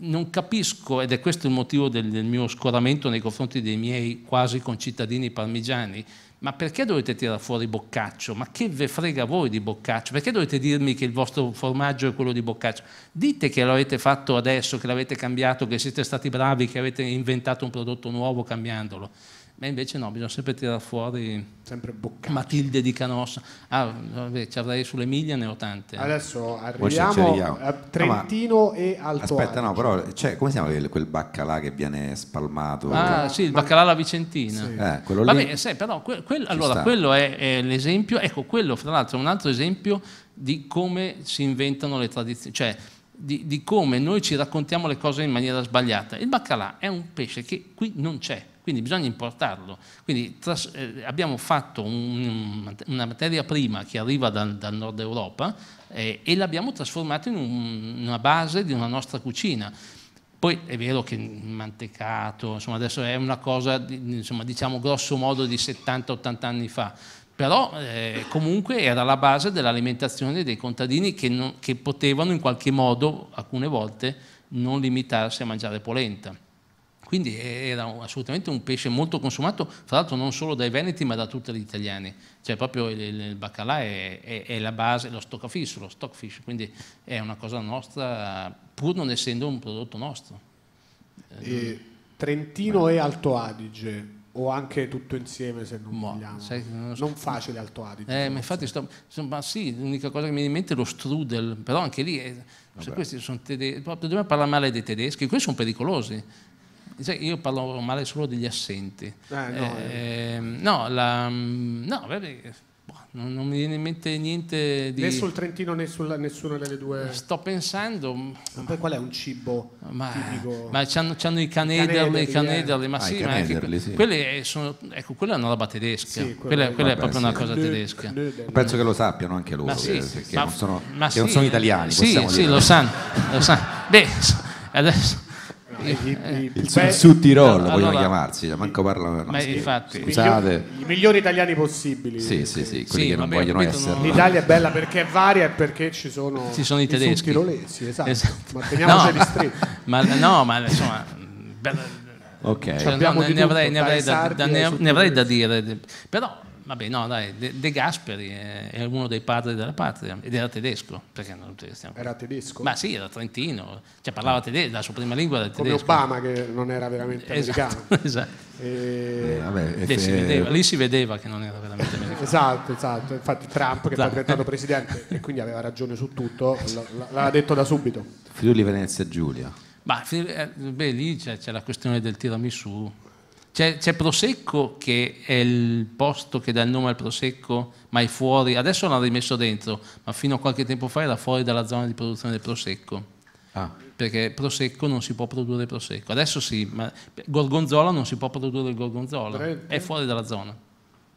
non capisco, ed è questo il motivo del, del mio scoramento nei confronti dei miei quasi concittadini parmigiani, ma perché dovete tirare fuori Boccaccio? Ma che ve frega voi di Boccaccio? Perché dovete dirmi che il vostro formaggio è quello di Boccaccio? Dite che l'avete fatto adesso, che l'avete cambiato, che siete stati bravi, che avete inventato un prodotto nuovo cambiandolo. Beh, invece no, bisogna sempre tirare fuori sempre Matilde di Canossa. Ah, vabbè, ci avrei sull'Emilia ne ho tante. Adesso arriviamo a Trentino no, e Alto Aspetta, Adige. no, però cioè, come si chiama quel baccalà che viene spalmato? Ah, eh? sì, il baccalà alla Vicentina. Sì. Eh, quello lì. Vabbè, sai, però que- quel, allora quello è, è, l'esempio, ecco, quello fra l'altro è un altro esempio di come si inventano le tradizioni, cioè di, di come noi ci raccontiamo le cose in maniera sbagliata. Il baccalà è un pesce che qui non c'è quindi bisogna importarlo. Quindi tras- eh, abbiamo fatto un, una materia prima che arriva dal, dal nord Europa eh, e l'abbiamo trasformata in un, una base di una nostra cucina. Poi è vero che il mantecato, insomma, adesso è una cosa, insomma, diciamo grosso modo di 70-80 anni fa, però eh, comunque era la base dell'alimentazione dei contadini che, non, che potevano in qualche modo, alcune volte, non limitarsi a mangiare polenta. Quindi era assolutamente un pesce molto consumato, fra l'altro non solo dai veneti ma da tutti gli italiani. Cioè proprio il, il baccalà è, è, è, la base, lo stockfish, lo stockfish, quindi è una cosa nostra pur non essendo un prodotto nostro. E eh, Trentino ma... e Alto Adige, o anche tutto insieme se non Mo, boh, vogliamo. Sai, non, non, facile Alto Adige. Eh, ma infatti sto, ma sì, l'unica cosa che mi viene in mente è lo strudel, però anche lì eh, è, questi sono tedeschi, dobbiamo parlare male dei tedeschi, questi sono pericolosi io parlo male solo degli assenti. Eh, no, eh, eh. Ehm, no, la, mm, no vabbè, boh, non, non, mi viene in mente niente di... Né sul Trentino né su nessuna delle due... Sto pensando... Ma poi qual è un cibo ma, tipico? Ma c'hanno, c'hanno i canederli, i canederli, eh. ma ah, sì, ma anche, sì. Quelle sono, ecco, quella è una roba tedesca, sì, quella, quella, quella vabbè, è proprio sì. una cosa tedesca. Penso che lo sappiano anche loro, ma sì, perché eh, ma, non, sono, non sono italiani, Sì, sì, lo sanno, lo sanno. Beh, adesso i, i, eh, il Sud, Tirol Tirolo allora, vogliono chiamarsi, manco parlano ma infatti, Scusate. I migliori italiani possibili. Sì, sì, sì, quelli sì, che non vogliono essere. L'Italia è bella perché è varia e perché ci sono, ci sono i tedeschi. tirolesi, esatto. esatto. Manteniamoci no, ristretti. Ma, no, ma insomma... Bella, Ok, cioè, no, ne, avrei, ne avrei, da, da, ne avrei da dire, però Vabbè, no, dai, De, De Gasperi è uno dei padri della patria ed era tedesco. Non, era tedesco? Ma sì, era trentino, cioè parlava tedesco, la sua prima lingua era tedesco. Come Obama che non era veramente esatto, americano. Esatto. E... Eh, vabbè, lì, si vedeva, lì, si vedeva, che non era veramente americano. esatto, esatto. Infatti Trump che è esatto. diventato presidente e quindi aveva ragione su tutto, l'ha detto da subito. Friuli Venezia Giulia. Eh, beh, lì c'è, c'è la questione del tiramisù c'è, c'è, Prosecco che è il posto che dà il nome al Prosecco, ma è fuori, adesso l'hanno rimesso dentro, ma fino a qualche tempo fa era fuori dalla zona di produzione del Prosecco. Ah. Perché Prosecco non si può produrre Prosecco. Adesso sì, ma Gorgonzola non si può produrre il Gorgonzola, Prende. è fuori dalla zona.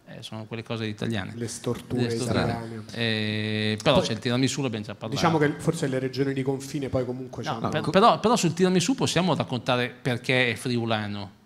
Eh, sono quelle cose italiane. Le storture, italiane. Eh, però poi, c'è il tiramisù, l'abbiamo già parlato. Diciamo che forse le regioni di confine poi comunque... No, per, però, però sul tiramisù possiamo raccontare perché è friulano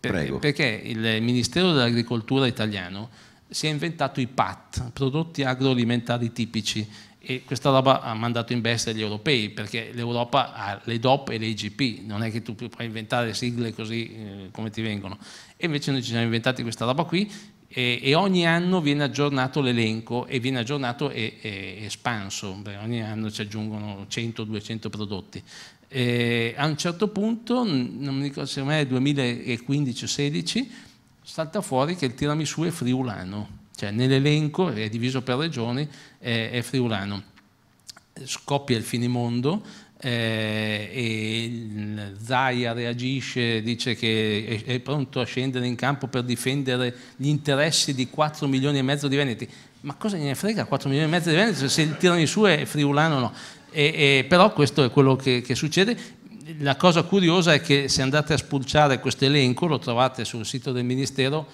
per, perché il Ministero dell'Agricoltura italiano si è inventato i PAT, prodotti agroalimentari tipici, e questa roba ha mandato in bestia gli europei, perché l'Europa ha le DOP e le IGP, non è che tu puoi inventare sigle così eh, come ti vengono. E invece noi ci siamo inventati questa roba qui e, e ogni anno viene aggiornato l'elenco e viene aggiornato e, e espanso, ogni anno ci aggiungono 100-200 prodotti. E a un certo punto, non mi ricordo se mai 2015 o 2016, salta fuori che il tiramisù è friulano, cioè nell'elenco è diviso per regioni, è, è friulano. Scoppia il finimondo, eh, e Zaia reagisce, dice che è, è, pronto a scendere in campo per difendere gli interessi di 4 milioni e mezzo di veneti. Ma cosa ne frega 4 milioni e mezzo di veneti se il tirano su è friulano o no? E, e, però questo è quello che, che succede. La cosa curiosa è che se andate a spulciare questo elenco, lo trovate sul sito del Ministero,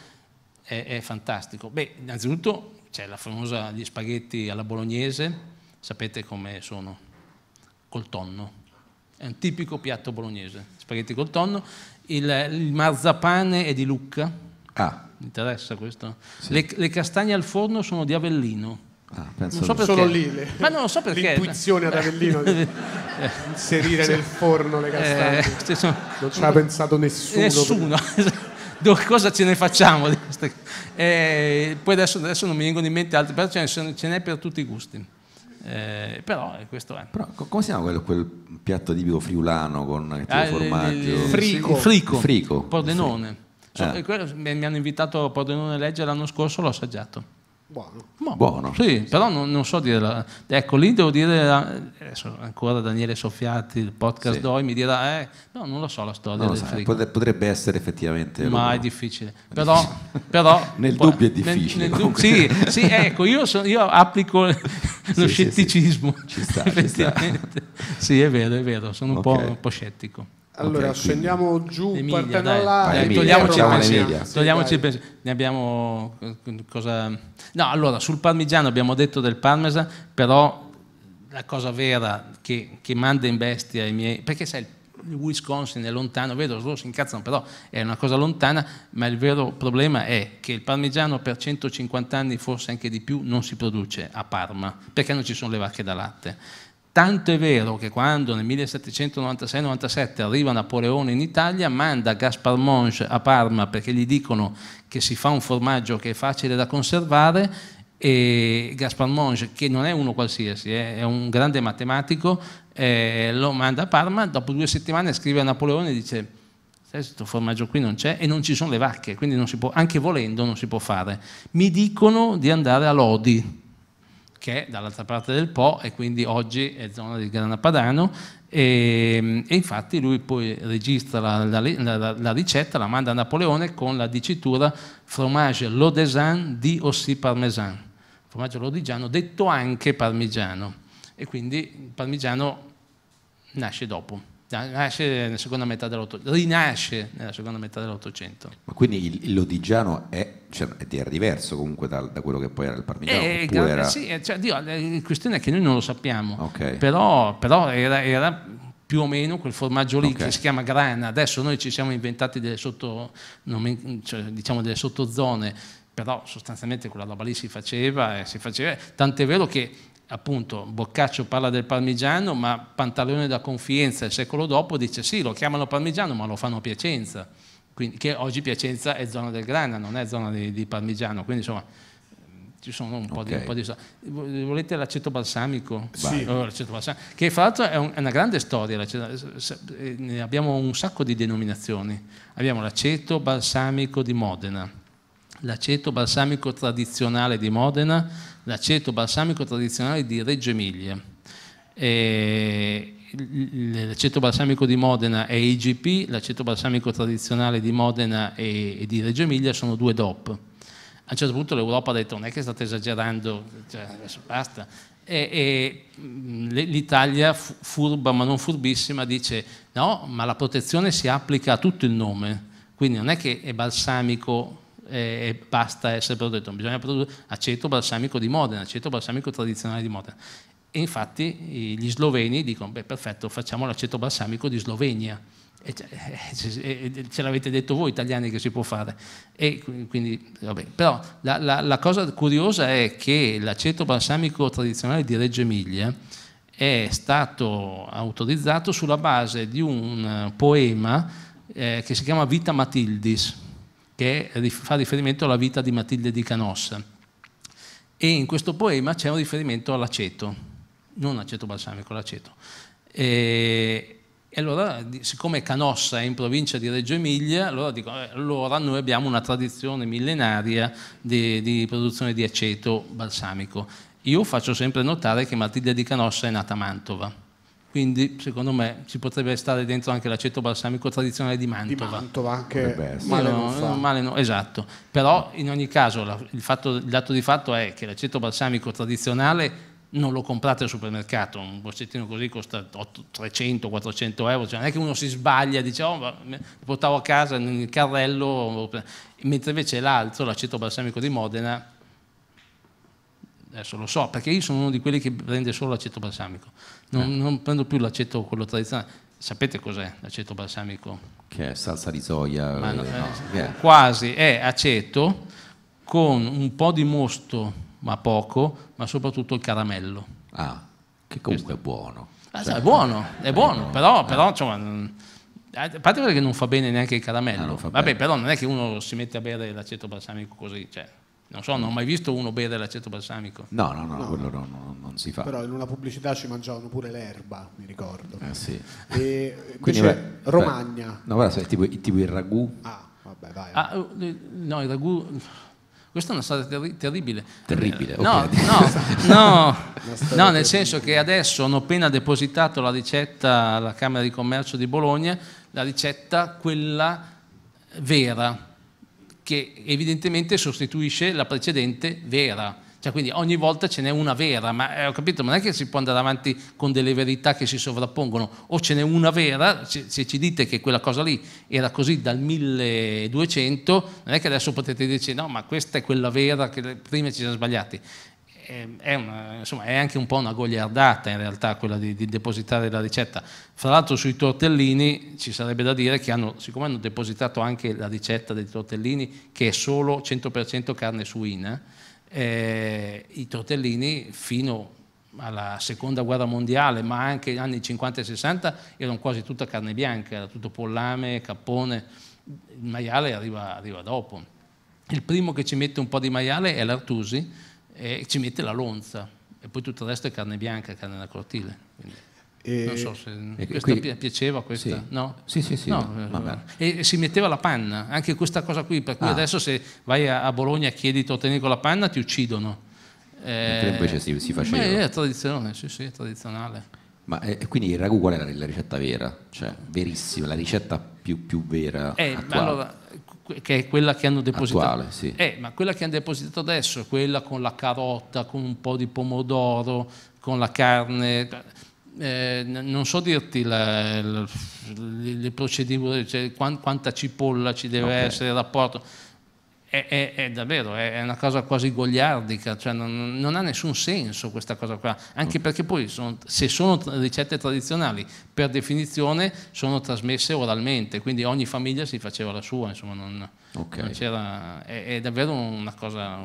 è, è fantastico. Beh, innanzitutto c'è la famosa gli spaghetti alla bolognese, sapete come sono, col tonno. È un tipico piatto bolognese, spaghetti col tonno. Il, il marzapane è di Lucca. Ah. Mi interessa questo? Sì. Le, le castagne al forno sono di Avellino. Ah, penso non so perché. Sono lì le... Ma non lo so perché. L'intuizione ad Avellino di inserire nel forno le castagne. Eh, sono... Non ci ha pensato nessuno. Nessuno. Cosa ce ne facciamo di queste eh, Poi adesso, adesso, non mi vengono in mente altri, però ce, ne, ce n'è per tutti i gusti. Eh, però eh, questo è. Però, come si chiama quello, quel piatto tipico friulano con il ah, formaggio? Il, frico. Frico. frico. Pordenone. Frico. So, eh. Eh, mi hanno invitato a Pordenone a leggere l'anno scorso, l'ho assaggiato Buono. Buono, Buono sì, sì, però non, non so dire... La... Ecco, lì devo dire... Adesso ancora Daniele Soffiati, il podcast sì. DOI, mi dirà... Eh, no, non lo so la storia del so, eh, Potrebbe essere effettivamente... Ma è difficile. Però... però nel poi, dubbio è difficile. Nel, nel dubbio, sì, sì, ecco, io, so, io applico lo scetticismo. Ci sta, Ci sta. Sì, è vero, è vero, sono okay. un, po', un po' scettico. Allora, okay, scendiamo giù, Emilia, partendo dai, là, togliamoci il pensiero. togliamoci il pensiero. Ne abbiamo cosa... No, allora, sul parmigiano abbiamo detto del parmesan, però la cosa vera che, che manda in bestia i miei... Perché sai, il Wisconsin è lontano, vedo, loro si incazzano, però è una cosa lontana, ma il vero problema è che il parmigiano per 150 anni, forse anche di più, non si produce a Parma, perché non ci sono le vacche da latte Tanto è vero che quando nel 1796-97 arriva Napoleone in Italia, manda Gaspar Monge a Parma perché gli dicono che si fa un formaggio che è facile da conservare e Gaspar Monge, che non è uno qualsiasi, eh, è un grande matematico, eh, lo manda a Parma, dopo due settimane scrive a Napoleone e dice questo formaggio qui non c'è e non ci sono le vacche, quindi può, anche volendo non si può fare. Mi dicono di andare a Lodi, che è dall'altra parte del Po e quindi oggi è zona del Grana Padano e, ehm, e, infatti lui poi registra la, la, la, la, ricetta, la manda a Napoleone con la dicitura fromage lodezan di ossi parmesan, formaggio lodigiano detto anche parmigiano e quindi il parmigiano nasce dopo nasce nella seconda metà dell'Ottocento, rinasce nella seconda metà dell'Ottocento. Ma quindi il, Lodigiano è, cioè, è diverso comunque da, da, quello che poi era il Parmigiano? Eh, eh era... Sì, eh, cioè, Dio, la questione è che noi non lo sappiamo, okay. però, però era, era, più o meno quel formaggio lì okay. che si chiama grana, adesso noi ci siamo inventati delle, sotto, cioè, diciamo delle sottozone, però sostanzialmente quella roba lì si faceva, si faceva, tant'è vero che appunto Boccaccio parla del parmigiano, ma Pantaleone da Confienza il secolo dopo dice sì, lo chiamano parmigiano, ma lo fanno a Piacenza, quindi, che oggi Piacenza è zona del Grana, non è zona di, di parmigiano, quindi insomma ci sono un po' di... Un po di... Volete l'aceto balsamico? Sì. Oh, balsamico? Che fra l'altro è, un, è una grande storia, eh, ne abbiamo un sacco di denominazioni, abbiamo l'aceto balsamico di Modena, l'aceto balsamico tradizionale di Modena, l'aceto balsamico tradizionale di Reggio Emilia. E l'aceto balsamico di Modena è IGP, l'aceto balsamico tradizionale di Modena e, di Reggio Emilia sono due DOP. A un certo punto l'Europa ha detto non è che state esagerando, cioè, basta. E, e l'Italia, furba ma non furbissima, dice no, ma la protezione si applica a tutto il nome, quindi non è che è balsamico e basta essere prodotto, bisogna produrre aceto balsamico di Modena, aceto balsamico tradizionale di Modena. E infatti gli sloveni dicono, beh perfetto, facciamo l'aceto balsamico di Slovenia. E eh, ce l'avete detto voi italiani che si può fare. E quindi, vabbè. Però la, la, la cosa curiosa è che l'aceto balsamico tradizionale di Reggio Emilia è stato autorizzato sulla base di un eh, poema eh, che si chiama Vita Matildis che fa riferimento alla vita di Matilde di Canossa. E in questo poema c'è un riferimento all'aceto, non aceto balsamico, l'aceto. E, e allora, siccome Canossa è in provincia di Reggio Emilia, allora, dico, eh, allora noi abbiamo una tradizione millenaria di, di produzione di aceto balsamico. Io faccio sempre notare che Matilde di Canossa è nata a Mantova quindi secondo me ci potrebbe stare dentro anche l'aceto balsamico tradizionale di Mantova. Di Mantova che male, no, non male no, esatto. Però in ogni caso la, il fatto, l'atto di fatto è che l'aceto balsamico tradizionale non lo comprate al supermercato, un boccettino così costa 300-400 euro, cioè non è che uno si sbaglia dice oh, lo portavo a casa nel carrello, mentre invece l'altro, l'aceto balsamico di Modena, adesso lo so, perché io sono uno di quelli che prende solo l'aceto balsamico non, eh. non prendo più l'aceto quello tradizionale. Sapete cos'è l'aceto balsamico? Che è salsa di soia. No, eh, eh no. Quasi, è aceto con un po' di mosto, ma poco, ma soprattutto il caramello. Ah, che comunque Questo. è buono. Ah, cioè, è buono, è buono, però, eh. però insomma, a parte perché non fa bene neanche il caramello. Ah, Vabbè, però non è che uno si mette a bere l'aceto balsamico così, cioè, non so, non ho mai visto uno bere l'aceto balsamico. No, no, no, no quello no, no, non si fa. Però in una pubblicità ci mangiavano pure l'erba, mi ricordo. Eh sì. E Quindi, invece, beh, Romagna. Beh, no, guarda, se, tipo, tipo il ragù. Ah, vabbè, vai. Ah, eh, eh, no, il ragù... Questa è una storia terri- terribile. Terribile, eh, okay. no, no, no, nel senso che adesso hanno appena depositato la ricetta alla Camera di Commercio di Bologna, la ricetta quella vera che evidentemente sostituisce la precedente vera. Cioè, quindi ogni volta ce n'è una vera, ma eh, ho capito, non è che si può andare avanti con delle verità che si sovrappongono, o ce n'è una vera, se, se, ci dite che quella cosa lì era così dal 1200, non è che adesso potete dirci no, ma questa è quella vera che prima ci siamo sbagliati è, una, insomma, è, anche un po' una goliardata in realtà quella di, di depositare la ricetta. Fra l'altro sui tortellini ci sarebbe da dire che hanno, siccome hanno depositato anche la ricetta dei tortellini che è solo 100% carne suina, eh, i tortellini fino alla seconda guerra mondiale, ma anche negli anni 50 e 60, erano quasi tutta carne bianca, era tutto pollame, cappone, il maiale arriva, arriva dopo. Il primo che ci mette un po' di maiale è l'Artusi, e ci mette la lonza e poi tutto il resto è carne bianca, carne da cortile. Quindi. Non so se e questa qui... piaceva questa, sì. no? Sì, sì, sì. No. Eh, e si metteva la panna, anche questa cosa qui, per cui ah. adesso se vai a Bologna e chiedi di ottenere con la panna ti uccidono. eh, invece si, si faceva. Beh, è tradizione, sì, sì, è tradizionale. Ma eh, quindi il ragù qual è la, la ricetta vera? Cioè, verissima, la ricetta più, più vera? Eh, allora, che è quella che hanno depositato. Attuale, sì. eh, ma quella che hanno depositato adesso è quella con la carota, con un po' di pomodoro, con la carne. Eh, non so dirti la, la, le, procedure, cioè, quanta cipolla ci deve okay. essere il rapporto è, è, è, davvero è, una cosa quasi goliardica, cioè non, non, ha nessun senso questa cosa qua, anche mm. perché poi sono, se sono ricette tradizionali, per definizione sono trasmesse oralmente, quindi ogni famiglia si faceva la sua, insomma, non, okay. non è, davvero una cosa,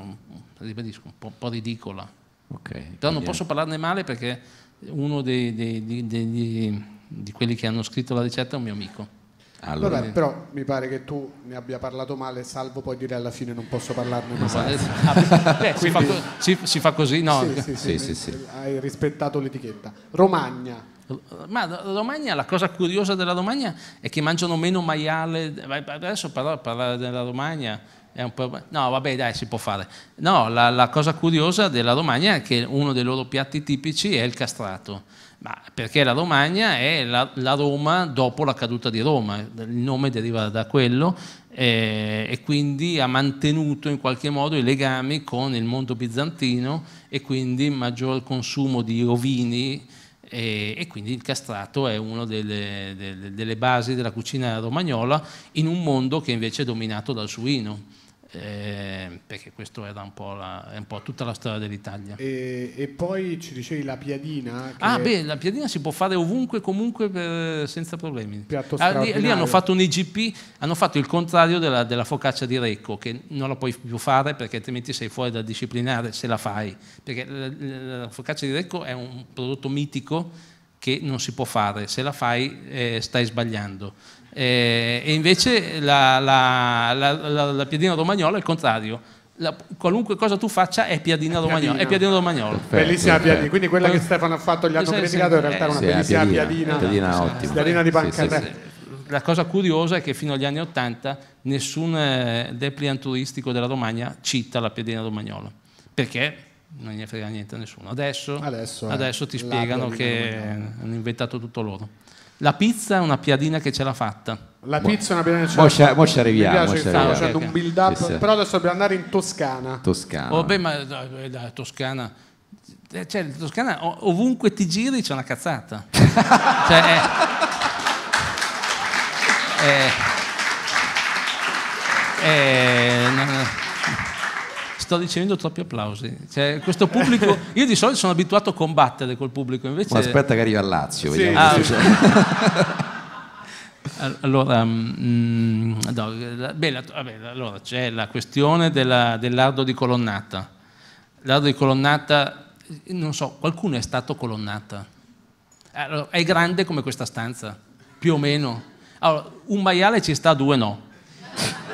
ribadisco, un po', un po ridicola. Okay, Però non posso parlarne male perché uno dei, dei, dei, di quelli che hanno scritto la ricetta è un mio amico. Allora, allora, eh. però mi pare che tu ne abbia parlato male, salvo poi dire alla fine non posso parlarne male. Ah, beh, Quindi, si, fa si, si, fa così, no? Sì, sì, sì, sì Hai rispettato l'etichetta. Romagna. Ma la Romagna, la cosa curiosa della Romagna è che mangiano meno maiale. Adesso però parlare della Romagna è un po'. No, vabbè, dai, si può fare. No, la, la cosa curiosa della Romagna è che uno dei loro piatti tipici è il castrato ma perché la Romagna è la, la, Roma dopo la caduta di Roma, il nome deriva da quello eh, e quindi ha mantenuto in qualche modo i legami con il mondo bizantino e quindi maggior consumo di rovini e, eh, e quindi il castrato è una delle, delle, delle basi della cucina romagnola in un mondo che invece è dominato dal suino eh, perché questo era un po', la, un po', tutta la storia dell'Italia. E, e, poi ci dicevi la piadina? ah, beh, la piadina si può fare ovunque, comunque, per, senza problemi. Ah, lì, lì, hanno fatto un IGP, hanno fatto il contrario della, della, focaccia di Recco, che non la puoi più fare perché altrimenti sei fuori dal disciplinare se la fai, perché la, la focaccia di Recco è un prodotto mitico che non si può fare, se la fai eh, stai sbagliando eh, e invece la, la, la, la piadina romagnola è il contrario, la, qualunque cosa tu faccia è piadina romagnola. È piadina romagnola. Bellissima piadina. Quindi quella che Stefano ha fatto gli hanno sì, criticato in realtà è una sì, bellissima piadina. Piadina, piadina, ottima. piadina di bancarella. Sì, la cosa curiosa è che fino agli anni Ottanta nessun eh, depliant turistico della Romagna cita la piadina romagnola. Perché? Non ne frega niente a nessuno. Adesso, adesso, eh, adesso ti spiegano che hanno inventato tutto loro. La pizza è una piadina che ce l'ha fatta. La pizza è una piadina che ce l'ha fatta. Mo ci arriviamo. Mi piace che stiamo facendo un build up, sì, però adesso dobbiamo andare in Toscana. Toscana. Oh, beh, ma eh, dai, dai, Toscana eh, cioè, la Toscana ovunque ti giri c'è una cazzata. cioè, è, è, è, sto ricevendo troppi applausi. Cioè, questo pubblico, io di solito sono abituato a combattere col pubblico, invece... Ma aspetta che arrivi a Lazio, sì. ah, Allora, mh, mm, mm, no, beh, la, vabbè, allora c'è la questione della, dell'ardo di colonnata. L'ardo di colonnata, non so, qualcuno è stato colonnata. Allora, è grande come questa stanza, più o meno. Allora, un maiale ci sta, due no.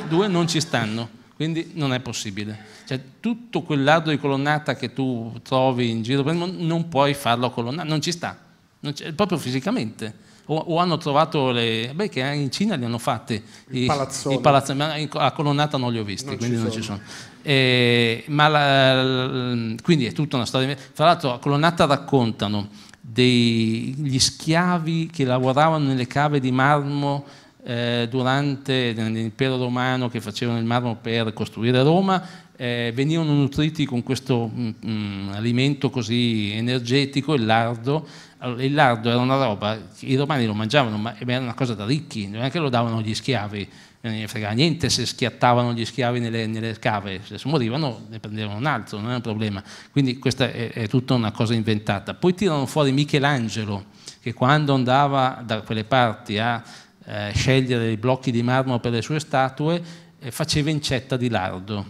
Due non ci stanno. Quindi non è possibile. Cioè, tutto quel lardo di colonnata che tu trovi in giro per il mondo non puoi farlo a colonnata, non ci sta, non proprio fisicamente. O, o, hanno trovato le... Beh, che in Cina li hanno fatte I, i palazzoni. Ma a colonnata non li ho visti, non quindi ci non ci sono. E, eh, ma la, la, quindi è tutta una storia. Fra l'altro a colonnata raccontano degli schiavi che lavoravano nelle cave di marmo eh, durante l'impero romano che facevano il marmo per costruire Roma, eh, venivano nutriti con questo mh, mm, mm, alimento così energetico, il lardo. Allora, il lardo era una roba, che i romani lo mangiavano, ma era una cosa da ricchi, non è che lo davano agli schiavi, non ne frega niente se schiattavano gli schiavi nelle, nelle cave, se morivano ne prendevano un altro, non è un problema. Quindi questa è, è tutta una cosa inventata. Poi tirano fuori Michelangelo, che quando andava da quelle parti a eh, scegliere i blocchi di marmo per le sue statue, eh, faceva incetta di lardo.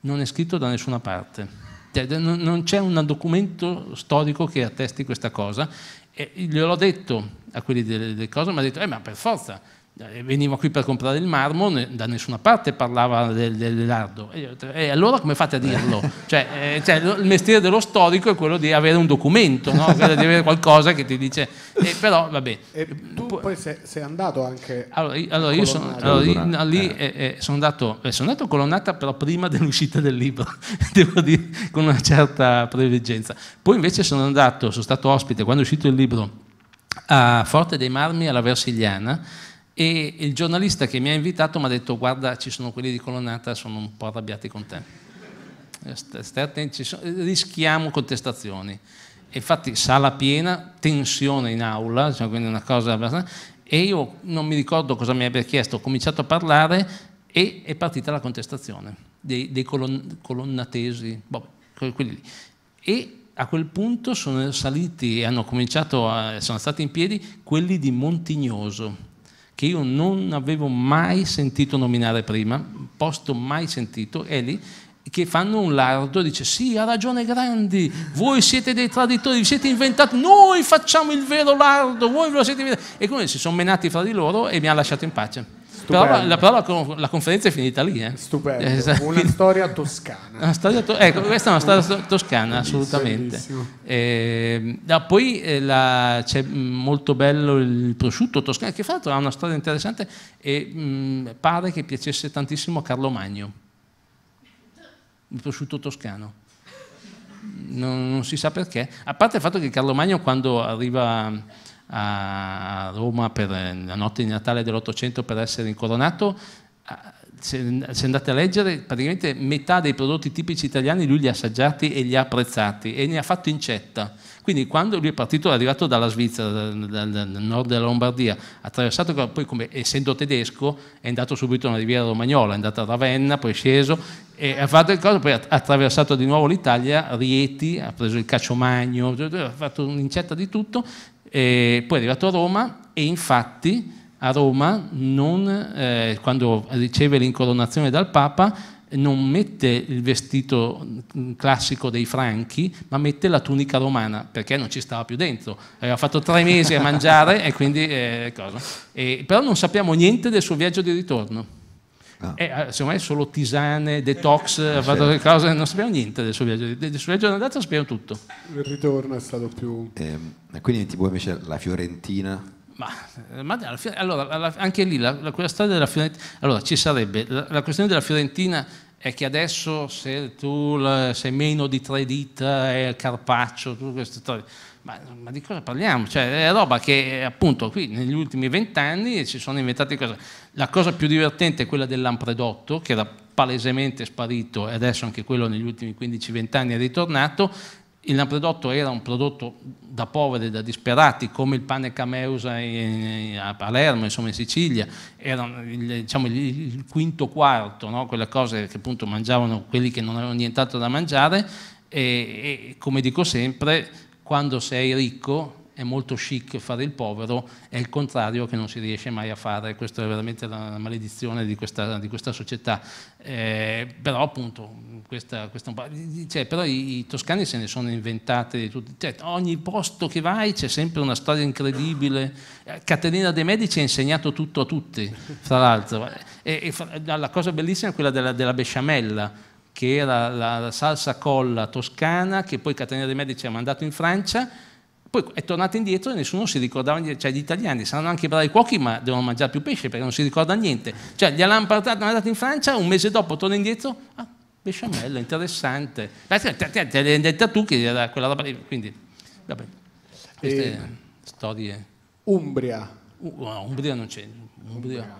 Non è scritto da nessuna parte. Cioè, non c'è un documento storico che attesti questa cosa. E gliel'ho detto a quelli delle, delle cose, mi ha detto, eh ma per forza, eh, veniva qui per comprare il marmo, da nessuna parte parlava del, del lardo. E, e, eh, allora come fate a eh. dirlo? Cioè, eh, cioè, il mestiere dello storico è quello di avere un documento, no? di avere qualcosa che ti dice... Eh, però vabbè... E tu Pu- poi sei, sei, andato anche... Allora, allora io sono, allora, io, lì eh. sono, andato, sono andato colonnata però prima dell'uscita del libro, devo dire, con una certa preveggenza. Poi invece sono andato, sono stato ospite quando è uscito il libro a Forte dei Marmi alla Versiliana e il giornalista che mi ha invitato mi ha detto guarda ci sono quelli di colonnata, sono un po' arrabbiati con te. Eh, stai attenti, rischiamo contestazioni. Infatti sala piena, tensione in aula, cioè quindi una cosa abbastanza... E io non mi ricordo cosa mi abbia chiesto, ho cominciato a parlare e è partita la contestazione dei, dei colon, colonnatesi, vabbè, boh, quelli lì. E a quel punto sono saliti e hanno cominciato, a, sono stati in piedi quelli di Montignoso che io non avevo mai sentito nominare prima, posto mai sentito, è lì, che fanno un lardo e dice sì, ha ragione Grandi, voi siete dei traditori, vi siete inventati, noi facciamo il vero lardo, voi ve lo siete inventati. E come si sono menati fra di loro e mi hanno lasciato in pace. Però la, però la, la, conferenza è finita lì. Eh. Stupendo. Esatto. Una storia toscana. Una storia to- ecco, questa è una storia toscana, assolutamente. Eh, poi eh, la, c'è mm, molto bello il prosciutto toscano, che fra l'altro ha una storia interessante e mh, mm, pare che piacesse tantissimo a Carlo Magno. Il prosciutto toscano. Non, non si sa perché. A parte il fatto che Carlo Magno quando arriva a Roma per eh, la notte di Natale dell'Ottocento per essere incoronato, se, andate a leggere, praticamente metà dei prodotti tipici italiani lui li ha assaggiati e li ha apprezzati e ne ha fatto incetta. Quindi quando lui è partito, è arrivato dalla Svizzera, dal, nord della Lombardia, attraversato poi come, essendo tedesco è andato subito alla riviera romagnola, è andato a Ravenna, poi è sceso e ha fatto il cose, poi ha attraversato di nuovo l'Italia, Rieti, ha preso il Cacciomagno, ha fatto un'incetta di tutto e poi è arrivato a Roma e infatti a Roma, non, eh, quando riceve l'incoronazione dal Papa, non mette il vestito mm, classico dei franchi, ma mette la tunica romana, perché non ci stava più dentro. Aveva fatto tre mesi a mangiare e quindi... Eh, cosa. E, però non sappiamo niente del suo viaggio di ritorno. Ah. E, eh, ah, secondo me solo tisane, detox, fatto eh, eh, cose, non sappiamo niente del suo viaggio, del suo viaggio d'andata sappiamo tutto. Il ritorno è stato più... Eh, quindi tipo invece la Fiorentina... Ma, ma allora, anche lì la, la, storia della Fiorentina... Allora ci sarebbe... La, la questione della Fiorentina è che adesso se tu sei meno di tre dita è il carpaccio, tu queste storie ma, ma, di cosa parliamo? Cioè, è roba che appunto qui negli ultimi vent'anni ci sono inventate cose. La cosa più divertente è quella del lampredotto, che era palesemente sparito e adesso anche quello negli ultimi 15-20 anni è ritornato. Il lampredotto era un prodotto da poveri, da disperati, come il pane cameusa in, a Palermo, insomma in Sicilia, era diciamo, il, quinto quarto, no? quelle cose che appunto mangiavano quelli che non avevano nient'altro da mangiare e, e come dico sempre quando sei ricco è molto chic fare il povero, è il contrario che non si riesce mai a fare, questa è veramente la maledizione di questa, di questa società. Eh, però appunto, questa, questa cioè, però i, i, toscani se ne sono inventate tutti, cioè, ogni posto che vai c'è sempre una storia incredibile. Eh, Caterina De Medici ha insegnato tutto a tutti, fra l'altro. E, e, la cosa bellissima è quella della, della besciamella che era la, la salsa colla toscana che poi Caterina de' Medici ha mandato in Francia, poi è tornata indietro e nessuno si ricordava, cioè gli italiani saranno anche bravi cuochi ma devono mangiare più pesce perché non si ricorda niente. Cioè gliel'hanno mandato in Francia, un mese dopo torna indietro, ah, besciamella, interessante. Te l'hai detta tu che era quella roba lì, quindi vabbè, queste e storie. Umbria. Uh, no, Umbria non c'è. Umbria. Umbria.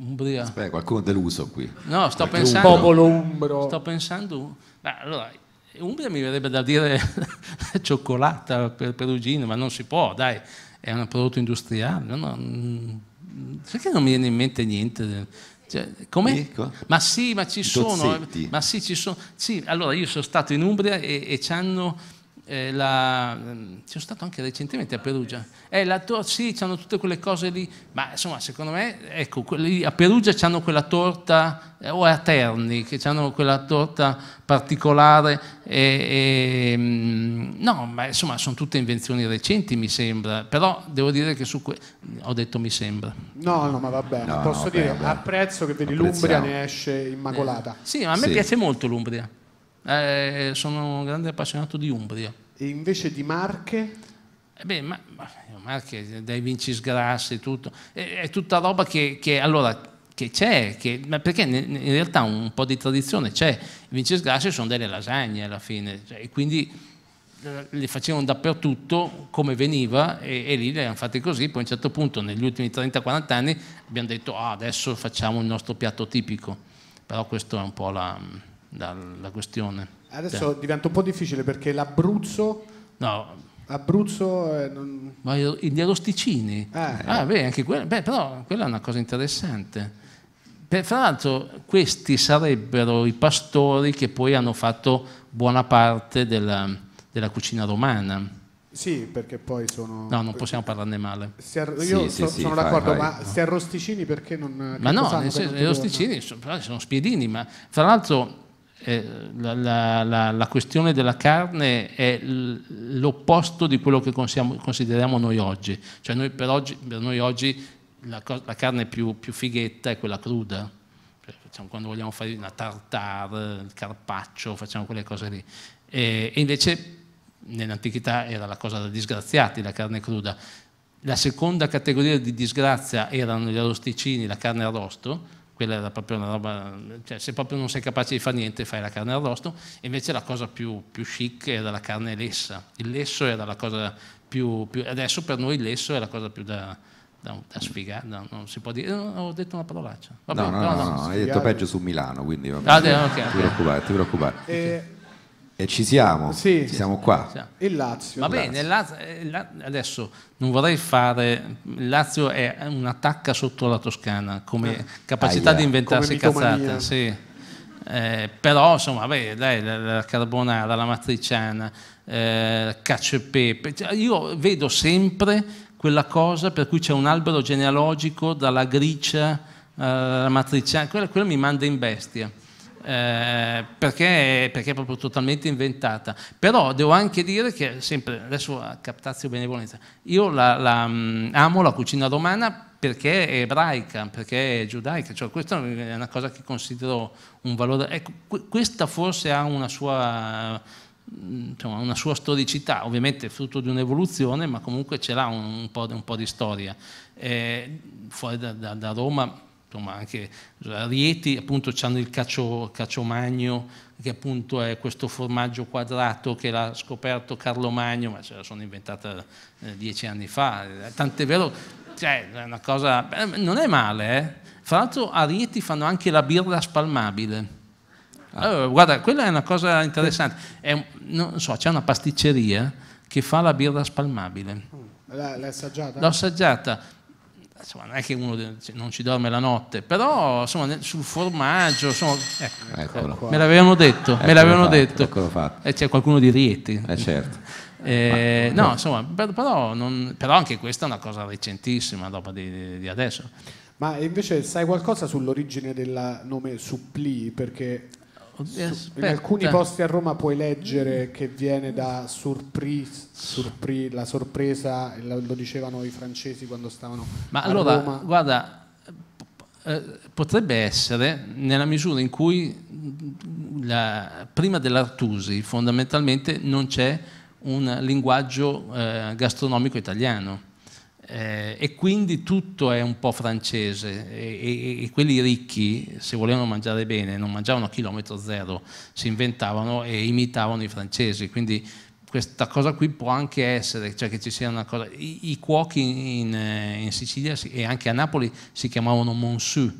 Umbria. Aspetta, eh. qualcuno deluso qui. No, sto Perché pensando. Popolo umbro. Sto pensando. Beh, allora, Umbria mi verrebbe da dire cioccolata per Perugino, ma non si può, dai, è un prodotto industriale. No, mm, perché non mi viene in mente niente? Cioè, ma sì, ma ci Dozzetti. sono. Ma sì, ci sono. Sì, allora io sono stato in Umbria e, e ci hanno eh, la, ehm, sono stato anche recentemente a Perugia. Eh, la torta, sì, hanno tutte quelle cose lì, ma insomma, secondo me, ecco, quelli, a Perugia hanno quella torta, eh, o a Terni, che hanno quella torta particolare. E, e, mm, no, ma insomma, sono tutte invenzioni recenti, mi sembra. Però devo dire che su que- ho detto mi sembra. No, no, ma va bene. No, Posso no, dire, beh, apprezzo che vedi l'Umbria ne esce immacolata. Eh, sì, ma a me sì. piace molto l'Umbria. Eh, sono un grande appassionato di Umbria. E invece di Marche? Eh beh, ma, ma, eh, Marche, dai Vincisgrassi, tutto. È, eh, è, tutta roba che, che allora che c'è, che, perché in realtà un po' di tradizione c'è. I Vincisgrassi sono delle lasagne alla fine, cioè, e quindi eh, le facevano dappertutto come veniva e, e, lì le hanno fatte così. Poi a un certo punto, negli ultimi 30-40 anni, abbiamo detto ah, adesso facciamo il nostro piatto tipico. Però questo è un po' la dalla questione. Adesso cioè. diventa un po' difficile perché l'Abruzzo... No. Abruzzo... Eh, non... Ma io, gli arosticini. Ah, eh. Ah, beh, anche quello. Beh, però quella è una cosa interessante. Per, fra l'altro questi sarebbero i pastori che poi hanno fatto buona parte della, della cucina romana. Sì, perché poi sono... No, non possiamo parlarne male. Arro... Io sì, so, sì, sono sì, d'accordo, fai, ma fai, se arrosticini perché non... Ma no, senso, gli arrosticini sono, sono spiedini, ma fra l'altro eh, la, la, la, la, questione della carne è l'opposto di quello che consideriamo noi oggi. Cioè noi per, oggi, per noi oggi la, carne più, più, fighetta è quella cruda. Cioè, facciamo, quando vogliamo fare una tartare, il carpaccio, facciamo quelle cose lì. E, e invece nell'antichità era la cosa da disgraziati, la carne cruda. La seconda categoria di disgrazia erano gli arrosticini, la carne arrosto, quella era proprio una roba, cioè se proprio non sei capace di fare niente fai la carne arrosto, invece la cosa più, più chic era la carne lessa, il lesso era la cosa più, più adesso per noi il lesso è la cosa più da, da, da sfigare, da, non si può dire, eh, no, ho detto una parolaccia. Vabbè, no, no, no, no, no, hai detto peggio su Milano, quindi va ah, bene, ah, okay, okay. ti preoccupare, ti preoccupare. E... Eh, e ci siamo, sì, ci siamo qua. Siamo. Il Lazio. Va bene, eh, Lazio. adesso non vorrei fare... Il Lazio è un'attacca sotto la Toscana, come eh. capacità ah, yeah. di inventarsi cazzate. Sì. Eh, però insomma, vabbè, dai, la, la carbonara, la matriciana, eh, cacio e pepe. Cioè, io vedo sempre quella cosa per cui c'è un albero genealogico dalla gricia eh, alla matriciana, quella, quella mi manda in bestia. Eh, perché, perché, è proprio totalmente inventata. Però devo anche dire che, sempre adesso a captazio benevolenza, io la, la, mm, amo la cucina romana perché è ebraica, perché è giudaica, cioè questa è una cosa che considero un valore. Ecco, questa forse ha una sua, diciamo, una sua storicità, ovviamente frutto di un'evoluzione, ma comunque ce l'ha un, un, po', un po', di storia. Eh, fuori da, da, da Roma insomma esatto, anche a cioè, Rieti appunto hanno il cacio, caciomagno che appunto è questo formaggio quadrato che l'ha scoperto Carlo Magno, ma ce la sono inventata eh, dieci anni fa, eh, tant'è vero, cioè è una cosa, beh, non è male, eh? fra l'altro a Rieti fanno anche la birra spalmabile. Ah. Allora, guarda, quella è una cosa interessante, è, non so, c'è una pasticceria che fa la birra spalmabile. Mm. L'hai assaggiata? L'ho assaggiata insomma, non è che uno cioè, non ci dorme la notte, però insomma, sul formaggio, insomma, ecco, ecco. me l'avevano detto, me l'avevano fatto, E eh, c'è qualcuno di Rieti. Eh certo. eh, no, insomma, però, non, però, anche questa è una cosa recentissima, roba di, di adesso. Ma invece sai qualcosa sull'origine del nome Suppli? Perché in alcuni cioè, posti a Roma puoi leggere che viene da surprise, surprise la sorpresa, lo dicevano i francesi quando stavano Ma allora, Roma. guarda, eh, potrebbe essere nella misura in cui mm, la, prima dell'Artusi fondamentalmente non c'è un linguaggio eh, gastronomico italiano eh, e quindi tutto è un po' francese e, e, e, quelli ricchi, se volevano mangiare bene, non mangiavano a chilometro zero, si inventavano e imitavano i francesi. Quindi questa cosa qui può anche essere, cioè che ci sia una cosa... I, i cuochi in, in, eh, Sicilia e anche a Napoli si chiamavano Monsieur,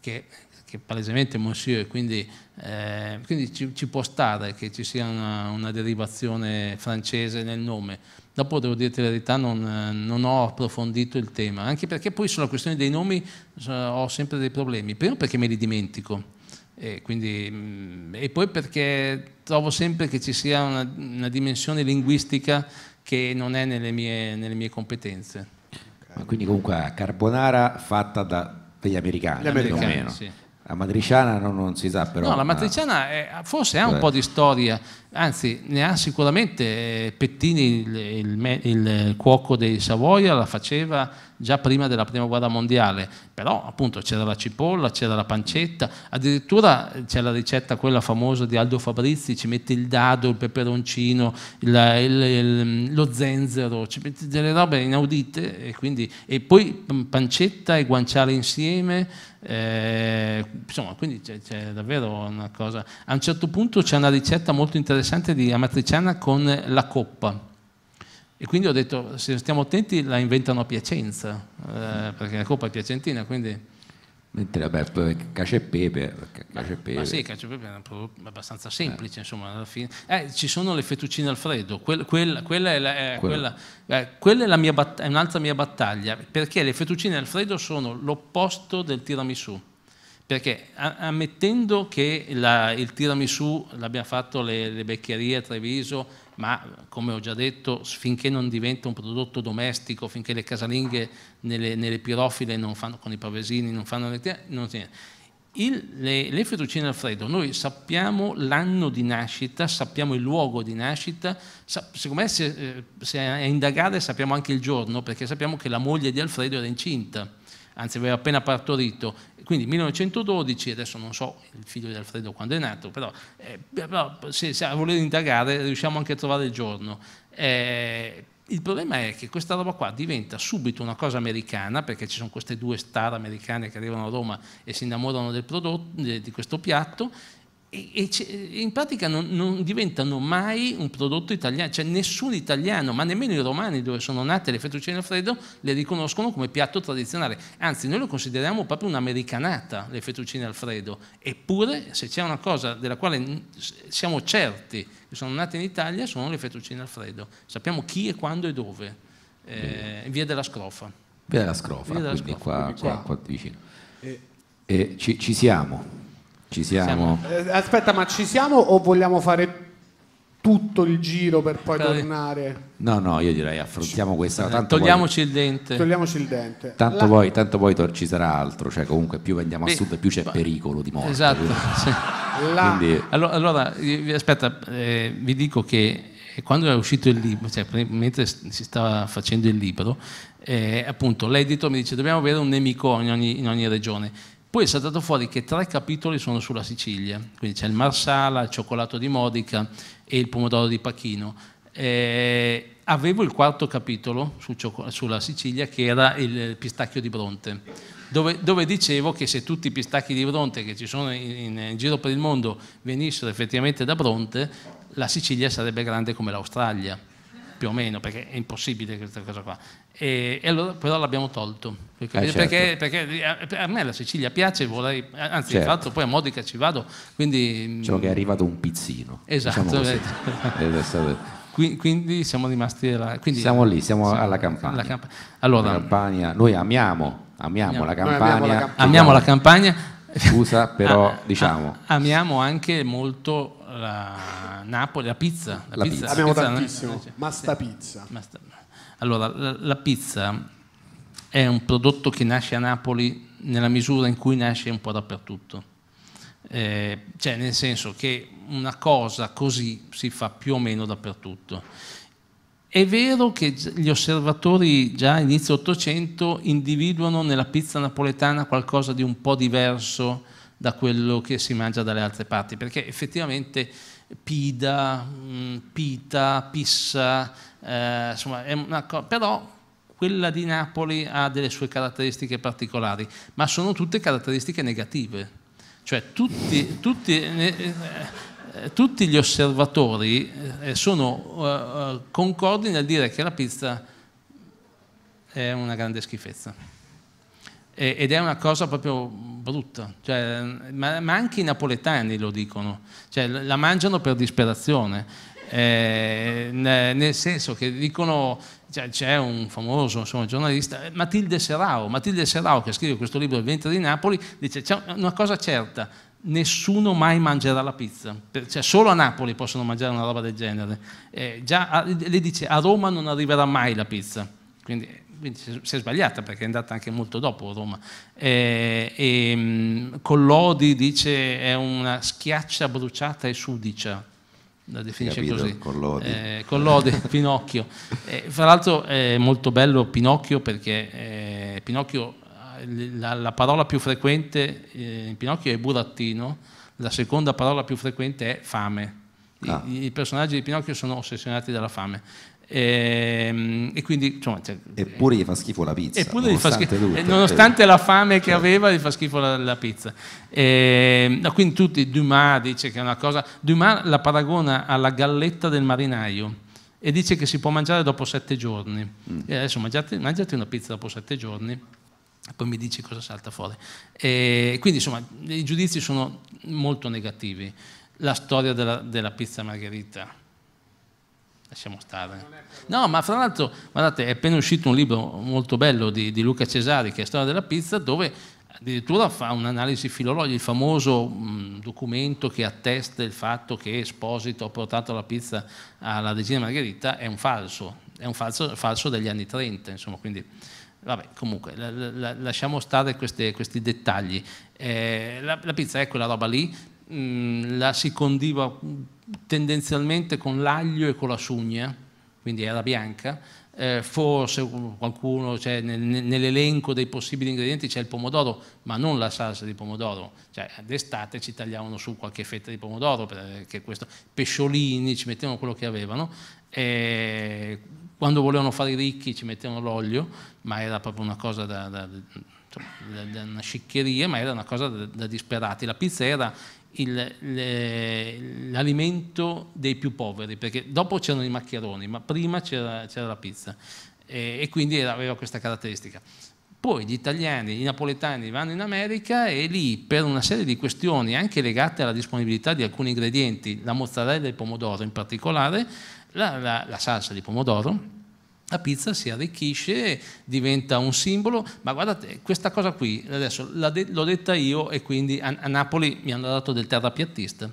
che, che palesemente è Monsieur, quindi, eh, quindi ci, ci, può stare che ci sia una, una derivazione francese nel nome Dopo devo dirti la verità, non, non, ho approfondito il tema, anche perché poi sulla questione dei nomi eh, ho sempre dei problemi. Primo perché me li dimentico. E, quindi, mm, e poi perché trovo sempre che ci sia una, una dimensione linguistica che non è nelle mie, nelle mie competenze. Ma quindi comunque carbonara fatta da, dagli americani, americani più o meno. Sì. La matriciana non, non, si sa però. No, la matriciana è, forse ha un po' di storia, anzi ne ha sicuramente eh, Pettini, il, il, il, cuoco dei Savoia, la faceva già prima della Prima Guerra Mondiale, però appunto c'era la cipolla, c'era la pancetta, addirittura c'è la ricetta quella famosa di Aldo Fabrizi, ci mette il dado, il peperoncino, il, lo zenzero, ci mette delle robe inaudite e, quindi, e poi pancetta e guanciale insieme eh, insomma, quindi c'è, c'è, davvero una cosa. A un certo punto c'è una ricetta molto interessante di amatriciana con la coppa. E quindi ho detto, se stiamo attenti, la inventano a Piacenza, eh, perché la coppa è piacentina, quindi Mentre vabbè, cacio e pepe, cacio e pepe. Ma sì, cacio e pepe è un prodotto abbastanza semplice, eh. insomma, alla fine. Eh, ci sono le fettuccine al freddo, quella, quella, quella è, la, eh, quella. Quella, eh, è, mia batt- è un'altra mia battaglia, perché le fettuccine al freddo sono l'opposto del tiramisù. Perché ammettendo che la, il tiramisù l'abbia fatto le, le beccherie a Treviso, ma come ho già detto, finché non diventa un prodotto domestico, finché le casalinghe nelle, nelle pirofile non fanno, con i pavesini non fanno le, non tiene. Il, le, le fettuccine al freddo, noi sappiamo l'anno di nascita, sappiamo il luogo di nascita, sa, secondo me se, eh, se a indagare sappiamo anche il giorno, perché sappiamo che la moglie di Alfredo era incinta, anzi aveva appena partorito, quindi 1912, adesso non so il figlio di Alfredo quando è nato, però, eh, però se, se, a voler indagare riusciamo anche a trovare il giorno. Eh, il problema è che questa roba qua diventa subito una cosa americana, perché ci sono queste due star americane che arrivano a Roma e si innamorano del prodotto, di questo piatto, e, in pratica non, non, diventano mai un prodotto italiano, cioè nessun italiano, ma nemmeno i romani dove sono nate le fettuccine Alfredo, le riconoscono come piatto tradizionale. Anzi, noi lo consideriamo proprio un'americanata, le fettuccine Alfredo. Eppure, se c'è una cosa della quale siamo certi che sono nate in Italia, sono le fettuccine Alfredo. Sappiamo chi e quando e dove. Eh, via della Scrofa. Via della Scrofa, via della quindi, scrofa. Qua, quindi qua, qua vicino. E... E ci, ci siamo. Ci siamo. Eh, aspetta, ma ci siamo o vogliamo fare tutto il giro per poi Dai. tornare? No, no, io direi affrontiamo questa. Eh, togliamoci poi, il dente. Togliamoci il dente. Tanto La... poi, tanto poi tor- ci sarà altro, cioè comunque più andiamo Beh, a sud più c'è va. pericolo di morte. Esatto. Sì. La... Quindi... Allora, allora aspetta, eh, vi dico che eh, quando è uscito il libro, cioè mentre si stava facendo il libro, eh, appunto l'editor mi dice dobbiamo avere un nemico in ogni, in ogni regione poi è saltato fuori che tre capitoli sono sulla Sicilia, quindi c'è il Marsala, il cioccolato di Modica e il pomodoro di Pachino. Eh, avevo il quarto capitolo su, sulla Sicilia che era il pistacchio di Bronte, dove, dove, dicevo che se tutti i pistacchi di Bronte che ci sono in, in, in giro per il mondo venissero effettivamente da Bronte, la Sicilia sarebbe grande come l'Australia più o meno, perché è impossibile questa cosa qua. E, e allora però l'abbiamo tolto eh, perché, eh certo. perché, perché, a me la Sicilia piace vorrei anzi certo. infatti poi a Modica ci vado quindi diciamo che è mm, arrivato un pizzino esatto diciamo quindi siamo rimasti alla, quindi, siamo lì siamo, siamo alla Campania, alla camp- allora, Campania noi amiamo amiamo, amiamo. la Campania amiamo la Campania, scusa però a, ah, diciamo a, ah, amiamo anche molto la Napoli la pizza la, la pizza. pizza. abbiamo pizza, tantissimo no? Eh, masta pizza masta, allora, la, pizza è un prodotto che nasce a Napoli nella misura in cui nasce un po' dappertutto. Eh, cioè nel senso che una cosa così si fa più o meno dappertutto. È vero che gli osservatori già inizio 800 individuano nella pizza napoletana qualcosa di un po' diverso da quello che si mangia dalle altre parti, perché effettivamente Pida, mm, Pita, Pissa, eh, insomma, è una però quella di Napoli ha delle sue caratteristiche particolari, ma sono tutte caratteristiche negative. Cioè tutti, tutti, eh, eh tutti gli osservatori eh, eh, sono concordi nel dire che la pizza è una grande schifezza. E, ed è una cosa proprio brutta, cioè, ma, ma, anche i napoletani lo dicono, cioè, la mangiano per disperazione, eh, nel senso che dicono cioè, c'è un famoso insomma, giornalista, Matilde Serrao, Matilde Serrao che scrive questo libro Il ventre di Napoli, dice c'è una cosa certa, nessuno mai mangerà la pizza, cioè, solo a Napoli possono mangiare una roba del genere, eh, già, lei dice a Roma non arriverà mai la pizza, quindi quindi si è sbagliata perché è andata anche molto dopo Roma. Eh, e, e mm, Collodi dice è una schiaccia bruciata e sudicia, la definisce Capito, così. Collodi. Eh, Collodi, Pinocchio. Eh, fra l'altro è molto bello Pinocchio perché eh, Pinocchio, la, la, parola più frequente eh, in Pinocchio è burattino, la seconda parola più frequente è fame. I, ah. I personaggi di Pinocchio sono ossessionati dalla fame. E, ehm, e quindi, insomma, cioè, eppure gli fa schifo la pizza. Eppure nonostante, schifo, tutto, eh, cioè. nonostante la fame che certo. aveva, gli fa schifo la, la pizza. E, ehm, quindi tutti, Dumas dice che è una cosa... Dumas la paragona alla galletta del marinaio e dice che si può mangiare dopo sette giorni. Mm. E eh, adesso mangiate, mangiate una pizza dopo sette giorni poi mi dici cosa salta fuori. E ehm, quindi insomma i giudizi sono molto negativi. La storia della, della pizza margherita, lasciamo stare. No, ma fra l'altro, guardate, è appena uscito un libro molto bello di, di Luca Cesari, che è Storia della pizza, dove addirittura fa un'analisi filologica, il famoso mh, documento che attesta il fatto che Esposito ha portato la pizza alla regina Margherita, è un falso, è un falso, falso degli anni 30, insomma, quindi... Vabbè, comunque, la, la, lasciamo stare queste, questi dettagli. Eh, la, la pizza è quella roba lì Mm, la si condiva tendenzialmente con l'aglio e con la sugna, quindi era bianca, eh, forse qualcuno, cioè, nel, nell'elenco dei possibili ingredienti c'è il pomodoro, ma non la salsa di pomodoro. Cioè, d'estate ci tagliavano su qualche fetta di pomodoro, questo, pesciolini, ci mettevano quello che avevano. Eh, quando volevano fare i ricchi ci mettevano l'olio, ma era proprio una cosa da, da, da, una sciccheria, ma era una cosa da, disperati. La pizza era l'alimento dei più poveri, perché dopo c'erano i maccheroni, ma prima c'era, la pizza e, e quindi era, aveva questa caratteristica. Poi gli italiani, i napoletani vanno in America e lì per una serie di questioni anche legate alla disponibilità di alcuni ingredienti, la mozzarella e il pomodoro in particolare, la, la, la salsa di pomodoro, la pizza si arricchisce, diventa un simbolo, ma guardate, questa cosa qui, adesso l'ho detta io e quindi a, a Napoli mi hanno dato del terrapiattista,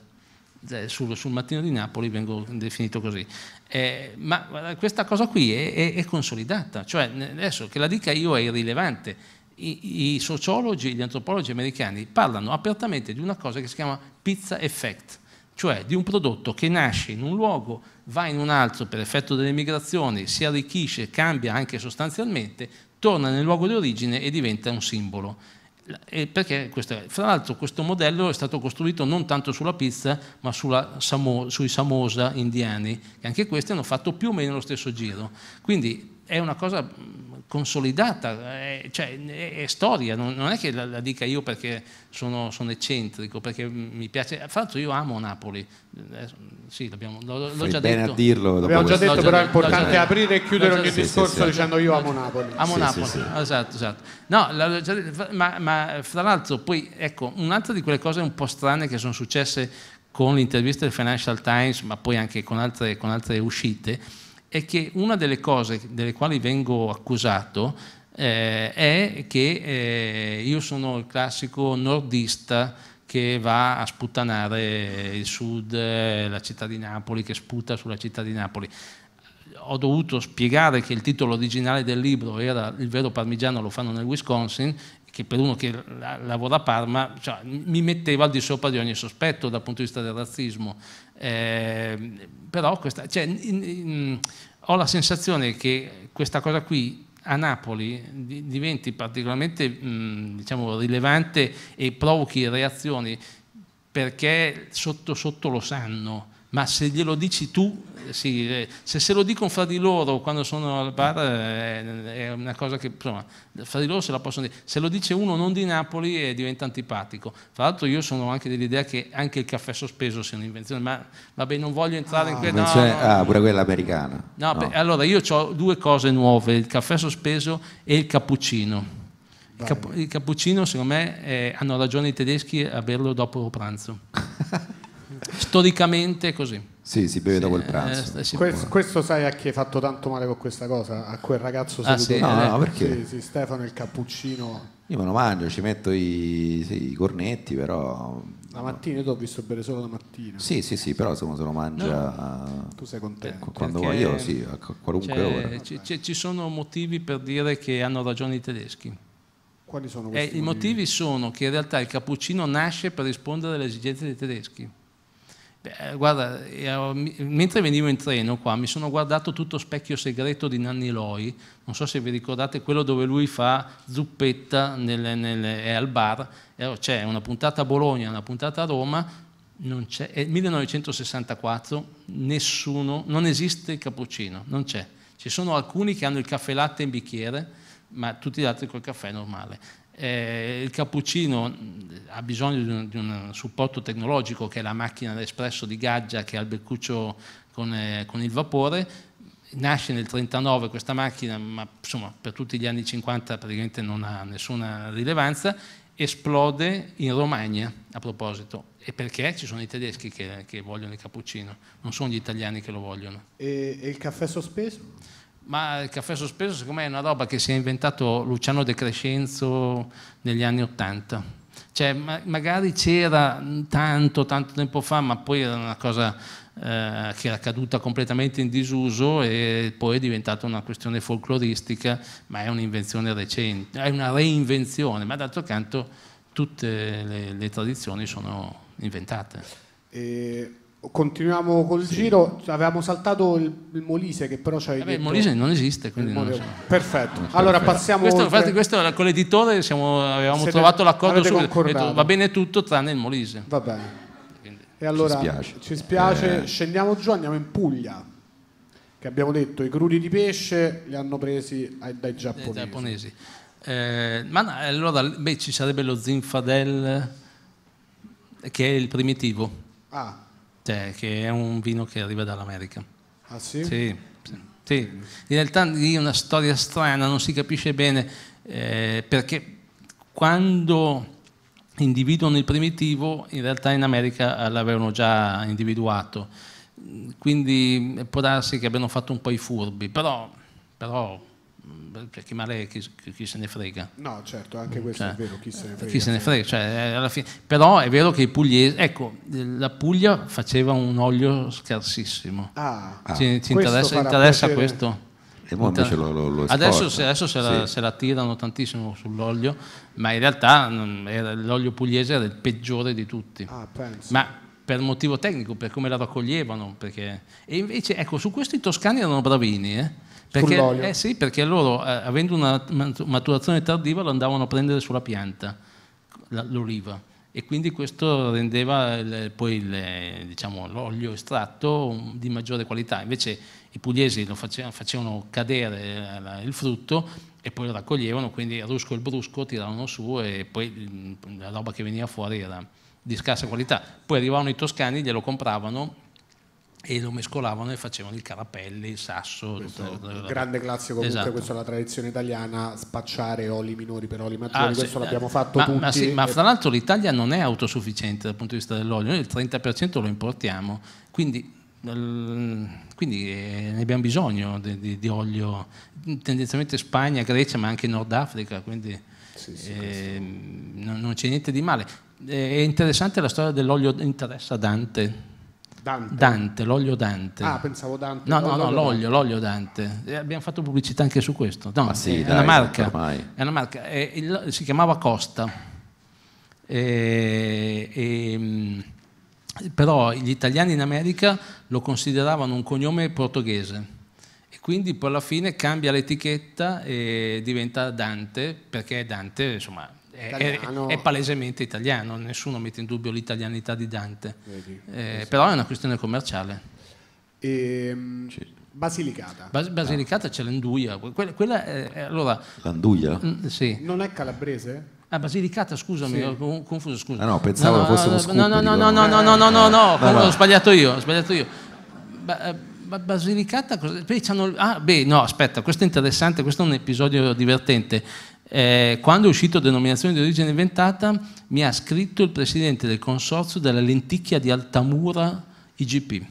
cioè, sul, sul, mattino di Napoli vengo definito così, eh, ma questa cosa qui è, è, è, consolidata, cioè adesso che la dica io è irrilevante, I, i sociologi, gli antropologi americani parlano apertamente di una cosa che si chiama pizza effect, cioè di un prodotto che nasce in un luogo, va in un altro per effetto delle migrazioni, si arricchisce, cambia anche sostanzialmente, torna nel luogo di origine e diventa un simbolo. perché questo è? fra l'altro questo modello è stato costruito non tanto sulla pizza ma Samo, sui samosa indiani, che anche questi hanno fatto più o meno lo stesso giro. Quindi è una cosa consolidata, è, eh, cioè, è, è storia, non, non, è che la, la dica io perché sono, sono, eccentrico, perché mi piace, fra l'altro io amo Napoli, eh, sì, l'ho, l'ho già bene a dirlo. L'abbiamo già detto, però è importante aprire e chiudere ogni sì, discorso sì, sì, dicendo io amo Napoli. Amo Napoli, esatto, esatto. No, detto, ma, ma fra l'altro poi, ecco, un'altra di quelle cose un po' strane che sono successe con l'intervista del Financial Times, ma poi anche con altre, con altre uscite, è che una delle cose delle quali vengo accusato eh, è che eh, io sono il classico nordista che va a sputtanare il sud, eh, la città di Napoli, che sputa sulla città di Napoli. Ho dovuto spiegare che il titolo originale del libro era Il vero parmigiano lo fanno nel Wisconsin che per uno che lavora a Parma cioè, mi metteva al di sopra di ogni sospetto dal punto di vista del razzismo. Eh, però questa, cioè, in, in, ho la sensazione che questa cosa qui a Napoli diventi particolarmente mh, diciamo, rilevante e provochi reazioni perché sotto sotto lo sanno ma se glielo dici tu, sì, eh, se se lo dicono fra di loro quando sono al bar eh, è una cosa che insomma, fra di loro se la possono dire. Se lo dice uno non di Napoli eh, diventa antipatico. Tra l'altro io sono anche dell'idea che anche il caffè sospeso sia un'invenzione, ma vabbè non voglio entrare ah, in quella... no, ah, pure quella americana. No, no. Beh, allora io ho due cose nuove, il caffè sospeso e il cappuccino. Il, cap- il cappuccino secondo me eh, hanno ragione i tedeschi a berlo dopo pranzo. Storicamente è così. Sì, si beve sì, da quel pranzo. Eh, questo, questo, sai a chi hai fatto tanto male con questa cosa? A quel ragazzo ah, sì, no, no, perché? Sì, sì, Stefano il cappuccino. Io me lo mangio, ci metto i, sì, i cornetti, però. La mattina io ti ho visto bere solo la mattina. Sì, sì, sì, però insomma se lo mangia. No. Tu sei contento. Ecco, quando vuoi voglio, sì, a qualunque cioè, ora. C- c- ci sono motivi per dire che hanno ragione i tedeschi. Quali sono eh, questi? Eh, motivi? I motivi sono che in realtà il cappuccino nasce per rispondere alle esigenze dei tedeschi Beh, guarda, ero, eh, mentre venivo in treno qua mi sono guardato tutto Specchio Segreto di Nanni Loi, non so se vi ricordate quello dove lui fa zuppetta nel, nel, è al bar, eh, oh, c'è una puntata a Bologna, una puntata a Roma, non c'è, è 1964, nessuno, non esiste il cappuccino, non c'è. Ci sono alcuni che hanno il caffè latte in bicchiere, ma tutti gli altri col caffè normale. Eh, il cappuccino mm, ha bisogno di un, di un, supporto tecnologico che è la macchina d'espresso di Gaggia che ha il beccuccio con, eh, con il vapore. Nasce nel 1939 questa macchina, ma insomma, per tutti gli anni 50 praticamente non ha nessuna rilevanza. Esplode in Romagna, a proposito, e perché ci sono i tedeschi che, che vogliono il cappuccino, non sono gli italiani che lo vogliono. E, e il caffè sospeso? Ma il caffè sospeso, secondo me, è una roba che si è inventato Luciano De Crescenzo negli anni Ottanta. Cioè, ma magari c'era tanto, tanto tempo fa, ma poi era una cosa eh, che era caduta completamente in disuso e poi è diventata una questione folcloristica, ma è un'invenzione recente, è una reinvenzione, ma d'altro canto tutte le, le tradizioni sono inventate. E Continuiamo col sì. giro, avevamo saltato il, il, Molise che però c'è... Vabbè, il Molise non esiste, quindi non so. Perfetto, allora passiamo... Questo, oltre... infatti questo con l'editore siamo, avevamo Siete, trovato l'accordo su... Detto, va bene tutto tranne il Molise. Va bene. E allora ci spiace, ci spiace. Eh. scendiamo giù, andiamo in Puglia, che abbiamo detto i crudi di pesce li hanno presi dai giapponesi. Dai giapponesi. Eh, ma eh, allora beh, ci sarebbe lo zinfadel eh, che è il primitivo. Ah Tè, che è un vino che arriva dall'America. Ah sì? Sì, sì. sì. in realtà lì è una storia strana, non si capisce bene, eh, perché quando individuano il primitivo, in realtà in America l'avevano già individuato, quindi può darsi che abbiano fatto un po' i furbi, però, però perché male chi, chi, se ne frega. No, certo, anche questo cioè, è vero, chi se ne frega. Chi se ne frega, cioè, eh, fine, però è vero che i pugliesi, ecco, la Puglia faceva un olio scarsissimo. Ah, ah. ci, ci interessa, interessa piacere. questo? Inter... Lo, lo, lo adesso, se, adesso se, sì. la, se, la, tirano tantissimo sull'olio, ma in realtà era, l'olio pugliese era il peggiore di tutti. Ah, ma per motivo tecnico, per come la raccoglievano. Perché... E invece, ecco, su questo i toscani erano bravini, eh? Perché, eh sì, perché loro, eh, avendo una maturazione tardiva, lo andavano a prendere sulla pianta, l'oliva. E quindi questo rendeva il, poi diciamo, l'olio diciamo, estratto mm, di maggiore qualità. Invece i pugliesi lo facevano, facevano cadere eh, il frutto e poi lo raccoglievano, quindi il rusco e il brusco tiravano su e poi mm, la roba che veniva fuori era di scarsa qualità. Poi arrivavano i toscani, glielo compravano e lo mescolavano e facevano il carapelli, il sasso. Questo, tutto, grande classico comunque, esatto. questa è la tradizione italiana, spacciare oli minori per oli maggiori, ah, questo sì, l'abbiamo fatto ma, tutti. Ma, sì, ma fra l'altro l'Italia non è autosufficiente dal punto di vista dell'olio, noi il 30% lo importiamo, quindi quindi eh, ne abbiamo bisogno di, di, di, olio, tendenzialmente Spagna, Grecia, ma anche Nord Africa, quindi sì, sì, eh, non, non c'è niente di male. Eh, è interessante la storia dell'olio, interessa Dante, Dante. Dante, l'olio Dante. Ah, pensavo Dante. No, no, no, l'olio, l'olio Dante. E eh, abbiamo fatto pubblicità anche su questo. No, sì, è, dai, una marca, è, una marca, è eh, il, si chiamava Costa. E, eh, e, ehm, però gli italiani in America lo consideravano un cognome portoghese e quindi poi alla fine cambia l'etichetta e diventa Dante perché Dante insomma eh, è, è, palesemente italiano, nessuno mette in dubbio l'italianità di Dante, eh, eh però è una questione commerciale. Ehm, Basilicata. Bas- Basilicata ah. c'è l'Anduia. Quella, quella eh, è, allora, L'Anduia? Mh, mm, sì. Non è calabrese? Ah, Basilicata, scusami, sì. ho confuso, scusa. Ah, no, pensavo no, no, uno scoop. No, no, no, no, no, no, no, no, no, no, no, ho sbagliato io, ho sbagliato io. Ba- Basilicata, cosa... ah, beh, no, aspetta, questo è interessante, questo è un episodio divertente. Eh, quando è uscito denominazione di origine inventata, mi ha scritto il presidente del consorzio della lenticchia di Altamura IGP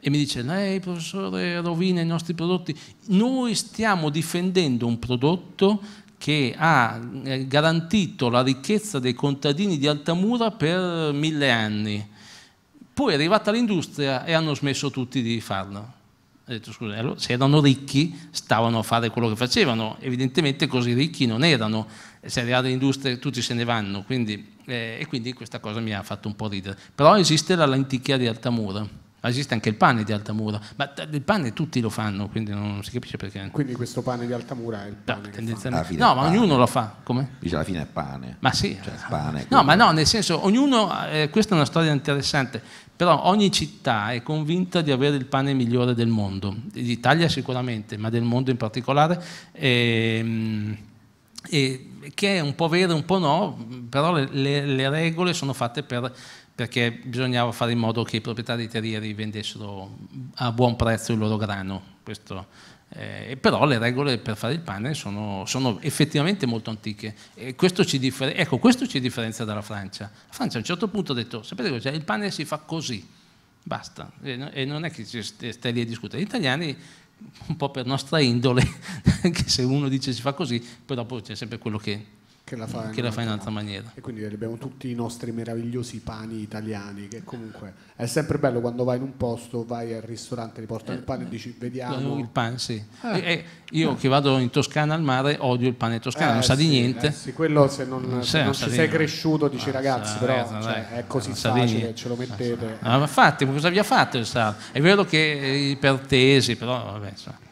e mi dice, lei professore rovina i nostri prodotti, noi stiamo difendendo un prodotto che ha eh, garantito la ricchezza dei contadini di Altamura per mille anni, poi è arrivata l'industria e hanno smesso tutti di farlo. Ha detto scusa, allora, se erano ricchi stavano a fare quello che facevano, evidentemente così ricchi non erano, se arrivano le industrie tutti se ne vanno, quindi, eh, e quindi questa cosa mi ha fatto un po' ridere. Però esiste la lenticchia di Altamura. Esiste anche il pane di Altamura, ma il pane tutti lo fanno, quindi non si capisce perché. Quindi questo pane di Altamura è il pane. No, ah, no ma ognuno lo fa. Come? Dice alla fine è pane. Ma sì. Cioè, pane, no, ma no, nel senso, ognuno. Eh, questa è una storia interessante. Però ogni città è convinta di avere il pane migliore del mondo, d'Italia sicuramente, ma del mondo in particolare. E, ehm, e, che è un po' vero, un po' no, però le, le, le regole sono fatte per, perché bisognava fare in modo che i proprietari terrieri vendessero a buon prezzo il loro grano. Questo, eh, però le regole per fare il pane sono, sono effettivamente molto antiche. E questo ci, differ- ecco, questo ci differenzia dalla Francia. La Francia a un certo punto ha detto, sapete cosa? Il pane si fa così, basta. E, no, e non è che stai lì a discutere. Gli italiani, un po' per nostra indole, anche se uno dice si fa così, poi dopo c'è sempre quello che che la fa, che in, la fa in altra maniera. E quindi abbiamo tutti i nostri meravigliosi pani italiani, che comunque è sempre bello quando vai in un posto, vai al ristorante, ti portano eh, il pane e eh, dici vediamo. Eh, il pane, sì. Eh, e, io eh. che vado in Toscana al mare odio il pane toscano, non sa eh, sì, di niente. Sì, quello se non, non, se non ci sei cresciuto dici ah, ragazzi, ah, però ragazza, cioè, è così facile, ce lo mettete. Ah, ma fatti, cosa vi ha fatto il sale? È vero che i pertesi, però vabbè, so.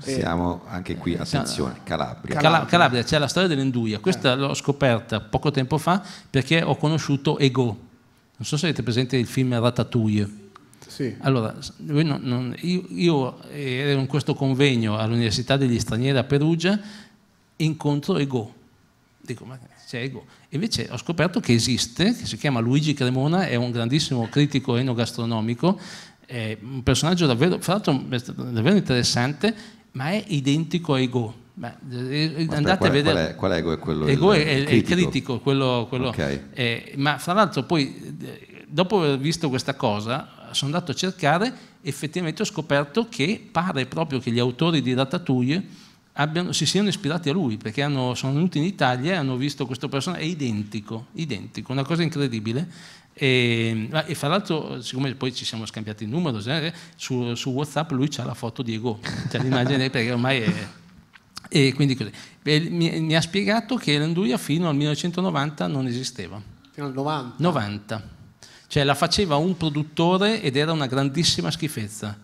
Siamo anche qui, attenzione, Calabria. Calabria. Calabria c'è la storia dell'Enduia, questa eh. l'ho scoperta poco tempo fa perché ho conosciuto Ego. Non so se avete presente il film Ratatouille. Sì. Allora, non, non, io, io, eh, ero in questo convegno all'Università degli Stranieri a Perugia, incontro Ego. Dico, ma c'è Ego. Invece ho scoperto che esiste, che si chiama Luigi Cremona, è un grandissimo critico enogastronomico, è un personaggio davvero, fra l'altro davvero interessante ma è identico a Ego. Ma, eh, ma andate qual, a vedere. Qual è, qual è Ego? È quello Ego il, è, il critico, è critico quello, quello, okay. eh, ma fra l'altro poi, eh, dopo aver visto questa cosa, sono andato a cercare, effettivamente ho scoperto che pare proprio che gli autori di Ratatouille Abbiano, si siano ispirati a lui, perché hanno, sono venuti in Italia e hanno visto questo personaggio, è identico, identico, una cosa incredibile. E, ehm, e fra l'altro, siccome poi ci siamo scambiati il numero, eh, su, su WhatsApp lui c'ha la foto di Ego, c'è l'immagine perché ormai è... E quindi così. Mi, mi, ha spiegato che l'anduria fino al 1990 non esisteva. Fino al 90? 90. Cioè la faceva un produttore ed era una grandissima schifezza.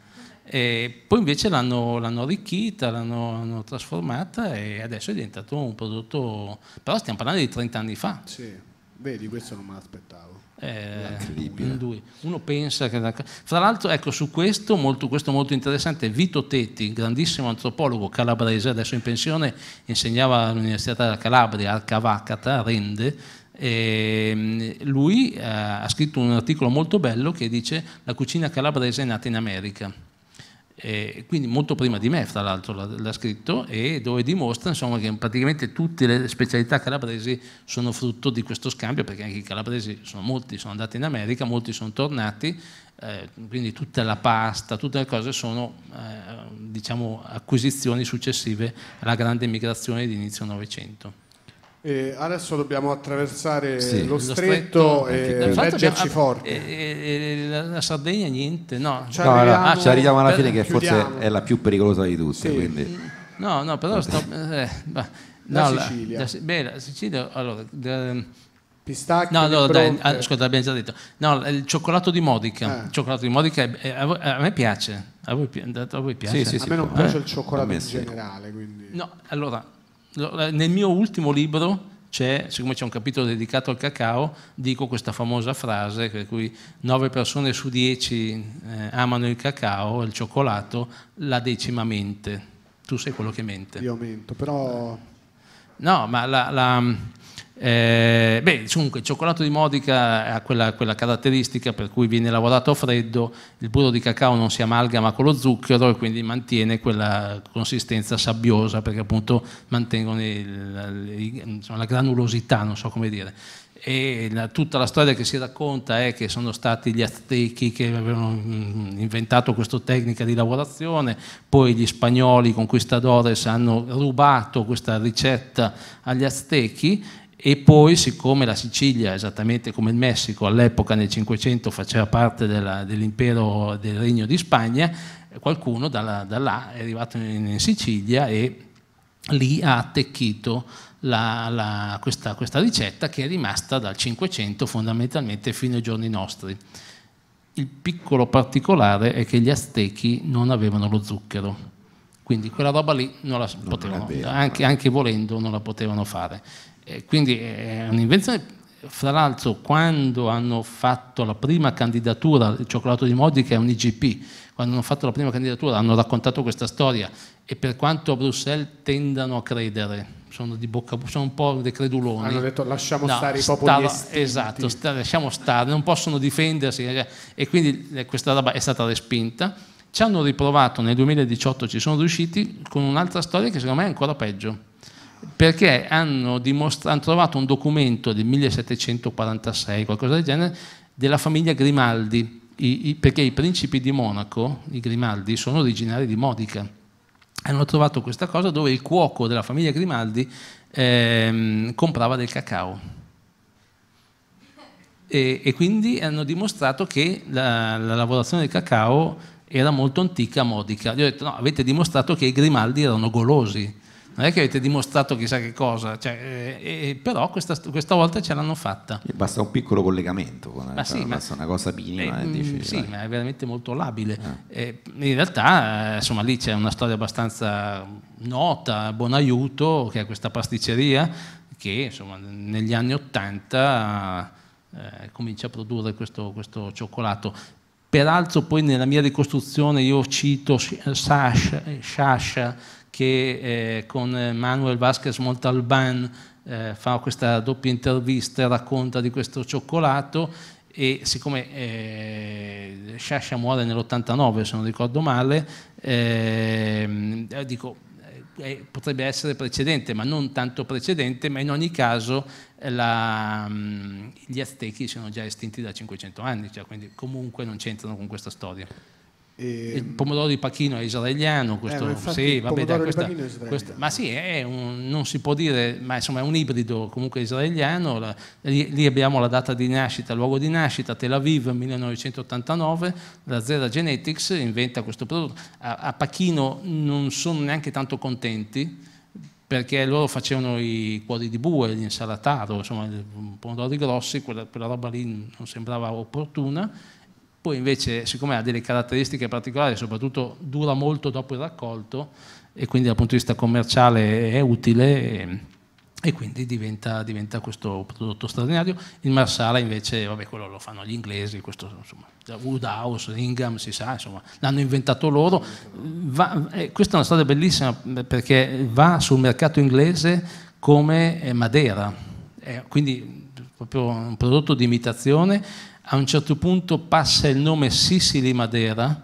E poi invece l'hanno, l'hanno arricchita, l'hanno, l'hanno, trasformata e adesso è diventato un prodotto... Però stiamo parlando di 30 anni fa. Sì, vedi, questo non me l'aspettavo. Eh, Incredibile. Uno pensa che... Fra l'altro, ecco, su questo molto, questo molto interessante, Vito Tetti, grandissimo antropologo calabrese, adesso in pensione, insegnava all'Università della Calabria, al Cavacata, Rende, e ehm, lui eh, ha scritto un articolo molto bello che dice la cucina calabrese è nata in America eh, quindi molto prima di me, fra l'altro, l'ha, scritto, e dove dimostra insomma, che praticamente tutte le specialità calabresi sono frutto di questo scambio, perché anche i calabresi sono molti, sono andati in America, molti sono tornati, eh, quindi tutta la pasta, tutte le cose sono eh, diciamo, acquisizioni successive alla grande migrazione di inizio Novecento. Eh, adesso dobbiamo attraversare sì, lo, stretto, lo stretto e leggerci forte. E, eh, e, eh, eh, la Sardegna niente, no. Ci arriviamo, no, no, ci arriviamo alla fine che chiudiamo. forse è la più pericolosa di tutte. Sì. No, no, però sto... Eh, no, la Sicilia. La, beh, la Sicilia... Allora, de, ehm, Pistacchi no, no, dai, ascolta, ah, abbiamo già detto. No, il cioccolato di Modica. Eh. Il cioccolato di Modica è, è, a, voi, a, me piace. A voi, a voi piace? Sì, sì, a me non può. piace il cioccolato in generale. Quindi. No, allora, eh, nel mio ultimo libro, c'è, siccome c'è un capitolo dedicato al cacao, dico questa famosa frase per cui 9 persone su 10 eh, amano il cacao il cioccolato, la decima mente. Tu sei quello che mente. Io mento, però... No, ma la, la eh, beh, comunque il cioccolato di Modica ha quella, quella, caratteristica per cui viene lavorato a freddo, il burro di cacao non si amalgama con lo zucchero e quindi mantiene quella consistenza sabbiosa perché appunto mantengono il, il, insomma, la granulosità, non so come dire. E la, tutta la storia che si racconta è che sono stati gli aztechi che avevano mm, inventato questa tecnica di lavorazione, poi gli spagnoli conquistadores hanno rubato questa ricetta agli aztechi e poi siccome la Sicilia, esattamente come il Messico, all'epoca nel 500 faceva parte della, dell'impero del Regno di Spagna, qualcuno da, da là è arrivato in, in, Sicilia e lì ha attecchito la, la, questa, questa ricetta che è rimasta dal 500 fondamentalmente fino ai giorni nostri. Il piccolo particolare è che gli aztechi non avevano lo zucchero, quindi quella roba lì non la non potevano, anche, eh. anche volendo non la potevano fare e quindi è un'invenzione fra l'altro quando hanno fatto la prima candidatura, il cioccolato di Modi che è un IGP, quando hanno fatto la prima candidatura hanno raccontato questa storia e per quanto a Bruxelles tendano a credere, sono, di bocca, sono un po' decreduloni. Hanno detto lasciamo no, stare i popoli stava, Esatto, sta, lasciamo stare, non possono difendersi eh, e quindi eh, questa roba è stata respinta. Ci hanno riprovato nel 2018, ci sono riusciti con un'altra storia che secondo me è ancora peggio perché hanno, hanno, trovato un documento del 1746, qualcosa del genere, della famiglia Grimaldi, i, i, perché i principi di Monaco, i Grimaldi, sono originari di Modica. Hanno trovato questa cosa dove il cuoco della famiglia Grimaldi ehm, comprava del cacao. E, e, quindi hanno dimostrato che la, la lavorazione del cacao era molto antica a Modica. Gli ho detto: no, avete dimostrato che i Grimaldi erano golosi non è che avete dimostrato chissà che cosa, cioè, eh, eh, eh però questa, questa, volta ce l'hanno fatta. E basta un piccolo collegamento, con, ma sì, cioè, ma, una cosa minima. Eh, mm, sì, ma è veramente molto labile. Ah. Eh. in realtà, eh, insomma, lì c'è una storia abbastanza nota, buon aiuto, che è questa pasticceria che insomma, negli anni Ottanta eh, comincia a produrre questo, questo cioccolato. Peraltro poi nella mia ricostruzione io cito Sasha, Sasha che eh, con eh, Manuel Vasquez Montalban eh, fa questa doppia intervista e racconta di questo cioccolato e siccome eh, Sciascia muore nell'89 se non ricordo male, ehm, eh, dico, eh, potrebbe essere precedente, ma non tanto precedente, ma in ogni caso eh, la, mm, gli aztechi sono già estinti da 500 anni, cioè, quindi comunque non c'entrano con questa storia. E... Ehm, il pomodoro di Pachino è israeliano, eh, questo, eh, ma sì, vabbè, dai, questa, israeliano. Questa, ma sì, un, non si può dire, ma insomma è un ibrido comunque israeliano, la, lì, lì, abbiamo la data di nascita, luogo di nascita, Tel Aviv 1989, la Zera Genetics inventa questo prodotto, a, a Pachino non sono neanche tanto contenti, perché loro facevano i cuori di bue, gli l'insalataro, insomma, pomodori grossi, quella, quella roba lì non sembrava opportuna, poi invece, siccome ha delle caratteristiche particolari, soprattutto dura molto dopo il raccolto e quindi dal punto di vista commerciale è utile e, e quindi diventa, diventa, questo prodotto straordinario. Il Marsala invece, vabbè, quello lo fanno gli inglesi, questo insomma, Woodhouse, Ingham, si sa, insomma, l'hanno inventato loro. Va, eh, questa è una storia bellissima perché va sul mercato inglese come eh, Madeira, eh, quindi proprio un prodotto di imitazione a un certo punto passa il nome Sicily Madera,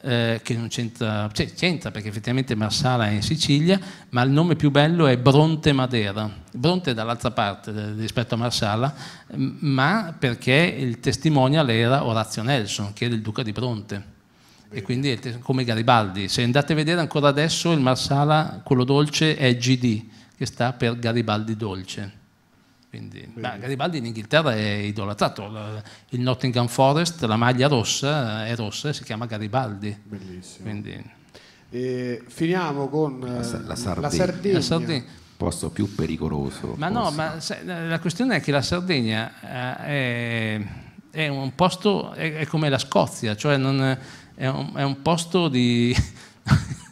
eh, che non c'entra, cioè, c'entra perché effettivamente Marsala è in Sicilia, ma il nome più bello è Bronte Madera. Bronte è dall'altra parte eh, rispetto a Marsala, ma perché il testimonial era Orazio Nelson, che era il duca di Bronte. E quindi è come Garibaldi. Se andate a vedere ancora adesso il Marsala, quello dolce, è GD, che sta per Garibaldi dolce. Quindi, beh, Garibaldi in Inghilterra è idolatrato, il Nottingham Forest, la maglia rossa è rossa e si chiama Garibaldi. Bellissimo. Quindi... E finiamo con la, la Sardegna. Eh, la Sardegna. La Sardegna. Posto più pericoloso. Ma forse. no, ma se, la questione è che la Sardegna eh, è, è un posto, è, è, come la Scozia, cioè non, è, un, è un posto di...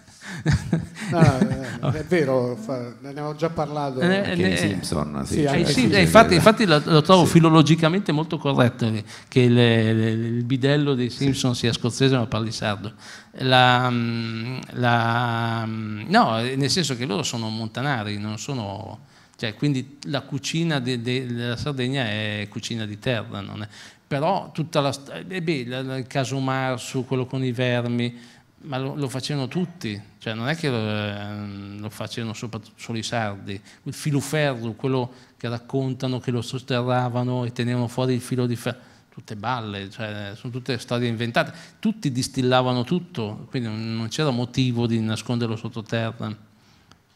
Ah, è vero, ne avevo già parlato. Eh, eh, Simpson, sì, sì, cioè, eh, sì, infatti, infatti lo, lo, trovo filologicamente molto corretto che le, le, le, il bidello dei Simpson sia scozzese ma parli sardo. La, mm, la, mm, no, nel senso che loro sono montanari, non sono... Cioè, quindi la cucina de, de, della Sardegna è cucina di terra, non è, però tutta la, eh beh, il caso Marsu, quello con i vermi, ma lo, lo, facevano tutti, cioè non è che lo, ehm, lo facevano soprattutto solo i sardi, il filo ferro, quello che raccontano, che lo sosterravano e tenevano fuori il filo di ferro, tutte balle, cioè, sono tutte storie inventate, tutti distillavano tutto, quindi non c'era motivo di nasconderlo sottoterra.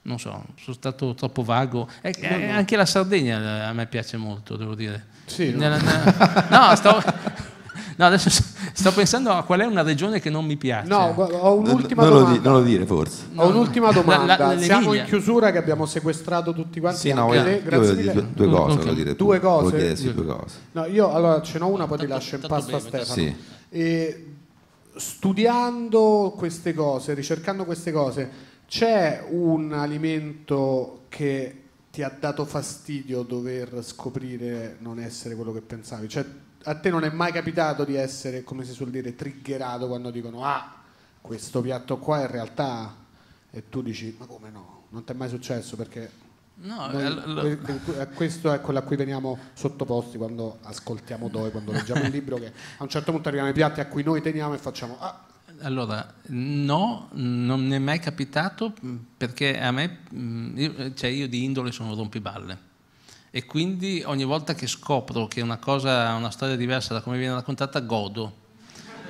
Non so, sono stato troppo vago. Eh, eh, anche la Sardegna eh, a me piace molto, devo dire. Sì, no, no, no stavo... No, adesso sto pensando a qual è una regione che non mi piace. No, ho un'ultima non domanda. non lo dire forse. Ho un'ultima domanda. La, la, Siamo in chiusura che abbiamo sequestrato tutti quanti. Sì, no, le, grazie mille. Due, cose, okay. dire, due cose. Chiedersi, due cose. No, io allora ce n'ho una, poi ti lascio in pasta a Stefano. Sì. E, studiando queste cose, ricercando queste cose, c'è un alimento che ti ha dato fastidio dover scoprire non essere quello che pensavi? Cioè, a te non è mai capitato di essere, come si suol dire, triggerato quando dicono ah, questo piatto qua in realtà... E tu dici, ma come no? Non ti è mai successo perché... No, Noi, eh, l- eh, questo è quello a cui veniamo sottoposti quando ascoltiamo Doi, quando leggiamo il libro, che a un certo punto arrivano i piatti a cui noi teniamo e facciamo... Ah. Allora, no, non mi è mai capitato perché a me, cioè io di indole sono rompiballe e quindi ogni volta che scopro che una cosa, ha una storia diversa da come viene raccontata, godo.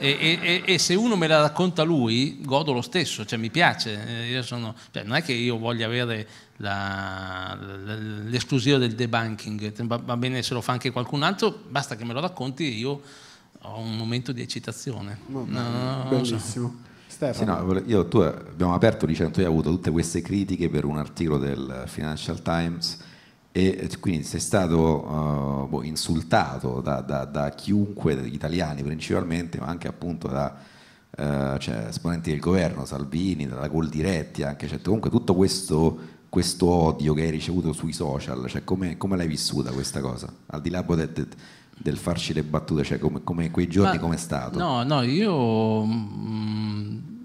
E, e, e, se uno me la racconta lui, godo lo stesso, cioè mi piace. Eh, sono, cioè non è che io voglia avere la, l'esclusiva del debunking, cioè, va bene se lo fa anche qualcun altro, basta che me lo racconti e io ho un momento di eccitazione. No, no, bellissimo. Sì, no, io, tu, eh, abbiamo aperto dicendo tu hai avuto tutte queste critiche per un articolo del Financial Times e eh, quindi sei stato uh, boh, insultato da, da, da, chiunque, italiani principalmente, ma anche appunto da uh, cioè, esponenti del governo, Salvini, da Goldiretti anche, cioè, comunque tutto questo, questo, odio che hai ricevuto sui social, cioè, come, come l'hai vissuta questa cosa? Al di là boh, de, de, del farci le battute, cioè, come, come quei giorni, come è stato? No, no, io... Mh mm,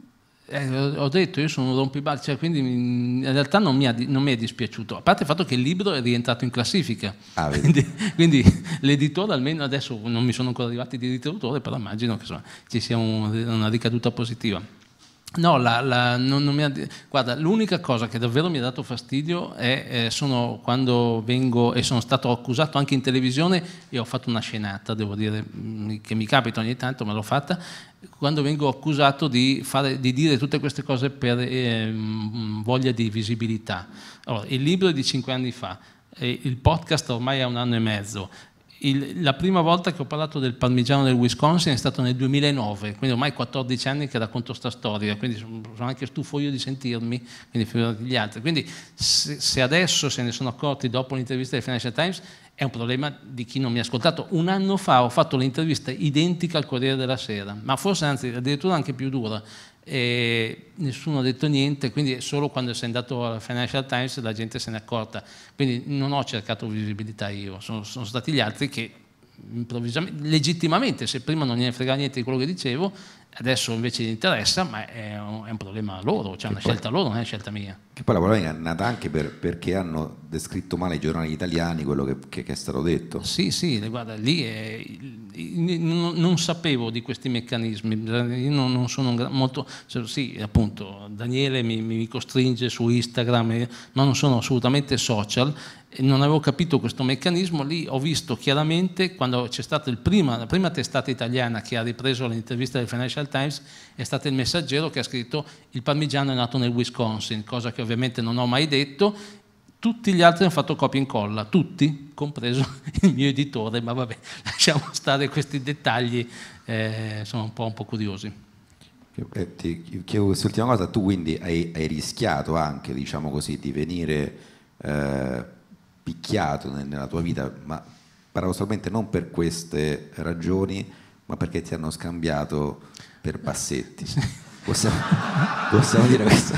eh, ho detto, io sono un rompiballi, cioè, quindi in realtà non mi, ha, non mi, è dispiaciuto, a parte il fatto che il libro è rientrato in classifica, ah, quindi, quindi, l'editore almeno adesso non mi sono ancora arrivati di d'autore, però immagino che insomma, ci sia un, una ricaduta positiva. No, la, la, non, non ha, guarda, l'unica cosa che davvero mi ha dato fastidio è eh, sono quando vengo e sono stato accusato anche in televisione e ho fatto una scenata, devo dire, mm, che mi capita ogni tanto, ma l'ho fatta, quando vengo accusato di, fare, di dire tutte queste cose per eh, voglia di visibilità. Allora, il libro è di cinque anni fa, il podcast ormai ha un anno e mezzo, il, la prima volta che ho parlato del parmigiano del Wisconsin è stato nel 2009, quindi ormai 14 anni che racconto questa storia, quindi sono, anche stufo io di sentirmi, quindi figurati gli altri. Quindi se, se adesso se ne sono accorti dopo l'intervista del Financial Times è un problema di chi non mi ha ascoltato. Un anno fa ho fatto l'intervista identica al Corriere della Sera, ma forse anzi addirittura anche più dura, e nessuno ha detto niente, quindi solo quando sei andato al Financial Times la gente se n'è accorta, quindi non ho cercato visibilità io, sono, sono stati gli altri che improvvisamente, legittimamente, se prima non gliene frega niente di quello che dicevo, adesso invece gli interessa, ma è un, è un problema loro, cioè una poi, scelta loro, non è una scelta mia. Che poi la polemica è nata anche per, perché hanno descritto male i giornali italiani quello che, che, che è stato detto. Sì, sì, guarda, lì è, non, non, sapevo di questi meccanismi, io non, non sono molto, cioè, sì, appunto, Daniele mi, mi, costringe su Instagram, eh, ma non sono assolutamente social non avevo capito questo meccanismo, lì ho visto chiaramente quando c'è stata prima, la prima testata italiana che ha ripreso l'intervista del Financial Times è stato il messaggero che ha scritto il parmigiano è nato nel Wisconsin, cosa che ovviamente non ho mai detto, tutti gli altri hanno fatto copia e incolla, tutti, compreso il mio editore, ma vabbè, lasciamo stare questi dettagli, eh, sono un po', un po curiosi. Eh, ti chiedo quest'ultima cosa, tu quindi hai, hai rischiato anche, diciamo così, di venire... Eh, picchiato nella tua vita, ma paradossalmente non per queste ragioni, ma perché ti hanno scambiato per passetti. Possiamo, possiamo dire questo?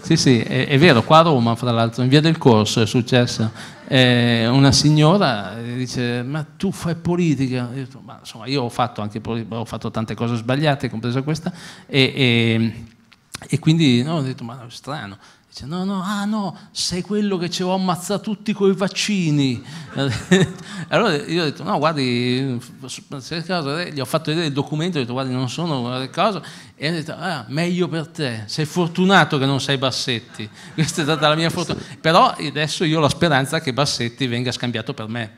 Sì, sì, è, è, vero, qua a Roma, fra l'altro, in via del corso è successa. Eh, una signora eh, dice: Ma tu fai politica? Io, ma, insomma, io ho fatto anche ho fatto tante cose sbagliate, compresa questa, e, e, e quindi no, ho detto: Ma è strano. Dice, no, no, ah no, sei quello che ci aveva ammazzato tutti coi vaccini. allora io ho detto, no, guardi, eh, gli ho fatto vedere il documento, ho detto, guardi, non sono quelle cose. E ha detto, ah, meglio per te, sei fortunato che non sei Bassetti. Questa è stata la mia fortuna. Però adesso io ho la speranza che Bassetti venga scambiato per me.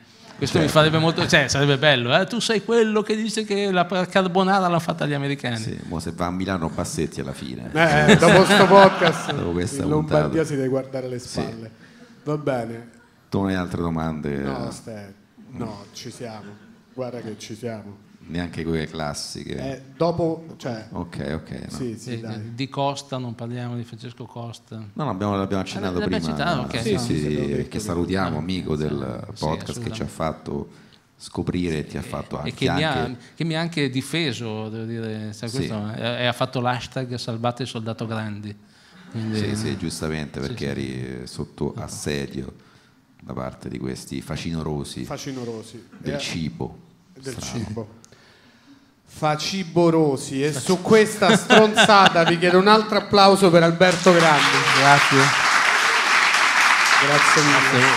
Questo certo. mi farebbe molto, cioè sarebbe bello, eh? tu sei quello che dice che la carbonara l'ha fatta gli americani. Sì, se va a Milano passetti alla fine. Eh, dopo questo podcast dopo in Lombardia puntata. si deve guardare le spalle. Sì. Va bene. Tu hai altre domande? No, Ste, no, ci siamo. Guarda che ci siamo. Neanche quelle classiche. Eh, dopo, cioè... Ok, ok. No. Sì, sì, eh, di, di Costa non parliamo, di Francesco Costa. No, no abbiamo, l'abbiamo accennato prima. Citato, okay. Sì, sì, sì che salutiamo, ah, amico del podcast che ci ha fatto scoprire ti ha fatto anche... E che, mi ha, che mi ha anche difeso, devo dire, sai, questo, eh, e ha fatto l'hashtag salvate il soldato grandi. Quindi, sì, sì, giustamente, perché eri sotto assedio da parte di questi facinorosi, facinorosi. del eh, cibo. Del strano. cibo. Faciborosi e su questa stronzata vi chiedo un altro applauso per Alberto Grandi. Grazie. Grazie mille.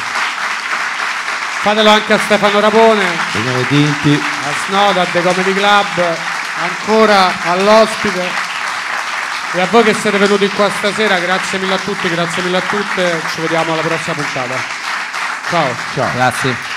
Fatelo anche a Stefano Rapone, Benvenuti. a Snoda, a The Comedy Club, ancora all'ospite. E a voi che siete venuti qua stasera, grazie mille a tutti, grazie mille a tutte, ci vediamo alla prossima puntata. Ciao. ciao. Grazie.